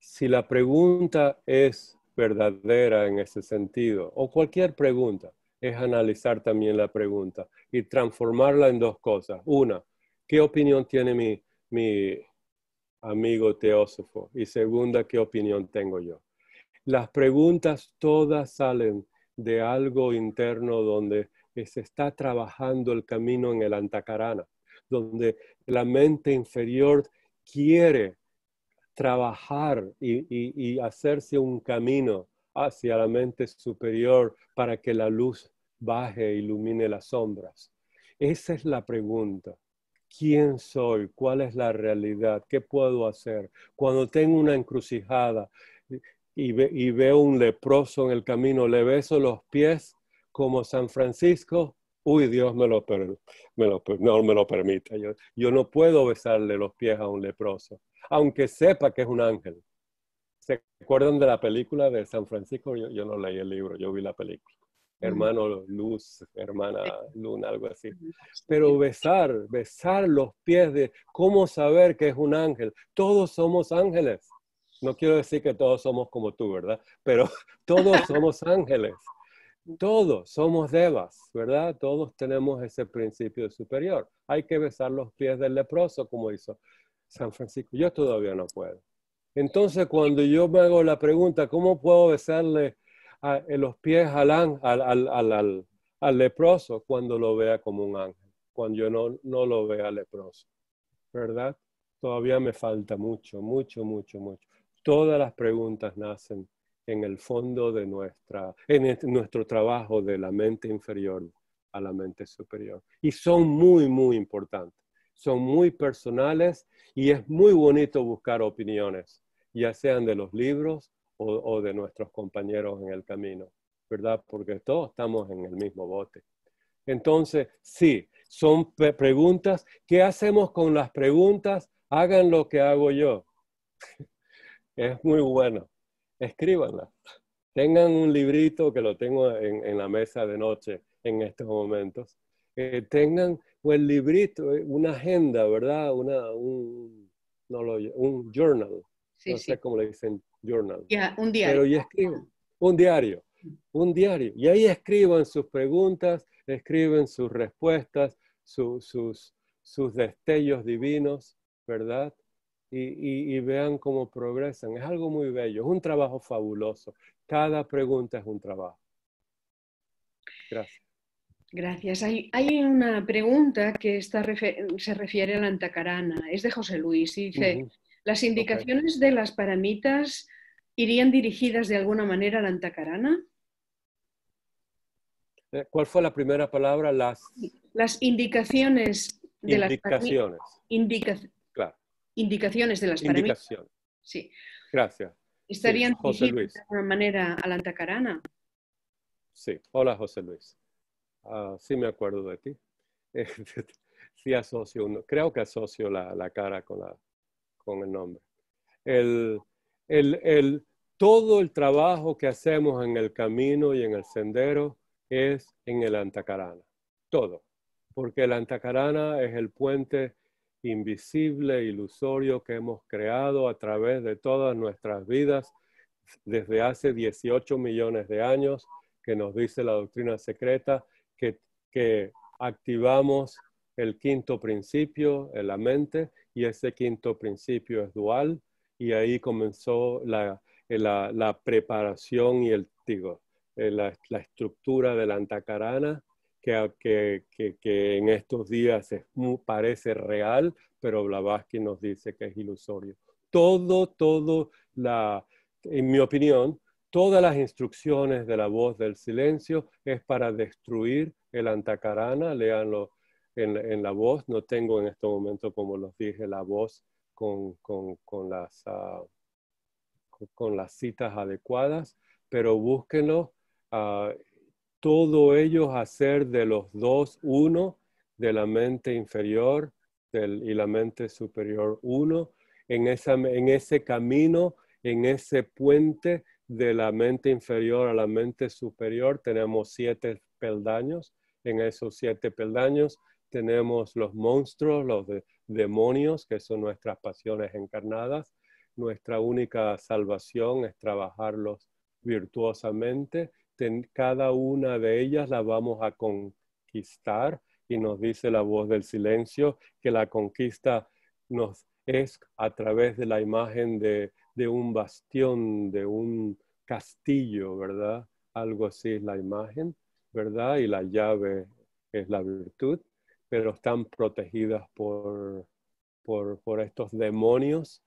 si la pregunta es verdadera en ese sentido, o cualquier pregunta, es analizar también la pregunta y transformarla en dos cosas. Una, ¿qué opinión tiene mi, amigo teósofo? Y segunda, ¿qué opinión tengo yo? Las preguntas todas salen de algo interno donde se está trabajando el camino en el antacarana, donde la mente inferior quiere trabajar y, hacerse un camino hacia la mente superior para que la luz baje e ilumine las sombras. Esa es la pregunta. ¿Quién soy? ¿Cuál es la realidad? ¿Qué puedo hacer? Cuando tengo una encrucijada y, y veo un leproso en el camino, le beso los pies como San Francisco. Uy, Dios me lo, me no me lo permita. yo no puedo besarle los pies a un leproso aunque sepa que es un ángel. ¿Se acuerdan de la película de San Francisco? Yo, no leí el libro, yo vi la película. Hermano Luz, hermana Luna, algo así. Pero besar, besar los pies de cómo saber que es un ángel. Todos somos ángeles. No quiero decir que todos somos como tú, ¿verdad? Pero todos somos ángeles. Todos somos devas, ¿verdad? Todos tenemos ese principio superior. Hay que besar los pies del leproso, como hizo San Francisco. Yo todavía no puedo. Entonces, cuando yo me hago la pregunta, ¿cómo puedo besarle a, eh, los pies al, al, al, leproso cuando lo vea como un ángel? Cuando yo no, no lo vea leproso, ¿verdad? Todavía me falta mucho, mucho, mucho, mucho. Todas las preguntas nacen en el fondo de nuestra, en este, nuestro trabajo de la mente inferior a la mente superior. Y son muy, muy importantes son muy personales y es muy bonito buscar opiniones, ya sean de los libros o, de nuestros compañeros en el camino, ¿verdad? Porque todos estamos en el mismo bote. Entonces, sí, son preguntas. ¿Qué hacemos con las preguntas? Hagan lo que hago yo. es muy bueno. Escríbanlas. Tengan un librito que lo tengo en la mesa de noche en estos momentos tengan un pues, librito, eh, una agenda, ¿verdad? Una, un, no lo, un journal. no sé cómo le dicen journal. un diario. Pero y escriban un diario, un diario. Y ahí escriban sus preguntas, escriben sus respuestas, sus, sus destellos divinos, ¿verdad? y, vean cómo progresan. Es algo muy bello, es un trabajo fabuloso. Cada pregunta es un trabajo. Gracias. Gracias. Hay, una pregunta que se refiere a la antacarana. Es de José Luis y dice, ¿las indicaciones de las paramitas irían dirigidas de alguna manera a la antacarana? Eh, ¿Cuál fue la primera palabra? Las, indicaciones de las claro. Indicaciones de las paramitas. Sí. Gracias. ¿Estarían dirigidas de alguna manera a la antacarana? Sí. Hola, José Luis. Ah, sí me acuerdo de ti. Este, sí asocio, creo que asocio la, la, cara con, la, con el nombre. El, el, el, todo el trabajo que hacemos en el camino y en el sendero es en el Antacarana. Todo. Porque el Antacarana es el puente invisible, ilusorio que hemos creado a través de todas nuestras vidas desde hace 18 millones de años, que nos dice la doctrina secreta, que activamos el quinto principio en la mente y ese quinto principio es dual y ahí comenzó la, la, preparación y el digo, eh, la, la estructura de la antacarana que, que, que, en estos días es, parece real, pero Blavatsky nos dice que es ilusorio. Todo, todo, la, en mi opinión, Todas las instrucciones de la voz del silencio es para destruir el antacarana, leanlo en, la voz, no tengo en este momento, como los dije, la voz con, con, con las, ah, con las citas adecuadas, pero búsquenlo, ah, todo ello hacer de los dos uno, de la mente inferior del, y la mente superior uno, en, esa, en ese camino, en ese puente de la mente inferior a la mente superior tenemos siete peldaños. En esos siete peldaños tenemos los monstruos, los demonios, que son nuestras pasiones encarnadas. Nuestra única salvación es trabajarlos virtuosamente. cada una de ellas la vamos a conquistar y nos dice la voz del silencio que la conquista nos es a través de la imagen de de un bastión, de un castillo, ¿verdad? Algo así es la imagen, ¿verdad? Y la llave es la virtud, pero están protegidas por, por, estos demonios.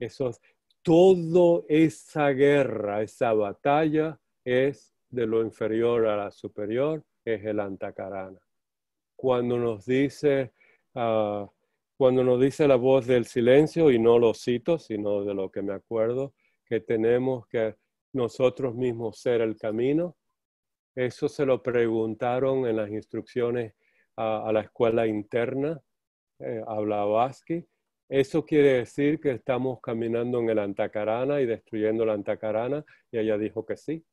Esos, todo esa guerra, esa batalla es de lo inferior a la superior, es el antacarana. Cuando nos dice, ah, cuando nos dice la voz del silencio, y no lo cito, sino de lo que me acuerdo, que tenemos que nosotros mismos ser el camino, eso se lo preguntaron en las instrucciones a, la escuela interna, eh, a Eso quiere decir que estamos caminando en el Antacarana y destruyendo el Antacarana, y ella dijo que sí.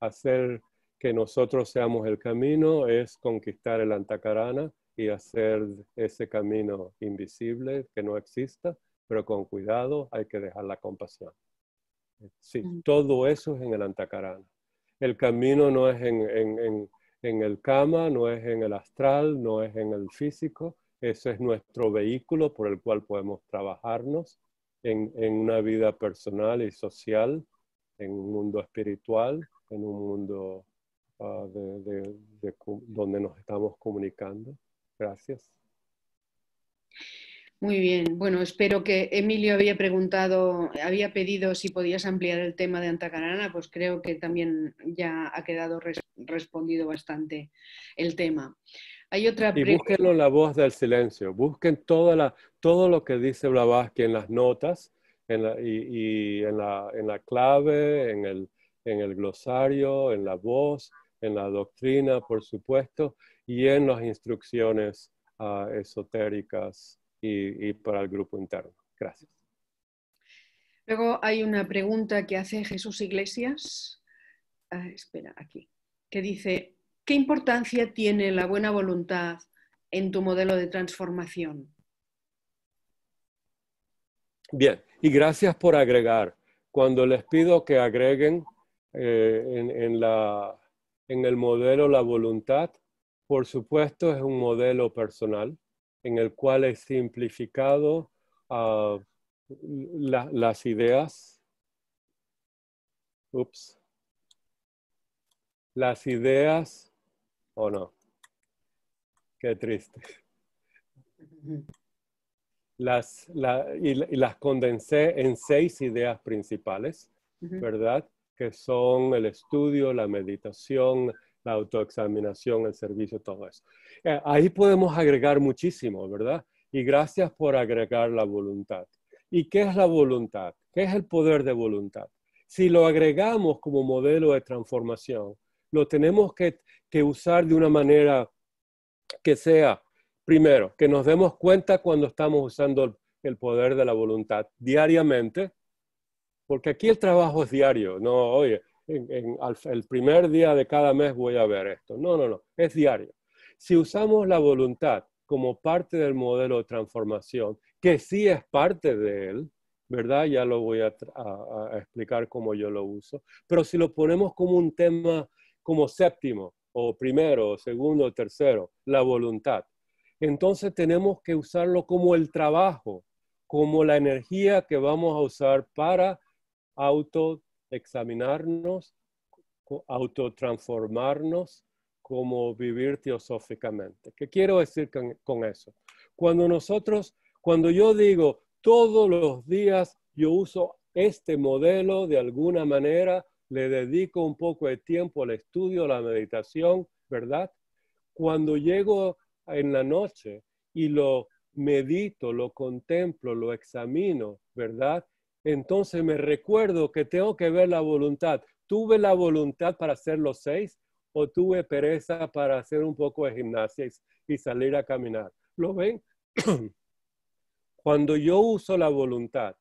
Hacer que nosotros seamos el camino es conquistar el Antacarana y hacer ese camino invisible que no exista, pero con cuidado hay que dejar la compasión. Sí, todo eso es en el antacarana El camino no es en, el cama no es en el astral, no es en el físico. Ese es nuestro vehículo por el cual podemos trabajarnos en, una vida personal y social, en un mundo espiritual, en un mundo ah, donde nos estamos comunicando. Gracias. Muy bien. Bueno, espero que Emilio había preguntado, había pedido si podías ampliar el tema de Antacarana, pues creo que también ya ha quedado respondido bastante el tema. Hay otra y búsquenlo en la voz del silencio, busquen toda todo lo que dice Blavatsky en las notas en la, y, en, la, clave, en el, en el glosario, en la voz, en la doctrina, por supuesto, y en las instrucciones ah, esotéricas y, para el grupo interno. Gracias. Luego hay una pregunta que hace Jesús Iglesias, ah, espera, aquí, que dice, ¿qué importancia tiene la buena voluntad en tu modelo de transformación? Bien, y gracias por agregar. Cuando les pido que agreguen eh, en el modelo la voluntad, por supuesto, es un modelo personal en el cual he simplificado ah, las ideas. Ups. Las ideas, o oh, no, qué triste. Las, y, las condensé en seis ideas principales, ¿verdad? Que son el estudio, la meditación, la autoexaminación, el servicio, todo eso. Eh, ahí podemos agregar muchísimo, ¿verdad? Y gracias por agregar la voluntad. ¿Y qué es la voluntad? ¿Qué es el poder de voluntad? Si lo agregamos como modelo de transformación, lo tenemos que, que usar de una manera que sea, primero, que nos demos cuenta cuando estamos usando el, el poder de la voluntad diariamente, porque aquí el trabajo es diario, no, oye, el primer día de cada mes voy a ver esto. No, no, no, es diario. Si usamos la voluntad como parte del modelo de transformación, que sí es parte de él, ¿verdad? Ya lo voy a, explicar cómo yo lo uso, pero si lo ponemos como un tema, como séptimo, o primero, o segundo, o tercero, la voluntad, entonces tenemos que usarlo como el trabajo, como la energía que vamos a usar para auto examinarnos, autotransformarnos, como vivir teosóficamente. ¿Qué quiero decir con, eso? Cuando nosotros, cuando yo digo todos los días yo uso este modelo de alguna manera, le dedico un poco de tiempo al estudio, a la meditación, ¿verdad? Cuando llego en la noche y lo medito, lo contemplo, lo examino, ¿verdad? entonces me recuerdo que tengo que ver la voluntad. ¿Tuve la voluntad para hacer los seis o tuve pereza para hacer un poco de gimnasia y, salir a caminar? ¿Lo ven? Cuando yo uso la voluntad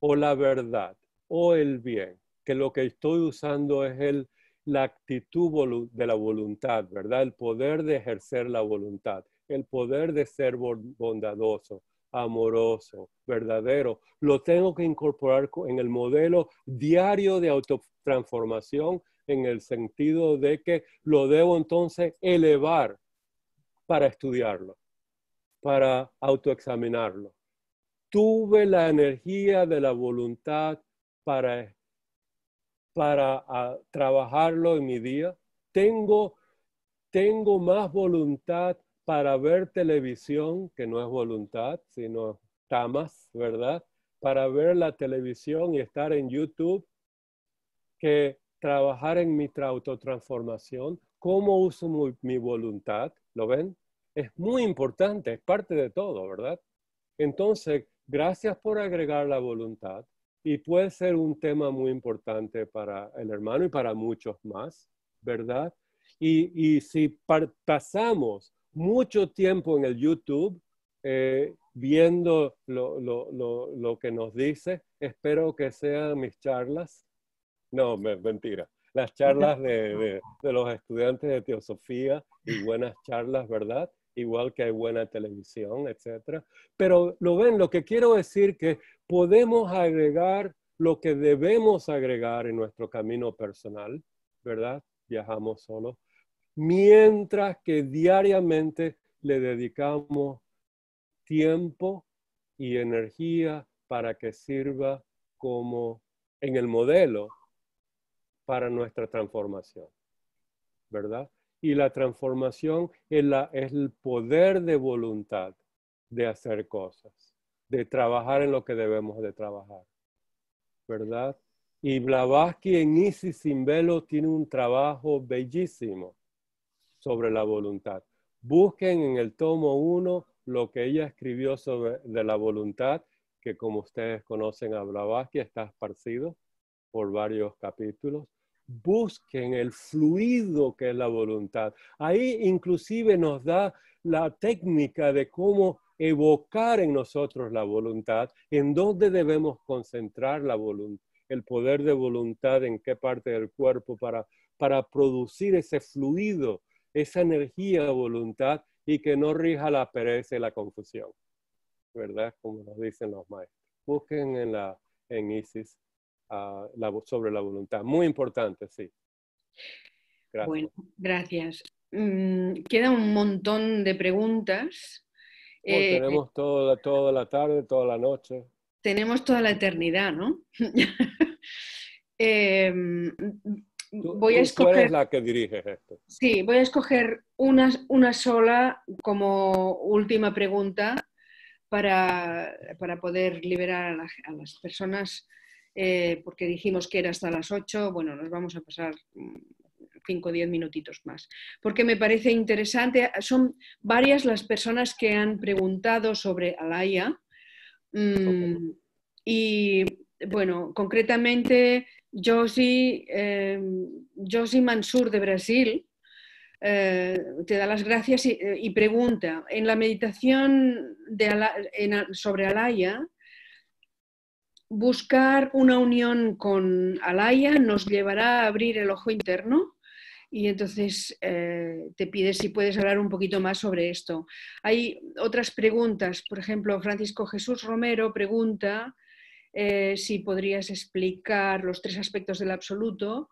o la verdad o el bien, que lo que estoy usando es el, la actitud de la voluntad, ¿verdad? El poder de ejercer la voluntad, el poder de ser bondadoso, amoroso, verdadero. Lo tengo que incorporar en el modelo diario de autotransformación en el sentido de que lo debo entonces elevar para estudiarlo, para autoexaminarlo. Tuve la energía de la voluntad para, para ah, trabajarlo en mi día. Tengo, tengo más voluntad para ver televisión, que no es voluntad, sino tamas, ¿verdad? Para ver la televisión y estar en YouTube, que trabajar en mi autotransformación, cómo uso mi, voluntad, ¿lo ven? Es muy importante, es parte de todo, ¿verdad? Entonces, gracias por agregar la voluntad y puede ser un tema muy importante para el hermano y para muchos más, ¿verdad? Y, y si pasamos mucho tiempo en el YouTube eh, viendo lo, lo, lo, lo, que nos dice. Espero que sean mis charlas. No, mentira. Las charlas de, de, los estudiantes de teosofía y buenas charlas, ¿verdad? Igual que hay buena televisión, etc. Pero lo ven, lo que quiero decir que podemos agregar lo que debemos agregar en nuestro camino personal, ¿verdad? Viajamos solos mientras que diariamente le dedicamos tiempo y energía para que sirva como en el modelo para nuestra transformación, ¿verdad? Y la transformación es, el poder de voluntad de hacer cosas, de trabajar en lo que debemos de trabajar, ¿verdad? Y Blavatsky en Isis sin velo tiene un trabajo bellísimo sobre la voluntad. Busquen en el tomo 1 lo que ella escribió sobre de la voluntad, que como ustedes conocen hablaba Blavatsky está esparcido por varios capítulos. Busquen el fluido que es la voluntad. Ahí inclusive nos da la técnica de cómo evocar en nosotros la voluntad, en dónde debemos concentrar la voluntad, el poder de voluntad, en qué parte del cuerpo para producir ese fluido esa energía, voluntad y que no rija la pereza y la confusión, ¿verdad? Como nos dicen los maestros. Busquen en, la, ISIS ah, sobre la voluntad. Muy importante, sí. Gracias. Bueno, gracias. Mm, queda un montón de preguntas. Oh, eh, tenemos toda, toda la tarde, toda la noche. Tenemos toda la eternidad, ¿no? Em, voy a la que dirige esto. Sí, voy a escoger una, una sola como última pregunta para, poder liberar a, las personas, eh, porque dijimos que era hasta las ocho. Bueno, nos vamos a pasar mm, cinco o diez minutitos más, porque me parece interesante. Son varias las personas que han preguntado sobre Alaya. Mm, y bueno, concretamente Josi, eh, Mansur de Brasil eh, te da las gracias y, eh, pregunta, en la meditación sobre Alaya, buscar una unión con Alaya nos llevará a abrir el ojo interno. Y entonces te pides si puedes hablar un poquito más sobre esto. Hay otras preguntas, por ejemplo, Francisco Jesús Romero pregunta eh, si podrías explicar los tres aspectos del absoluto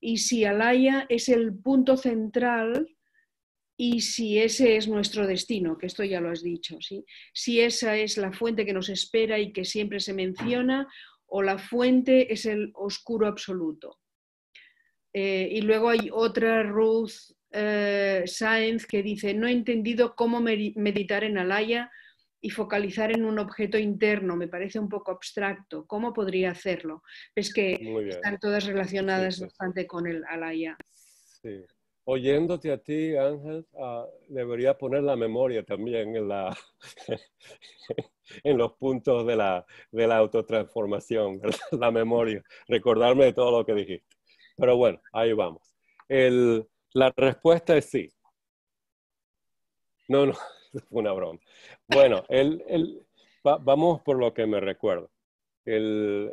y si Alaya es el punto central y si ese es nuestro destino, que esto ya lo has dicho, ¿sí? si esa es la fuente que nos espera y que siempre se menciona o la fuente es el oscuro absoluto. Eh, y luego hay otra, Ruth eh, Sáenz, que dice, no he entendido cómo meditar en Alaya y focalizar en un objeto interno me parece un poco abstracto. ¿Cómo podría hacerlo? Es que están todas relacionadas bastante con el alaya. Sí. Oyéndote a ti, Ángel, ah, debería poner la memoria también en, la, en los puntos de la, autotransformación, la memoria, recordarme de todo lo que dijiste. Pero bueno, ahí vamos. la respuesta es sí. No, no, una broma. Bueno, vamos por lo que me recuerdo. El,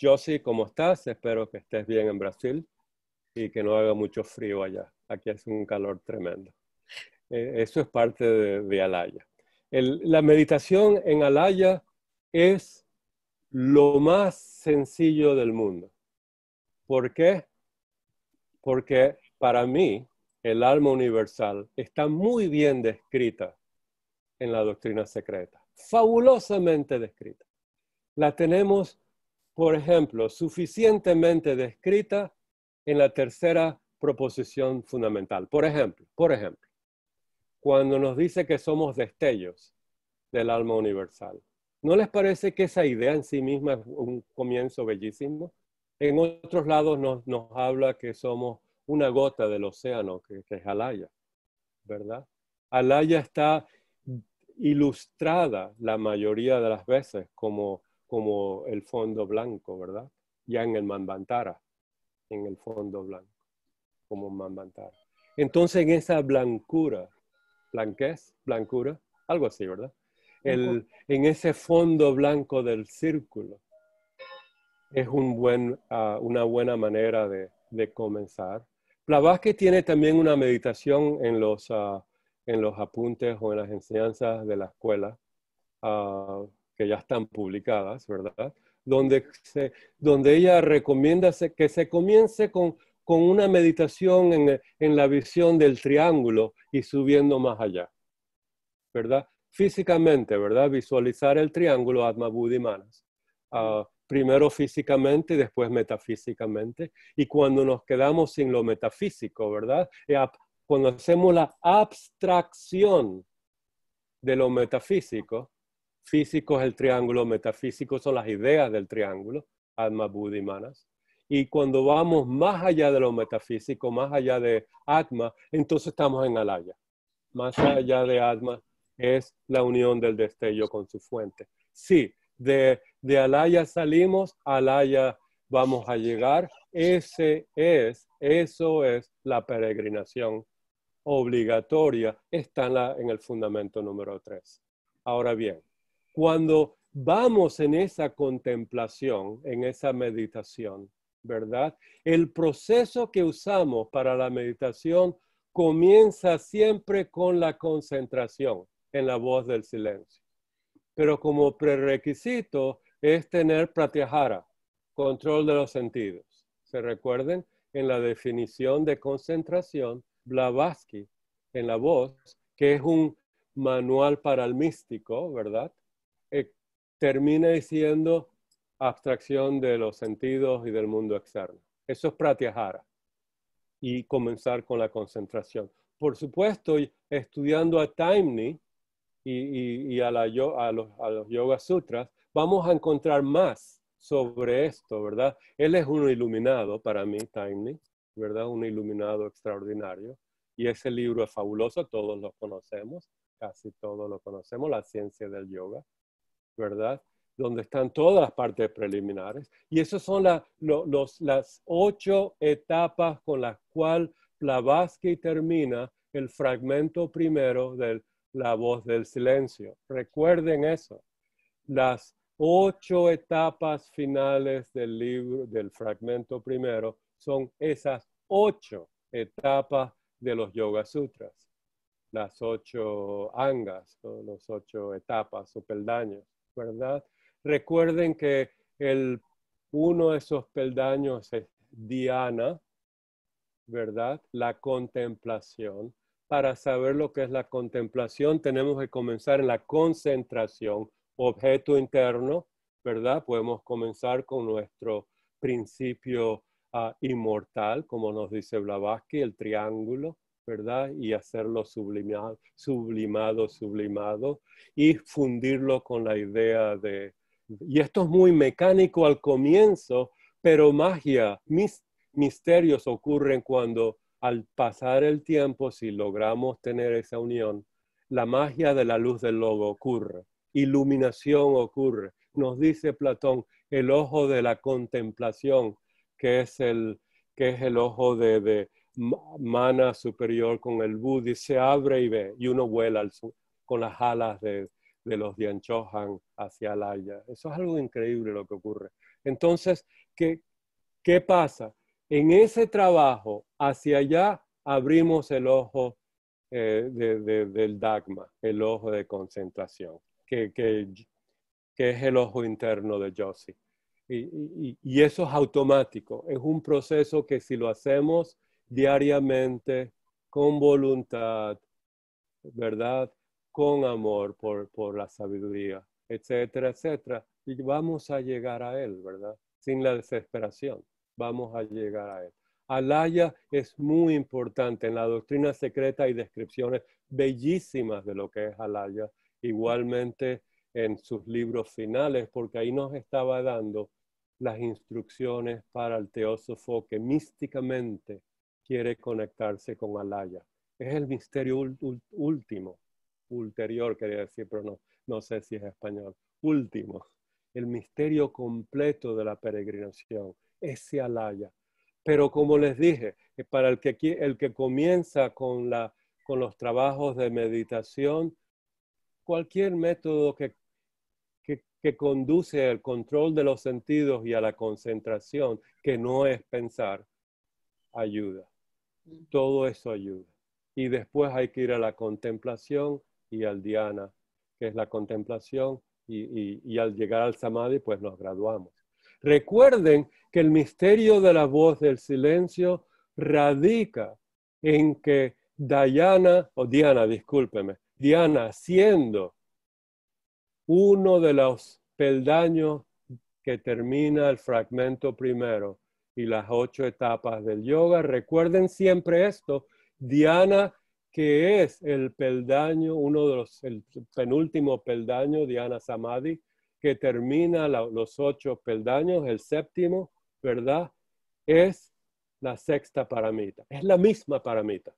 Josie, ah, ¿cómo estás? Espero que estés bien en Brasil y que no haga mucho frío allá. Aquí hace un calor tremendo. E, eso es parte de, Alaya. la meditación en Alaya es lo más sencillo del mundo. ¿Por qué? Porque para mí el alma universal, está muy bien descrita en la doctrina secreta, fabulosamente descrita. La tenemos, por ejemplo, suficientemente descrita en la tercera proposición fundamental. Por ejemplo, por ejemplo, cuando nos dice que somos destellos del alma universal. ¿No les parece que esa idea en sí misma es un comienzo bellísimo? En otros lados nos, nos habla que somos una gota del océano que, es Alaya, ¿verdad? Alaya está ilustrada la mayoría de las veces como, el fondo blanco, ¿verdad? Ya en el Manvantara, en el fondo blanco, como Manvantara. Entonces en esa blancura, blanquez, blancura, algo así, ¿verdad? en ese fondo blanco del círculo es ah, una buena manera de comenzar la Vázquez tiene también una meditación en los, ah, en los apuntes o en las enseñanzas de la escuela, ah, que ya están publicadas, ¿verdad? Donde, ella recomienda que se comience con, una meditación en, la visión del triángulo y subiendo más allá, ¿verdad? Físicamente, ¿verdad? Visualizar el triángulo Atma Buddhi Manas. Ah, primero físicamente y después metafísicamente. Y cuando nos quedamos sin lo metafísico, ¿verdad? Eh, cuando hacemos la abstracción de lo metafísico, físico es el triángulo, metafísico son las ideas del triángulo, alma, budi, y manas. Y cuando vamos más allá de lo metafísico, más allá de atma, entonces estamos en alaya. Más allá de atma es la unión del destello con su fuente. Sí, de de Alaya salimos, Alaya vamos a llegar. Ese es, eso es la peregrinación obligatoria, está en, el fundamento número tres. Ahora bien, cuando vamos en esa contemplación, en esa meditación, ¿verdad? El proceso que usamos para la meditación comienza siempre con la concentración en la voz del silencio. Pero como prerequisito es tener pratyahara, control de los sentidos. Se recuerden en la definición de concentración, Blavatsky, en la voz, que es un manual para el místico, ¿verdad? Eh, termina diciendo abstracción de los sentidos y del mundo externo. Eso es pratyahara. Y comenzar con la concentración. Por supuesto, estudiando a Taimni y, a, los, a los Yoga Sutras, vamos a encontrar más sobre esto, ¿verdad? Él es un iluminado para mí, Timely, ¿verdad? Un iluminado extraordinario. Y ese libro es fabuloso, todos lo conocemos, casi todos lo conocemos, La ciencia del yoga, ¿verdad? Donde están todas las partes preliminares. Y esas son las ocho etapas con las cuales Blavatsky termina el fragmento primero de La voz del silencio. Recuerden eso. Las ocho etapas finales del libro, del fragmento primero, son esas ocho etapas de los Yoga Sutras, las ocho angas, los las ocho etapas o peldaños, ¿verdad? Recuerden que el, uno de esos peldaños es Diana, ¿verdad? La contemplación. Para saber lo que es la contemplación tenemos que comenzar en la concentración objeto interno, ¿verdad? Podemos comenzar con nuestro principio ah, inmortal, como nos dice Blavatsky, el triángulo, ¿verdad? Y hacerlo sublimado, sublimado, sublimado, y fundirlo con la idea de... Y esto es muy mecánico al comienzo, pero magia, misterios ocurren cuando al pasar el tiempo, si logramos tener esa unión, la magia de la luz del logo ocurre iluminación ocurre. Nos dice Platón, el ojo de la contemplación, que es el, ojo de, mana superior con el buddhi se abre y ve, y uno vuela con las alas de, los Dianchohan hacia allá, Eso es algo increíble lo que ocurre. Entonces, ¿qué, pasa? En ese trabajo hacia allá abrimos el ojo eh, del Dagma, el ojo de concentración que, que, es el ojo interno de Josie. Y, y, eso es automático, es un proceso que si lo hacemos diariamente, con voluntad, ¿verdad? Con amor por, por, la sabiduría, etcétera, etcétera. Y vamos a llegar a Él, ¿verdad? Sin la desesperación, vamos a llegar a Él. Alaya es muy importante en la doctrina secreta y descripciones bellísimas de lo que es Alaya igualmente en sus libros finales, porque ahí nos estaba dando las instrucciones para el teósofo que místicamente quiere conectarse con Alaya. Es el misterio último, ulterior quería decir, pero no, no sé si es español, último, el misterio completo de la peregrinación, ese Alaya. Pero como les dije, eh, para el que, el que comienza con, la, con los trabajos de meditación, cualquier método que, que, conduce al control de los sentidos y a la concentración, que no es pensar, ayuda. Mm. Todo eso ayuda. Y después hay que ir a la contemplación y al diana que es la contemplación, y, al llegar al samadhi, pues nos graduamos. Recuerden que el misterio de la voz del silencio radica en que Dhyana, o Diana, discúlpeme, Diana siendo uno de los peldaños que termina el fragmento primero y las ocho etapas del yoga. Recuerden siempre esto, Diana, que es el peldaño, uno de los, el penúltimo peldaño, Diana Samadhi, que termina los ocho peldaños, el séptimo, ¿verdad? Es la sexta paramita, es la misma paramita.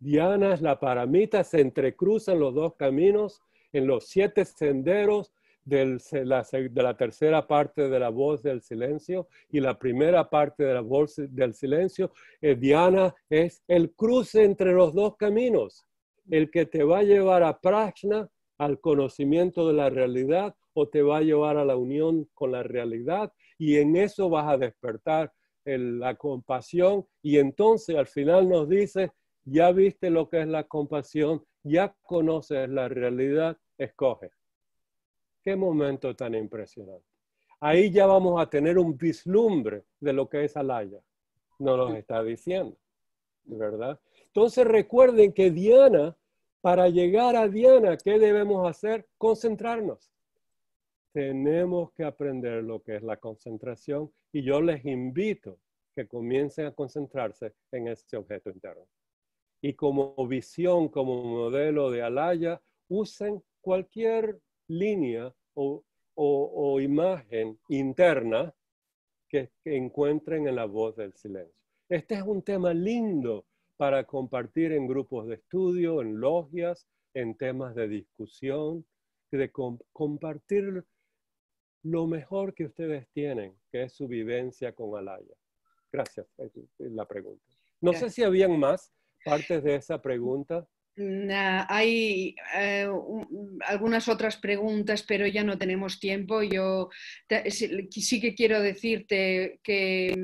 Diana es la paramita, se entrecruzan los dos caminos en los siete senderos de la tercera parte de la voz del silencio y la primera parte de la voz del silencio. Eh, Diana es el cruce entre los dos caminos, el que te va a llevar a Prajna, al conocimiento de la realidad, o te va a llevar a la unión con la realidad, y en eso vas a despertar la compasión. Y entonces al final nos dice, ya viste lo que es la compasión, ya conoces la realidad, escoge. Qué momento tan impresionante. Ahí ya vamos a tener un vislumbre de lo que es Alaya. No lo está diciendo, ¿verdad? Entonces recuerden que Diana, para llegar a Diana, ¿qué debemos hacer? Concentrarnos. Tenemos que aprender lo que es la concentración y yo les invito que comiencen a concentrarse en ese objeto interno y como visión, como modelo de Alaya, usen cualquier línea o, imagen interna que, encuentren en la voz del silencio. Este es un tema lindo para compartir en grupos de estudio, en logias, en temas de discusión, de compartir lo mejor que ustedes tienen, que es su vivencia con Alaya. Gracias, es la pregunta. No sé si habían más, partes de esa pregunta? hay eh, algunas otras preguntas, pero ya no tenemos tiempo. Yo sí, que quiero decirte que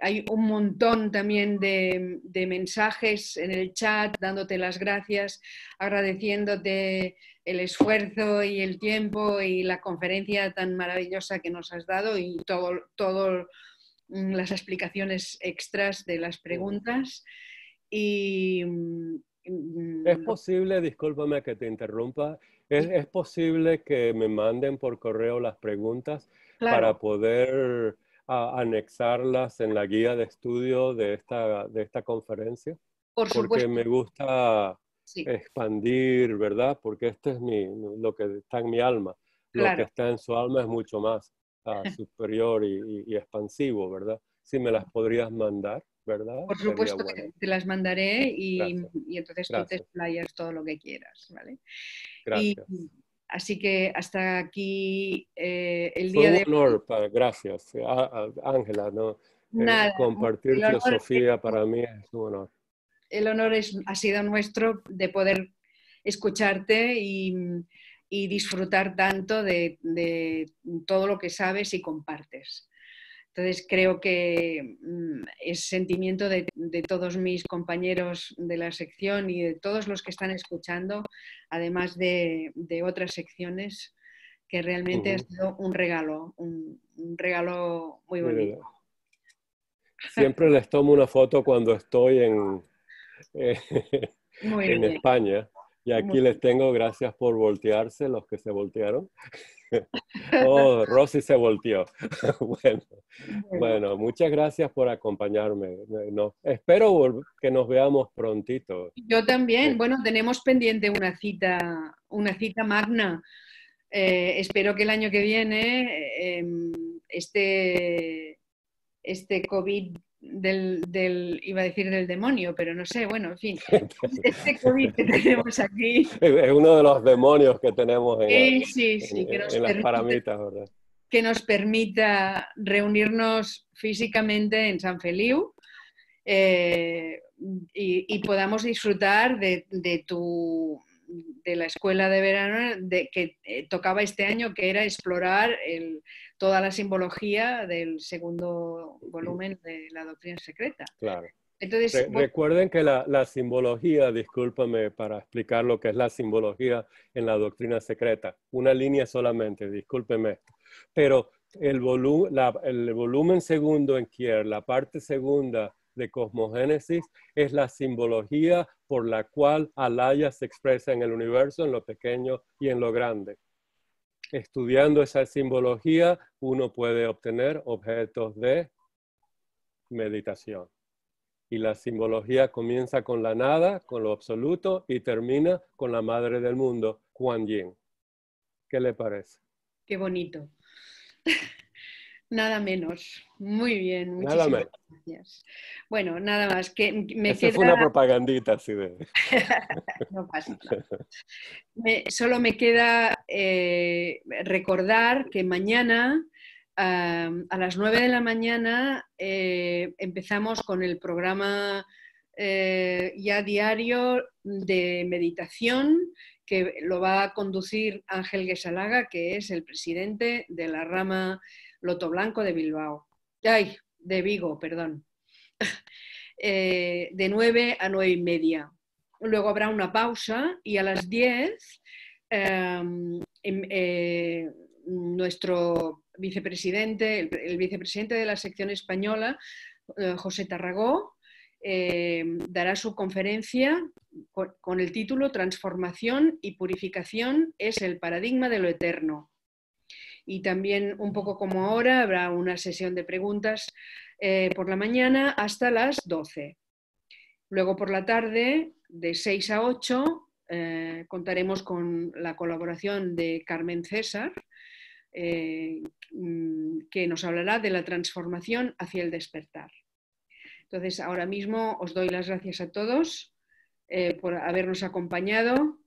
hay un montón también de, mensajes en el chat dándote las gracias, agradeciéndote el esfuerzo y el tiempo y la conferencia tan maravillosa que nos has dado y todo, todo mm, las explicaciones extras de las preguntas. Y, mm, mm, ¿Es mm, posible, discúlpame que te interrumpa, es, posible que me manden por correo las preguntas para poder anexarlas en la guía de estudio de esta, de esta conferencia? Porque me gusta expandir, ¿verdad? Porque esto es lo que está en mi alma. Lo que está en su alma es mucho más ah, superior y expansivo, ¿verdad? Si me las podrías mandar. Por supuesto, que te, las mandaré y, entonces tú te explayas todo lo que quieras, Gracias. Así que hasta aquí eh, el día de... un honor, gracias, eh, Ángela, eh, compartir filosofía para mí es un honor. El honor ha sido nuestro de poder escucharte y, disfrutar tanto de, todo lo que sabes y compartes. Entonces creo que mm, es sentimiento de, todos mis compañeros de la sección y de todos los que están escuchando, además de, otras secciones, que realmente ha sido un regalo, un, regalo muy bonito. Siempre les tomo una foto cuando estoy en eh, España y aquí les tengo gracias por voltearse, los que se voltearon. oh, Rosy se volteó. bueno, bueno, muchas gracias por acompañarme. No, espero que nos veamos prontito. Yo también. Bueno, tenemos pendiente una cita, una cita magna. Eh, espero que el año que viene eh, em, este, este COVID del, iba a decir del demonio, pero no sé, bueno, en fin, este COVID que tenemos aquí. Es uno de los demonios que tenemos en, que nos paramitas, Que nos permita reunirnos físicamente en San Feliu eh, y, podamos disfrutar de, tu de la escuela de verano de, que eh, tocaba este año, que era explorar el toda la simbología del segundo volumen de la doctrina secreta. Claro. Entonces, Recuerden que la, simbología, discúlpame para explicar lo que es la simbología en la doctrina secreta, una línea solamente, discúlpeme, pero el, el volumen segundo en Kier, la parte segunda de cosmogénesis, es la simbología por la cual Alaya se expresa en el universo, en lo pequeño y en lo grande estudiando esa simbología, uno puede obtener objetos de meditación. Y la simbología comienza con la nada, con lo absoluto, y termina con la madre del mundo, Kuan Yin. ¿Qué le parece? Qué bonito. Nada menos. Muy bien, muchísimas gracias. Bueno, nada más. Que me fue una propagandita así no pasa solo me queda eh, recordar que mañana a las nueve de la mañana eh, empezamos con el programa eh, ya diario de meditación que lo va a conducir Ángel Guesalaga, que es el presidente de la rama Loto Blanco de Bilbao, ay, de Vigo, perdón, eh, de 9 a nueve y media. Luego habrá una pausa y a las 10 em, em, eh, nuestro vicepresidente, el, vicepresidente de la sección española, eh, José Tarragó, em, dará su conferencia con, el título Transformación y Purificación es el paradigma de lo eterno y también un poco como ahora habrá una sesión de preguntas eh, por la mañana hasta las 12. Luego por la tarde, de 6 a 8, eh, contaremos con la colaboración de Carmen César, eh, mm, que nos hablará de la transformación hacia el despertar. Entonces, ahora mismo os doy las gracias a todos por habernos acompañado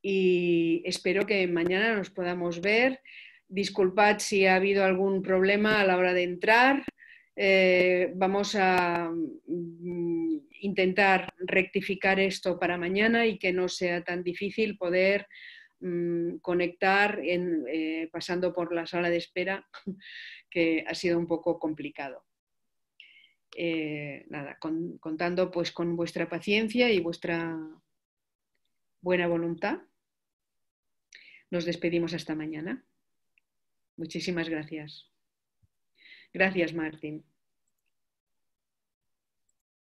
y espero que mañana nos podamos ver. Disculpad si ha habido algún problema a la hora de entrar. Eh, vamos a mm, intentar rectificar esto para mañana y que no sea tan difícil poder mm, conectar eh, pasando por la sala de espera, que ha sido un poco complicado. Eh, contando pues con vuestra paciencia y vuestra buena voluntad. Nos despedimos hasta mañana. Muchísimas gracias. Gracias, Martín.